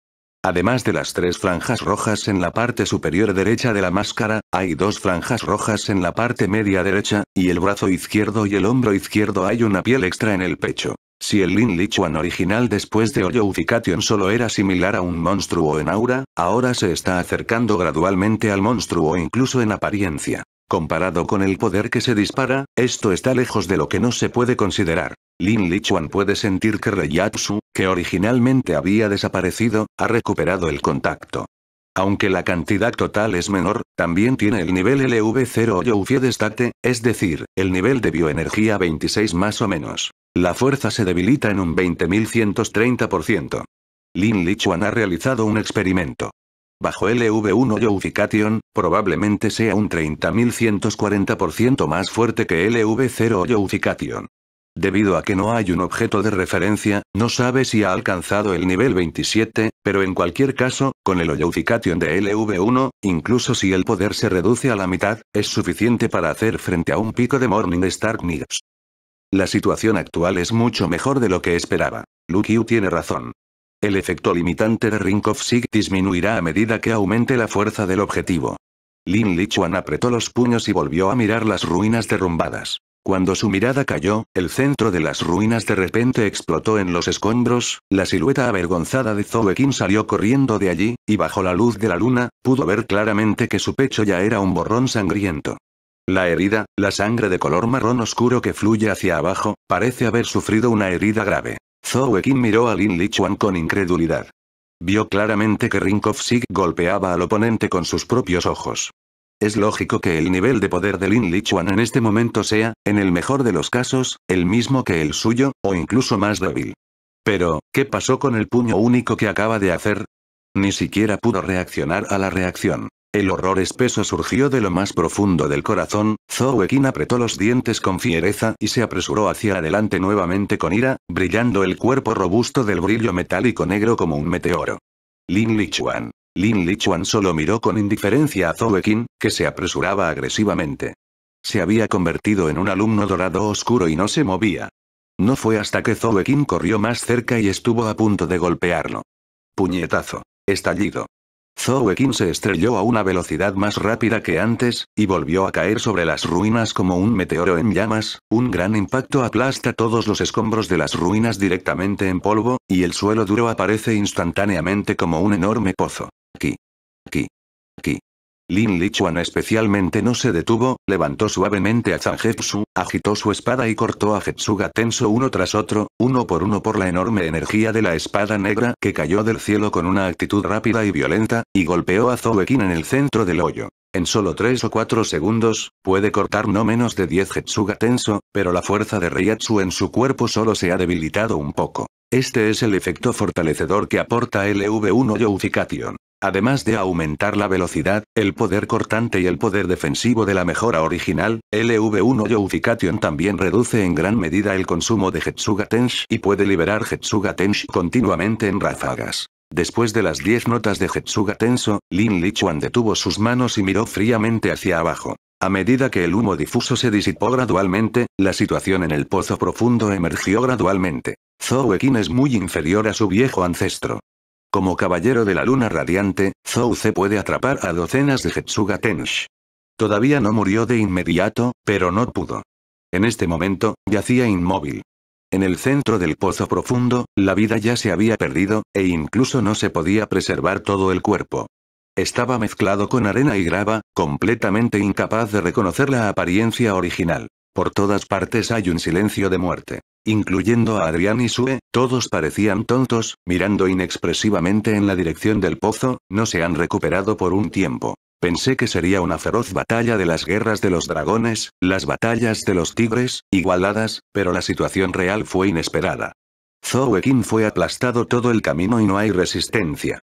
Además de las tres franjas rojas en la parte superior derecha de la máscara, hay dos franjas rojas en la parte media derecha, y el brazo izquierdo y el hombro izquierdo hay una piel extra en el pecho. Si el Lin Lichuan original después de Ufikation solo era similar a un monstruo en aura, ahora se está acercando gradualmente al monstruo incluso en apariencia. Comparado con el poder que se dispara, esto está lejos de lo que no se puede considerar. Lin Lichuan puede sentir que Reyatsu, que originalmente había desaparecido, ha recuperado el contacto. Aunque la cantidad total es menor, también tiene el nivel LV0 Youfie Destate, es decir, el nivel de bioenergía 26 más o menos. La fuerza se debilita en un 20.130%. Lin Lichuan ha realizado un experimento. Bajo LV1 Yowification, probablemente sea un 30.140% más fuerte que LV0 Yowification. Debido a que no hay un objeto de referencia, no sabe si ha alcanzado el nivel 27, pero en cualquier caso, con el Oyoufication de LV1, incluso si el poder se reduce a la mitad, es suficiente para hacer frente a un pico de Morning Star News. La situación actual es mucho mejor de lo que esperaba. Lukiu tiene razón. El efecto limitante de Ring of disminuirá a medida que aumente la fuerza del objetivo. Lin Lichuan apretó los puños y volvió a mirar las ruinas derrumbadas. Cuando su mirada cayó, el centro de las ruinas de repente explotó en los escombros, la silueta avergonzada de Zoe salió corriendo de allí, y bajo la luz de la luna, pudo ver claramente que su pecho ya era un borrón sangriento. La herida, la sangre de color marrón oscuro que fluye hacia abajo, parece haber sufrido una herida grave. Zhou Ekin miró a Lin Lichuan con incredulidad. Vio claramente que Rinkov Sig golpeaba al oponente con sus propios ojos. Es lógico que el nivel de poder de Lin Lichuan en este momento sea, en el mejor de los casos, el mismo que el suyo, o incluso más débil. Pero, ¿qué pasó con el puño único que acaba de hacer? Ni siquiera pudo reaccionar a la reacción. El horror espeso surgió de lo más profundo del corazón, Zhou Ekin apretó los dientes con fiereza y se apresuró hacia adelante nuevamente con ira, brillando el cuerpo robusto del brillo metálico negro como un meteoro. Lin Lichuan. Lin Lichuan solo miró con indiferencia a Zhou Ekin, que se apresuraba agresivamente. Se había convertido en un alumno dorado oscuro y no se movía. No fue hasta que Zhou Ekin corrió más cerca y estuvo a punto de golpearlo. Puñetazo. Estallido. Zoe se estrelló a una velocidad más rápida que antes, y volvió a caer sobre las ruinas como un meteoro en llamas, un gran impacto aplasta todos los escombros de las ruinas directamente en polvo, y el suelo duro aparece instantáneamente como un enorme pozo. Aquí. Aquí. Aquí. Lin Lichuan especialmente no se detuvo, levantó suavemente a Zangetsu, agitó su espada y cortó a Hetsuga tenso uno tras otro, uno por uno por la enorme energía de la espada negra que cayó del cielo con una actitud rápida y violenta, y golpeó a Zouekin en el centro del hoyo. En solo 3 o 4 segundos, puede cortar no menos de 10 Hetsuga tenso, pero la fuerza de Reiatsu en su cuerpo solo se ha debilitado un poco. Este es el efecto fortalecedor que aporta LV1 Youfication. Además de aumentar la velocidad, el poder cortante y el poder defensivo de la mejora original, LV1 Youfication también reduce en gran medida el consumo de Hetsuga Tensh y puede liberar Hetsuga Tensh continuamente en ráfagas. Después de las 10 notas de Hetsuga Tenso, Lin Lichuan detuvo sus manos y miró fríamente hacia abajo. A medida que el humo difuso se disipó gradualmente, la situación en el pozo profundo emergió gradualmente. Zhou Ekin es muy inferior a su viejo ancestro. Como caballero de la luna radiante, Zhou se puede atrapar a docenas de Hetsuga Tensh. Todavía no murió de inmediato, pero no pudo. En este momento, yacía inmóvil. En el centro del pozo profundo, la vida ya se había perdido, e incluso no se podía preservar todo el cuerpo. Estaba mezclado con arena y grava, completamente incapaz de reconocer la apariencia original. Por todas partes hay un silencio de muerte. Incluyendo a Adrián y Sue, todos parecían tontos, mirando inexpresivamente en la dirección del pozo, no se han recuperado por un tiempo. Pensé que sería una feroz batalla de las guerras de los dragones, las batallas de los tigres, igualadas, pero la situación real fue inesperada. Zouekin fue aplastado todo el camino y no hay resistencia.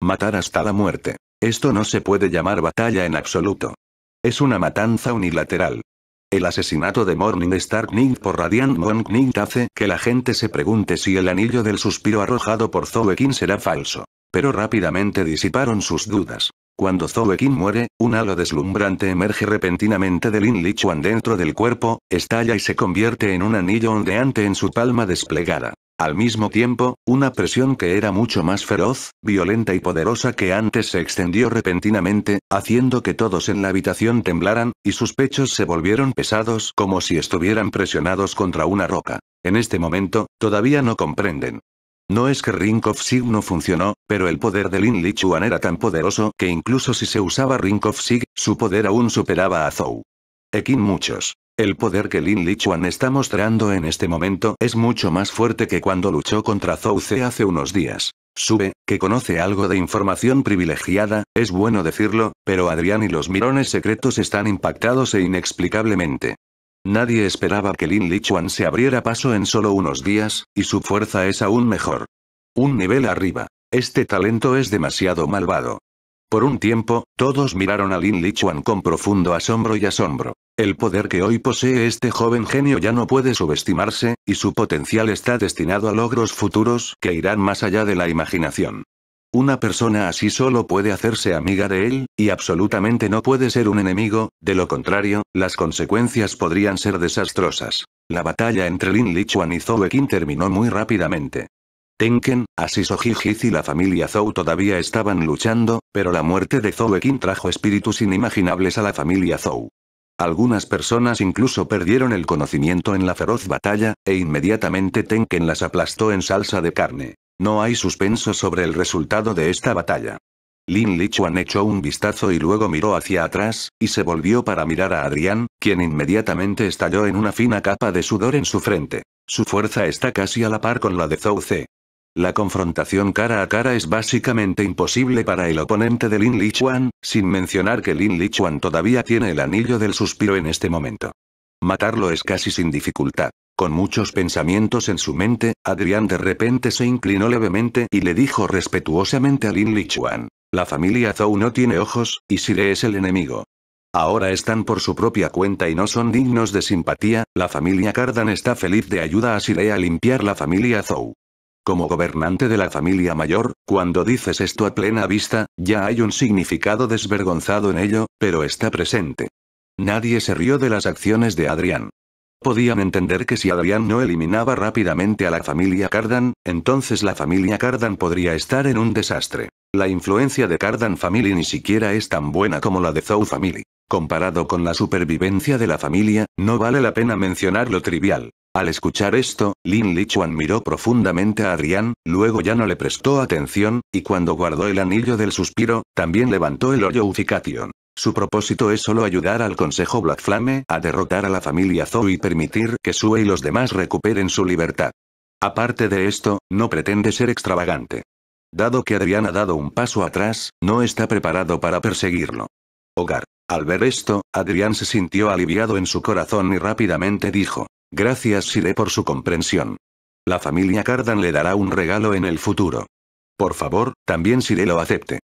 Matar hasta la muerte. Esto no se puede llamar batalla en absoluto. Es una matanza unilateral. El asesinato de Morning Star por Radiant Moon Knight hace que la gente se pregunte si el anillo del suspiro arrojado por Zoe será falso. Pero rápidamente disiparon sus dudas. Cuando Zoe muere, un halo deslumbrante emerge repentinamente de Lin Lichuan dentro del cuerpo, estalla y se convierte en un anillo ondeante en su palma desplegada. Al mismo tiempo, una presión que era mucho más feroz, violenta y poderosa que antes se extendió repentinamente, haciendo que todos en la habitación temblaran, y sus pechos se volvieron pesados como si estuvieran presionados contra una roca. En este momento, todavía no comprenden. No es que Ring of Sig no funcionó, pero el poder de Lin Li Chuan era tan poderoso que incluso si se usaba Ring of Sig, su poder aún superaba a Zhou. Ekin muchos. El poder que Lin Lichuan está mostrando en este momento es mucho más fuerte que cuando luchó contra Zouce hace unos días. Sube, que conoce algo de información privilegiada, es bueno decirlo, pero Adrián y los mirones secretos están impactados e inexplicablemente. Nadie esperaba que Lin Lichuan se abriera paso en solo unos días, y su fuerza es aún mejor. Un nivel arriba. Este talento es demasiado malvado. Por un tiempo, todos miraron a Lin Lichuan con profundo asombro y asombro. El poder que hoy posee este joven genio ya no puede subestimarse, y su potencial está destinado a logros futuros que irán más allá de la imaginación. Una persona así solo puede hacerse amiga de él, y absolutamente no puede ser un enemigo, de lo contrario, las consecuencias podrían ser desastrosas. La batalla entre Lin Lichuan y Zhou Qin terminó muy rápidamente. Tenken, Asisojijis y la familia Zou todavía estaban luchando, pero la muerte de Zou Ekin trajo espíritus inimaginables a la familia Zou. Algunas personas incluso perdieron el conocimiento en la feroz batalla, e inmediatamente Tenken las aplastó en salsa de carne. No hay suspenso sobre el resultado de esta batalla. Lin Lichuan echó un vistazo y luego miró hacia atrás, y se volvió para mirar a Adrián, quien inmediatamente estalló en una fina capa de sudor en su frente. Su fuerza está casi a la par con la de Zou C. La confrontación cara a cara es básicamente imposible para el oponente de Lin Lichuan, sin mencionar que Lin Lichuan todavía tiene el anillo del suspiro en este momento. Matarlo es casi sin dificultad. Con muchos pensamientos en su mente, Adrián de repente se inclinó levemente y le dijo respetuosamente a Lin Lichuan. La familia Zhou no tiene ojos, y Sire es el enemigo. Ahora están por su propia cuenta y no son dignos de simpatía, la familia Cardan está feliz de ayuda a Sire a limpiar la familia Zhou. Como gobernante de la familia mayor, cuando dices esto a plena vista, ya hay un significado desvergonzado en ello, pero está presente. Nadie se rió de las acciones de Adrián. Podían entender que si Adrián no eliminaba rápidamente a la familia Cardan, entonces la familia Cardan podría estar en un desastre. La influencia de Cardan Family ni siquiera es tan buena como la de Zou Family. Comparado con la supervivencia de la familia, no vale la pena mencionar lo trivial. Al escuchar esto, Lin Lichuan miró profundamente a Adrián, luego ya no le prestó atención, y cuando guardó el anillo del suspiro, también levantó el hoyo Ufication. Su propósito es solo ayudar al Consejo Flame a derrotar a la familia Zhou y permitir que Sue y los demás recuperen su libertad. Aparte de esto, no pretende ser extravagante. Dado que Adrián ha dado un paso atrás, no está preparado para perseguirlo. Hogar. Al ver esto, Adrián se sintió aliviado en su corazón y rápidamente dijo, Gracias Sire por su comprensión. La familia Cardan le dará un regalo en el futuro. Por favor, también Sire lo acepte.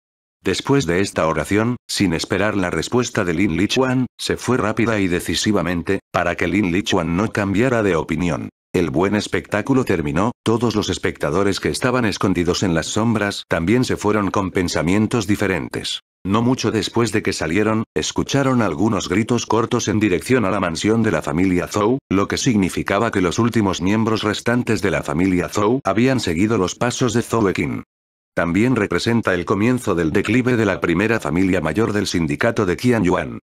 Después de esta oración, sin esperar la respuesta de Lin Lichuan, se fue rápida y decisivamente, para que Lin Lichuan no cambiara de opinión. El buen espectáculo terminó, todos los espectadores que estaban escondidos en las sombras también se fueron con pensamientos diferentes. No mucho después de que salieron, escucharon algunos gritos cortos en dirección a la mansión de la familia Zhou, lo que significaba que los últimos miembros restantes de la familia Zhou habían seguido los pasos de Zhou Ekin. También representa el comienzo del declive de la primera familia mayor del sindicato de Qian Yuan.